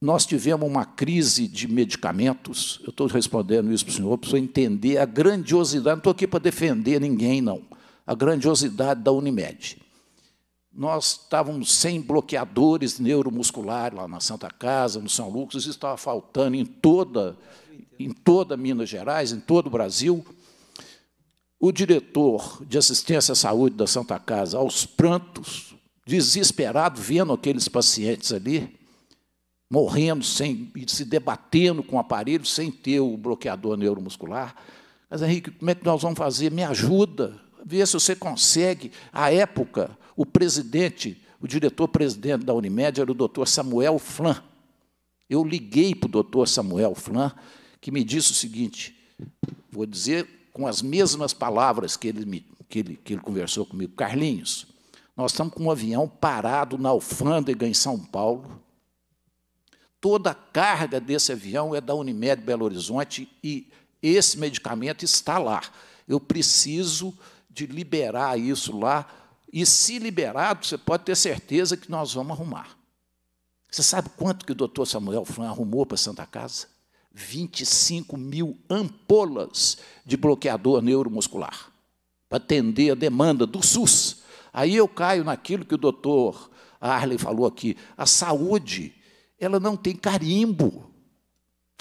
S3: nós tivemos uma crise de medicamentos. Eu estou respondendo isso para o senhor, para o senhor entender a grandiosidade. Não estou aqui para defender ninguém, não a grandiosidade da Unimed. Nós estávamos sem bloqueadores neuromusculares lá na Santa Casa, no São Lucas, estava faltando em toda, em toda Minas Gerais, em todo o Brasil. O diretor de assistência à saúde da Santa Casa, aos prantos, desesperado, vendo aqueles pacientes ali, morrendo, sem, se debatendo com o aparelho, sem ter o bloqueador neuromuscular. Mas, Henrique, como é que nós vamos fazer? Me ajuda ver se você consegue. À época, o presidente, o diretor-presidente da Unimed era o doutor Samuel Flan. Eu liguei para o doutor Samuel Flan, que me disse o seguinte: vou dizer com as mesmas palavras que ele, me, que ele, que ele conversou comigo, Carlinhos, nós estamos com um avião parado na alfândega em São Paulo. Toda a carga desse avião é da Unimed Belo Horizonte e esse medicamento está lá. Eu preciso de liberar isso lá. E se liberado, você pode ter certeza que nós vamos arrumar. Você sabe quanto que o doutor Samuel Fran arrumou para a Santa Casa? 25 mil ampolas de bloqueador neuromuscular para atender a demanda do SUS. Aí eu caio naquilo que o doutor Arley falou aqui. A saúde, ela não tem carimbo.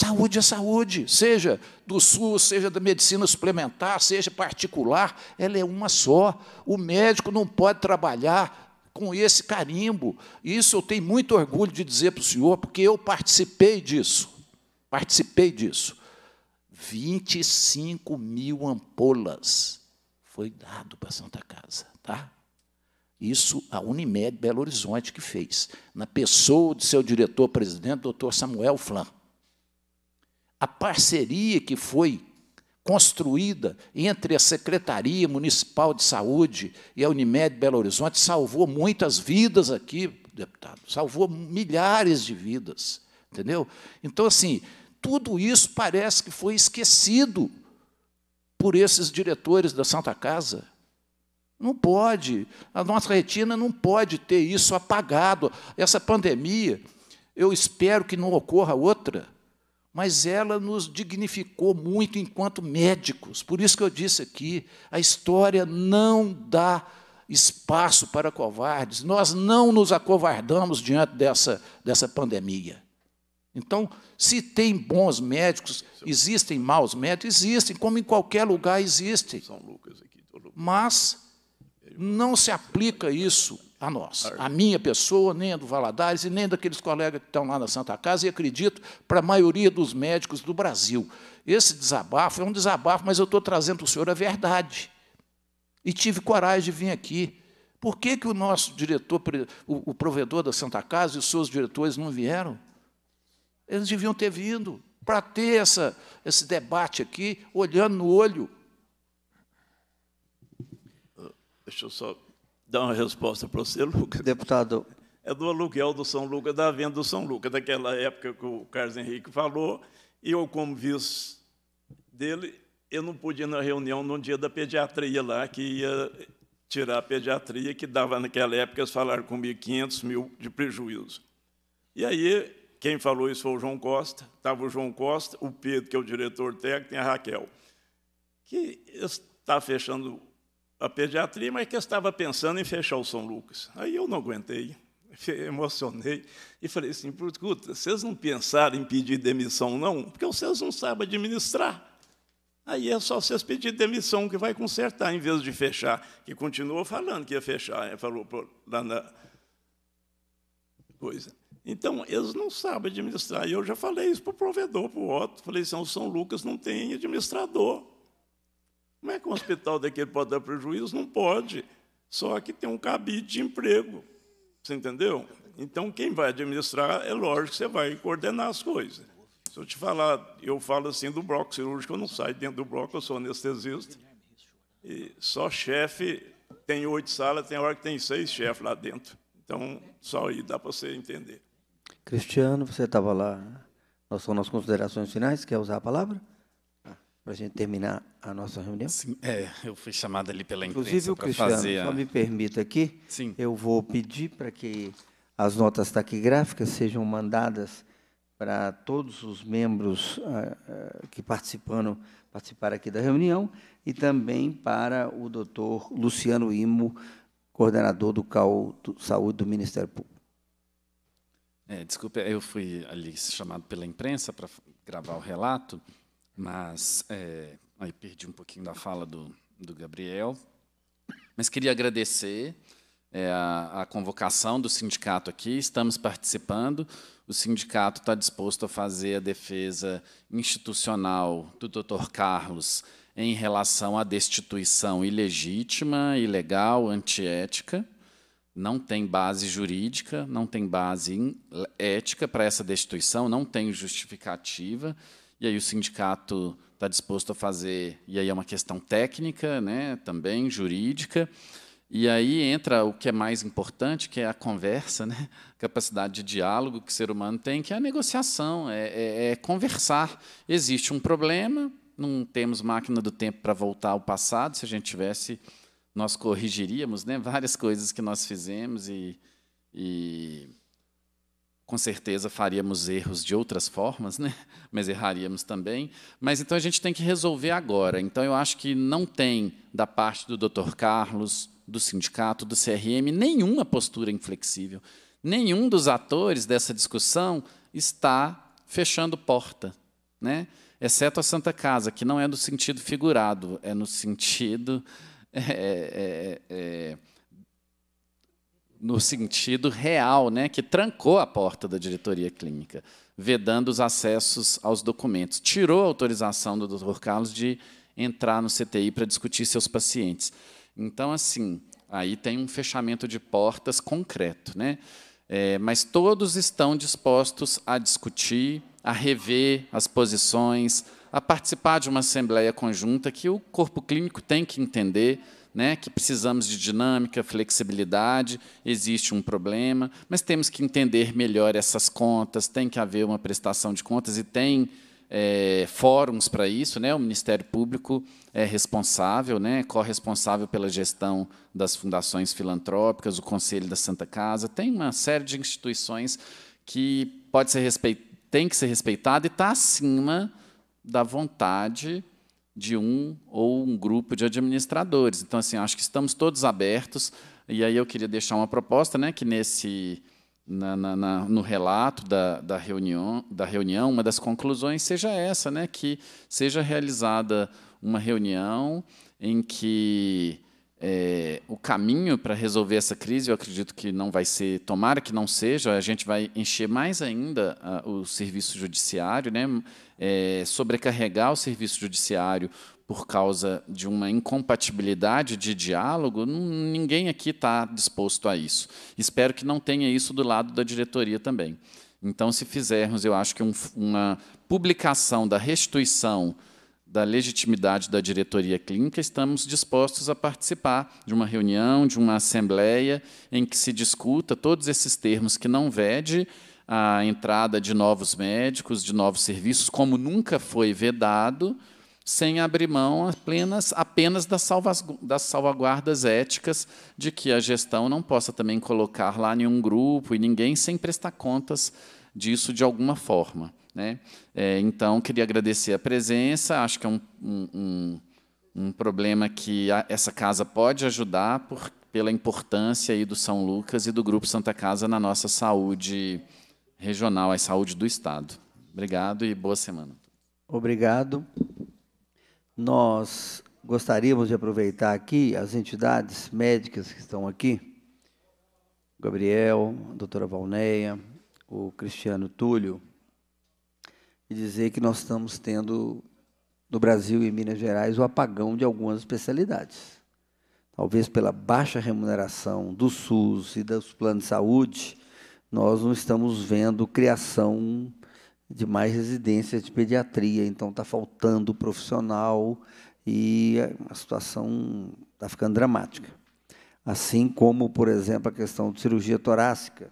S3: Saúde é saúde, seja do SUS, seja da medicina suplementar, seja particular, ela é uma só. O médico não pode trabalhar com esse carimbo. Isso eu tenho muito orgulho de dizer para o senhor, porque eu participei disso. Participei disso. 25 mil ampolas foi dado para a Santa Casa, tá? Isso a Unimed Belo Horizonte que fez, na pessoa de seu diretor-presidente, doutor Samuel Flan a parceria que foi construída entre a Secretaria Municipal de Saúde e a Unimed Belo Horizonte salvou muitas vidas aqui, deputado, salvou milhares de vidas, entendeu? Então, assim, tudo isso parece que foi esquecido por esses diretores da Santa Casa. Não pode, a nossa retina não pode ter isso apagado. Essa pandemia, eu espero que não ocorra outra, mas ela nos dignificou muito enquanto médicos. Por isso que eu disse aqui, a história não dá espaço para covardes. Nós não nos acovardamos diante dessa, dessa pandemia. Então, se tem bons médicos, existem maus médicos, existem, como em qualquer lugar existem. Mas não se aplica isso a nós, a minha pessoa, nem a do Valadares e nem daqueles colegas que estão lá na Santa Casa, e acredito para a maioria dos médicos do Brasil. Esse desabafo é um desabafo, mas eu estou trazendo para o senhor a verdade. E tive coragem de vir aqui. Por que, que o nosso diretor, o, o provedor da Santa Casa e os seus diretores não vieram? Eles deviam ter vindo para ter essa, esse debate aqui, olhando no olho.
S7: Deixa eu só dar uma resposta
S1: para você, Lucas. Deputado.
S7: É do aluguel do São Lucas, da venda do São Lucas, daquela época que o Carlos Henrique falou, e eu, como vice dele, eu não pude ir na reunião no dia da pediatria lá, que ia tirar a pediatria, que dava naquela época, eles falaram comigo 500 mil de prejuízo. E aí, quem falou isso foi o João Costa, estava o João Costa, o Pedro, que é o diretor técnico, e a Raquel, que está fechando a pediatria, mas que eu estava pensando em fechar o São Lucas. Aí eu não aguentei, <laughs> emocionei e falei assim: escuta, vocês não pensaram em pedir demissão, não? Porque vocês não sabem administrar. Aí é só vocês pedirem demissão que vai consertar, em vez de fechar. Que continuou falando que ia fechar, eh, falou lá na coisa. Então, eles não sabem administrar. E eu já falei isso para o provedor, para o Otto. Falei assim, o São Lucas não tem administrador. Como é que um hospital daquele pode dar prejuízo? Não pode. Só que tem um cabide de emprego. Você entendeu? Então, quem vai administrar, é lógico que você vai coordenar as coisas. Se eu te falar, eu falo assim do bloco cirúrgico, eu não saio dentro do bloco, eu sou anestesista. E só chefe tem oito salas, tem hora que tem seis chefes lá dentro. Então, só aí dá para você entender.
S1: Cristiano, você estava lá. Né? Nós são nas considerações finais, quer usar a palavra? para a gente terminar a nossa reunião? Sim, é, eu fui chamado ali pela imprensa Inclusive, o Cristiano, fazer... só me permita aqui, Sim. eu vou pedir para que as notas taquigráficas sejam mandadas para todos os membros uh, uh, que participaram, participaram aqui da reunião e também para o doutor Luciano Imo, coordenador do CAU do Saúde do Ministério Público.
S6: É, desculpe, eu fui ali chamado pela imprensa para gravar o relato. Mas, é, aí perdi um pouquinho da fala do, do Gabriel, mas queria agradecer é, a, a convocação do sindicato aqui, estamos participando. O sindicato está disposto a fazer a defesa institucional do doutor Carlos em relação à destituição ilegítima, ilegal, antiética. Não tem base jurídica, não tem base é, ética para essa destituição, não tem justificativa e aí o sindicato está disposto a fazer, e aí é uma questão técnica, né, também jurídica, e aí entra o que é mais importante, que é a conversa, né? capacidade de diálogo que o ser humano tem, que é a negociação, é, é, é conversar. Existe um problema, não temos máquina do tempo para voltar ao passado. Se a gente tivesse, nós corrigiríamos né? várias coisas que nós fizemos e, e com certeza faríamos erros de outras formas, né? <laughs> mas erraríamos também. Mas então a gente tem que resolver agora. Então eu acho que não tem, da parte do Dr. Carlos, do sindicato, do CRM, nenhuma postura inflexível. Nenhum dos atores dessa discussão está fechando porta, né? exceto a Santa Casa, que não é no sentido figurado, é no sentido. <laughs> É, é, é, é no sentido real, né, que trancou a porta da diretoria clínica, vedando os acessos aos documentos. Tirou a autorização do Dr. Carlos de entrar no CTI para discutir seus pacientes. Então, assim, aí tem um fechamento de portas concreto, né? É, mas todos estão dispostos a discutir, a rever as posições, a participar de uma assembleia conjunta que o corpo clínico tem que entender né, que precisamos de dinâmica, flexibilidade, existe um problema, mas temos que entender melhor essas contas, tem que haver uma prestação de contas e tem é, fóruns para isso, né? O Ministério Público é responsável, né? Corresponsável pela gestão das fundações filantrópicas, o Conselho da Santa Casa, tem uma série de instituições que pode ser respeit tem que ser respeitada e está acima da vontade de um ou um grupo de administradores. Então, assim, acho que estamos todos abertos. E aí eu queria deixar uma proposta, né, que nesse na, na, na, no relato da, da, reunião, da reunião, uma das conclusões seja essa, né, que seja realizada uma reunião em que é, o caminho para resolver essa crise, eu acredito que não vai ser, tomara que não seja, a gente vai encher mais ainda a, ah, o serviço judiciário, né, é, sobrecarregar o serviço judiciário por causa de uma incompatibilidade de diálogo, ninguém aqui está disposto a isso. Espero que não tenha isso do lado da diretoria também. Então, se fizermos, eu acho que um, uma publicação da restituição da legitimidade da diretoria clínica, estamos dispostos a participar de uma reunião, de uma assembleia, em que se discuta todos esses termos que não vede a entrada de novos médicos, de novos serviços, como nunca foi vedado, sem abrir mão apenas, apenas das, salvas, das salvaguardas éticas de que a gestão não possa também colocar lá nenhum grupo e ninguém sem prestar contas disso de alguma forma. Né? É, então, queria agradecer a presença, acho que é um, um, um problema que a, essa casa pode ajudar por, pela importância aí do São Lucas e do Grupo Santa Casa na nossa saúde Regional à Saúde do Estado. Obrigado e boa semana.
S1: Obrigado. Nós gostaríamos de aproveitar aqui as entidades médicas que estão aqui, Gabriel, a doutora Valneia, o Cristiano Túlio, e dizer que nós estamos tendo no Brasil e Minas Gerais o apagão de algumas especialidades. Talvez pela baixa remuneração do SUS e dos planos de saúde, nós não estamos vendo criação de mais residências de pediatria, então está faltando profissional e a situação está ficando dramática. Assim como, por exemplo, a questão de cirurgia torácica.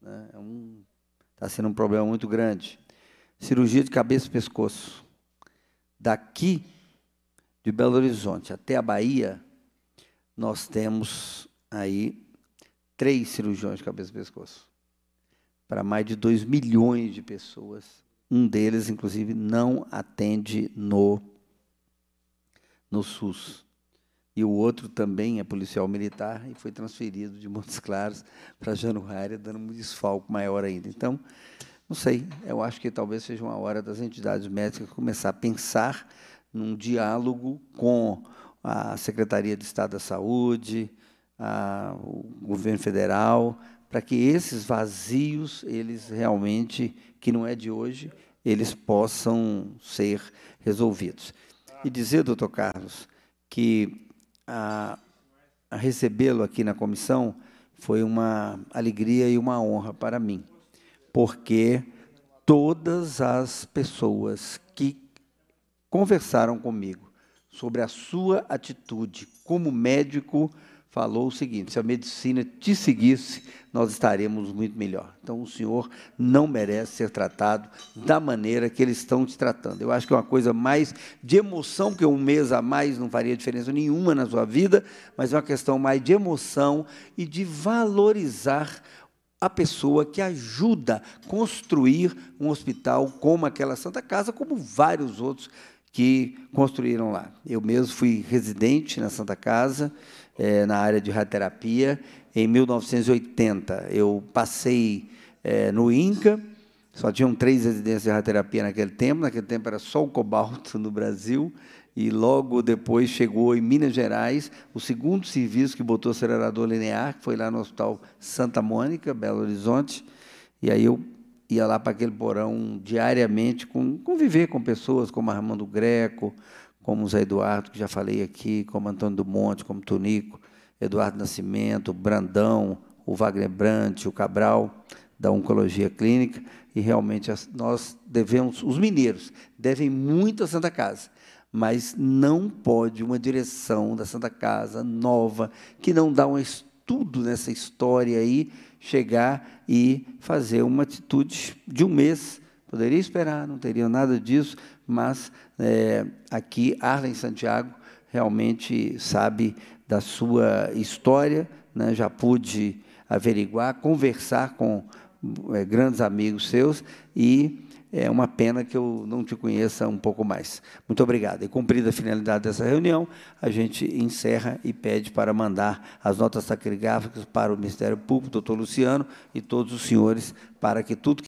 S1: Né? É um, está sendo um problema muito grande. Cirurgia de cabeça e pescoço. Daqui de Belo Horizonte até a Bahia, nós temos aí três cirurgiões de cabeça e pescoço para mais de 2 milhões de pessoas. Um deles, inclusive, não atende no, no SUS. E o outro também é policial militar e foi transferido de Montes Claros <laughs> para Januária, dando um desfalco maior ainda. Então, não sei, eu acho que talvez seja uma hora das entidades médicas começar a pensar num diálogo com a Secretaria de Estado da Saúde, a, o governo federal, para que esses vazios, eles realmente, que não é de hoje, eles possam ser resolvidos. E dizer, doutor Carlos, que a, a recebê-lo aqui na comissão foi uma alegria e uma honra para mim, porque todas as pessoas que conversaram comigo sobre a sua atitude como médico falou o seguinte: se a medicina te seguisse, nós estaremos muito melhor. Então, o senhor não merece ser tratado da maneira que eles estão te tratando. Eu acho que é uma coisa mais de emoção, que um mês a mais não faria diferença nenhuma na sua vida, mas é uma questão mais de emoção e de valorizar a pessoa que ajuda a construir um hospital como aquela Santa Casa, como vários outros que construíram lá. Eu mesmo fui residente na Santa Casa é, na área de radioterapia. Em 1980, eu passei é, no INCA, só tinham três residências de radioterapia naquele tempo, naquele tempo era só o cobalto no Brasil, e logo depois chegou em Minas Gerais o segundo serviço que botou acelerador linear, que foi lá no Hospital Santa Mônica, Belo Horizonte, e aí eu ia lá para aquele porão diariamente, com, conviver com pessoas como Armando Greco, como o Zé Eduardo, que já falei aqui, como Antônio do Monte, como Tonico, Eduardo Nascimento, Brandão, o Wagner Brandt, o Cabral, da Oncologia Clínica, e realmente nós devemos, os mineiros devem muito à Santa Casa, mas não pode uma direção da Santa Casa nova, que não dá um estudo nessa história aí, chegar e fazer uma atitude de um mês Poderia esperar, não teria nada disso, mas é, aqui Arlen Santiago realmente sabe da sua história, né? já pude averiguar, conversar com é, grandes amigos seus e é uma pena que eu não te conheça um pouco mais. Muito obrigado. E cumprida a finalidade dessa reunião, a gente encerra e pede para mandar as notas taquigráficas para o Ministério Público, doutor Luciano, e todos os senhores, para que tudo que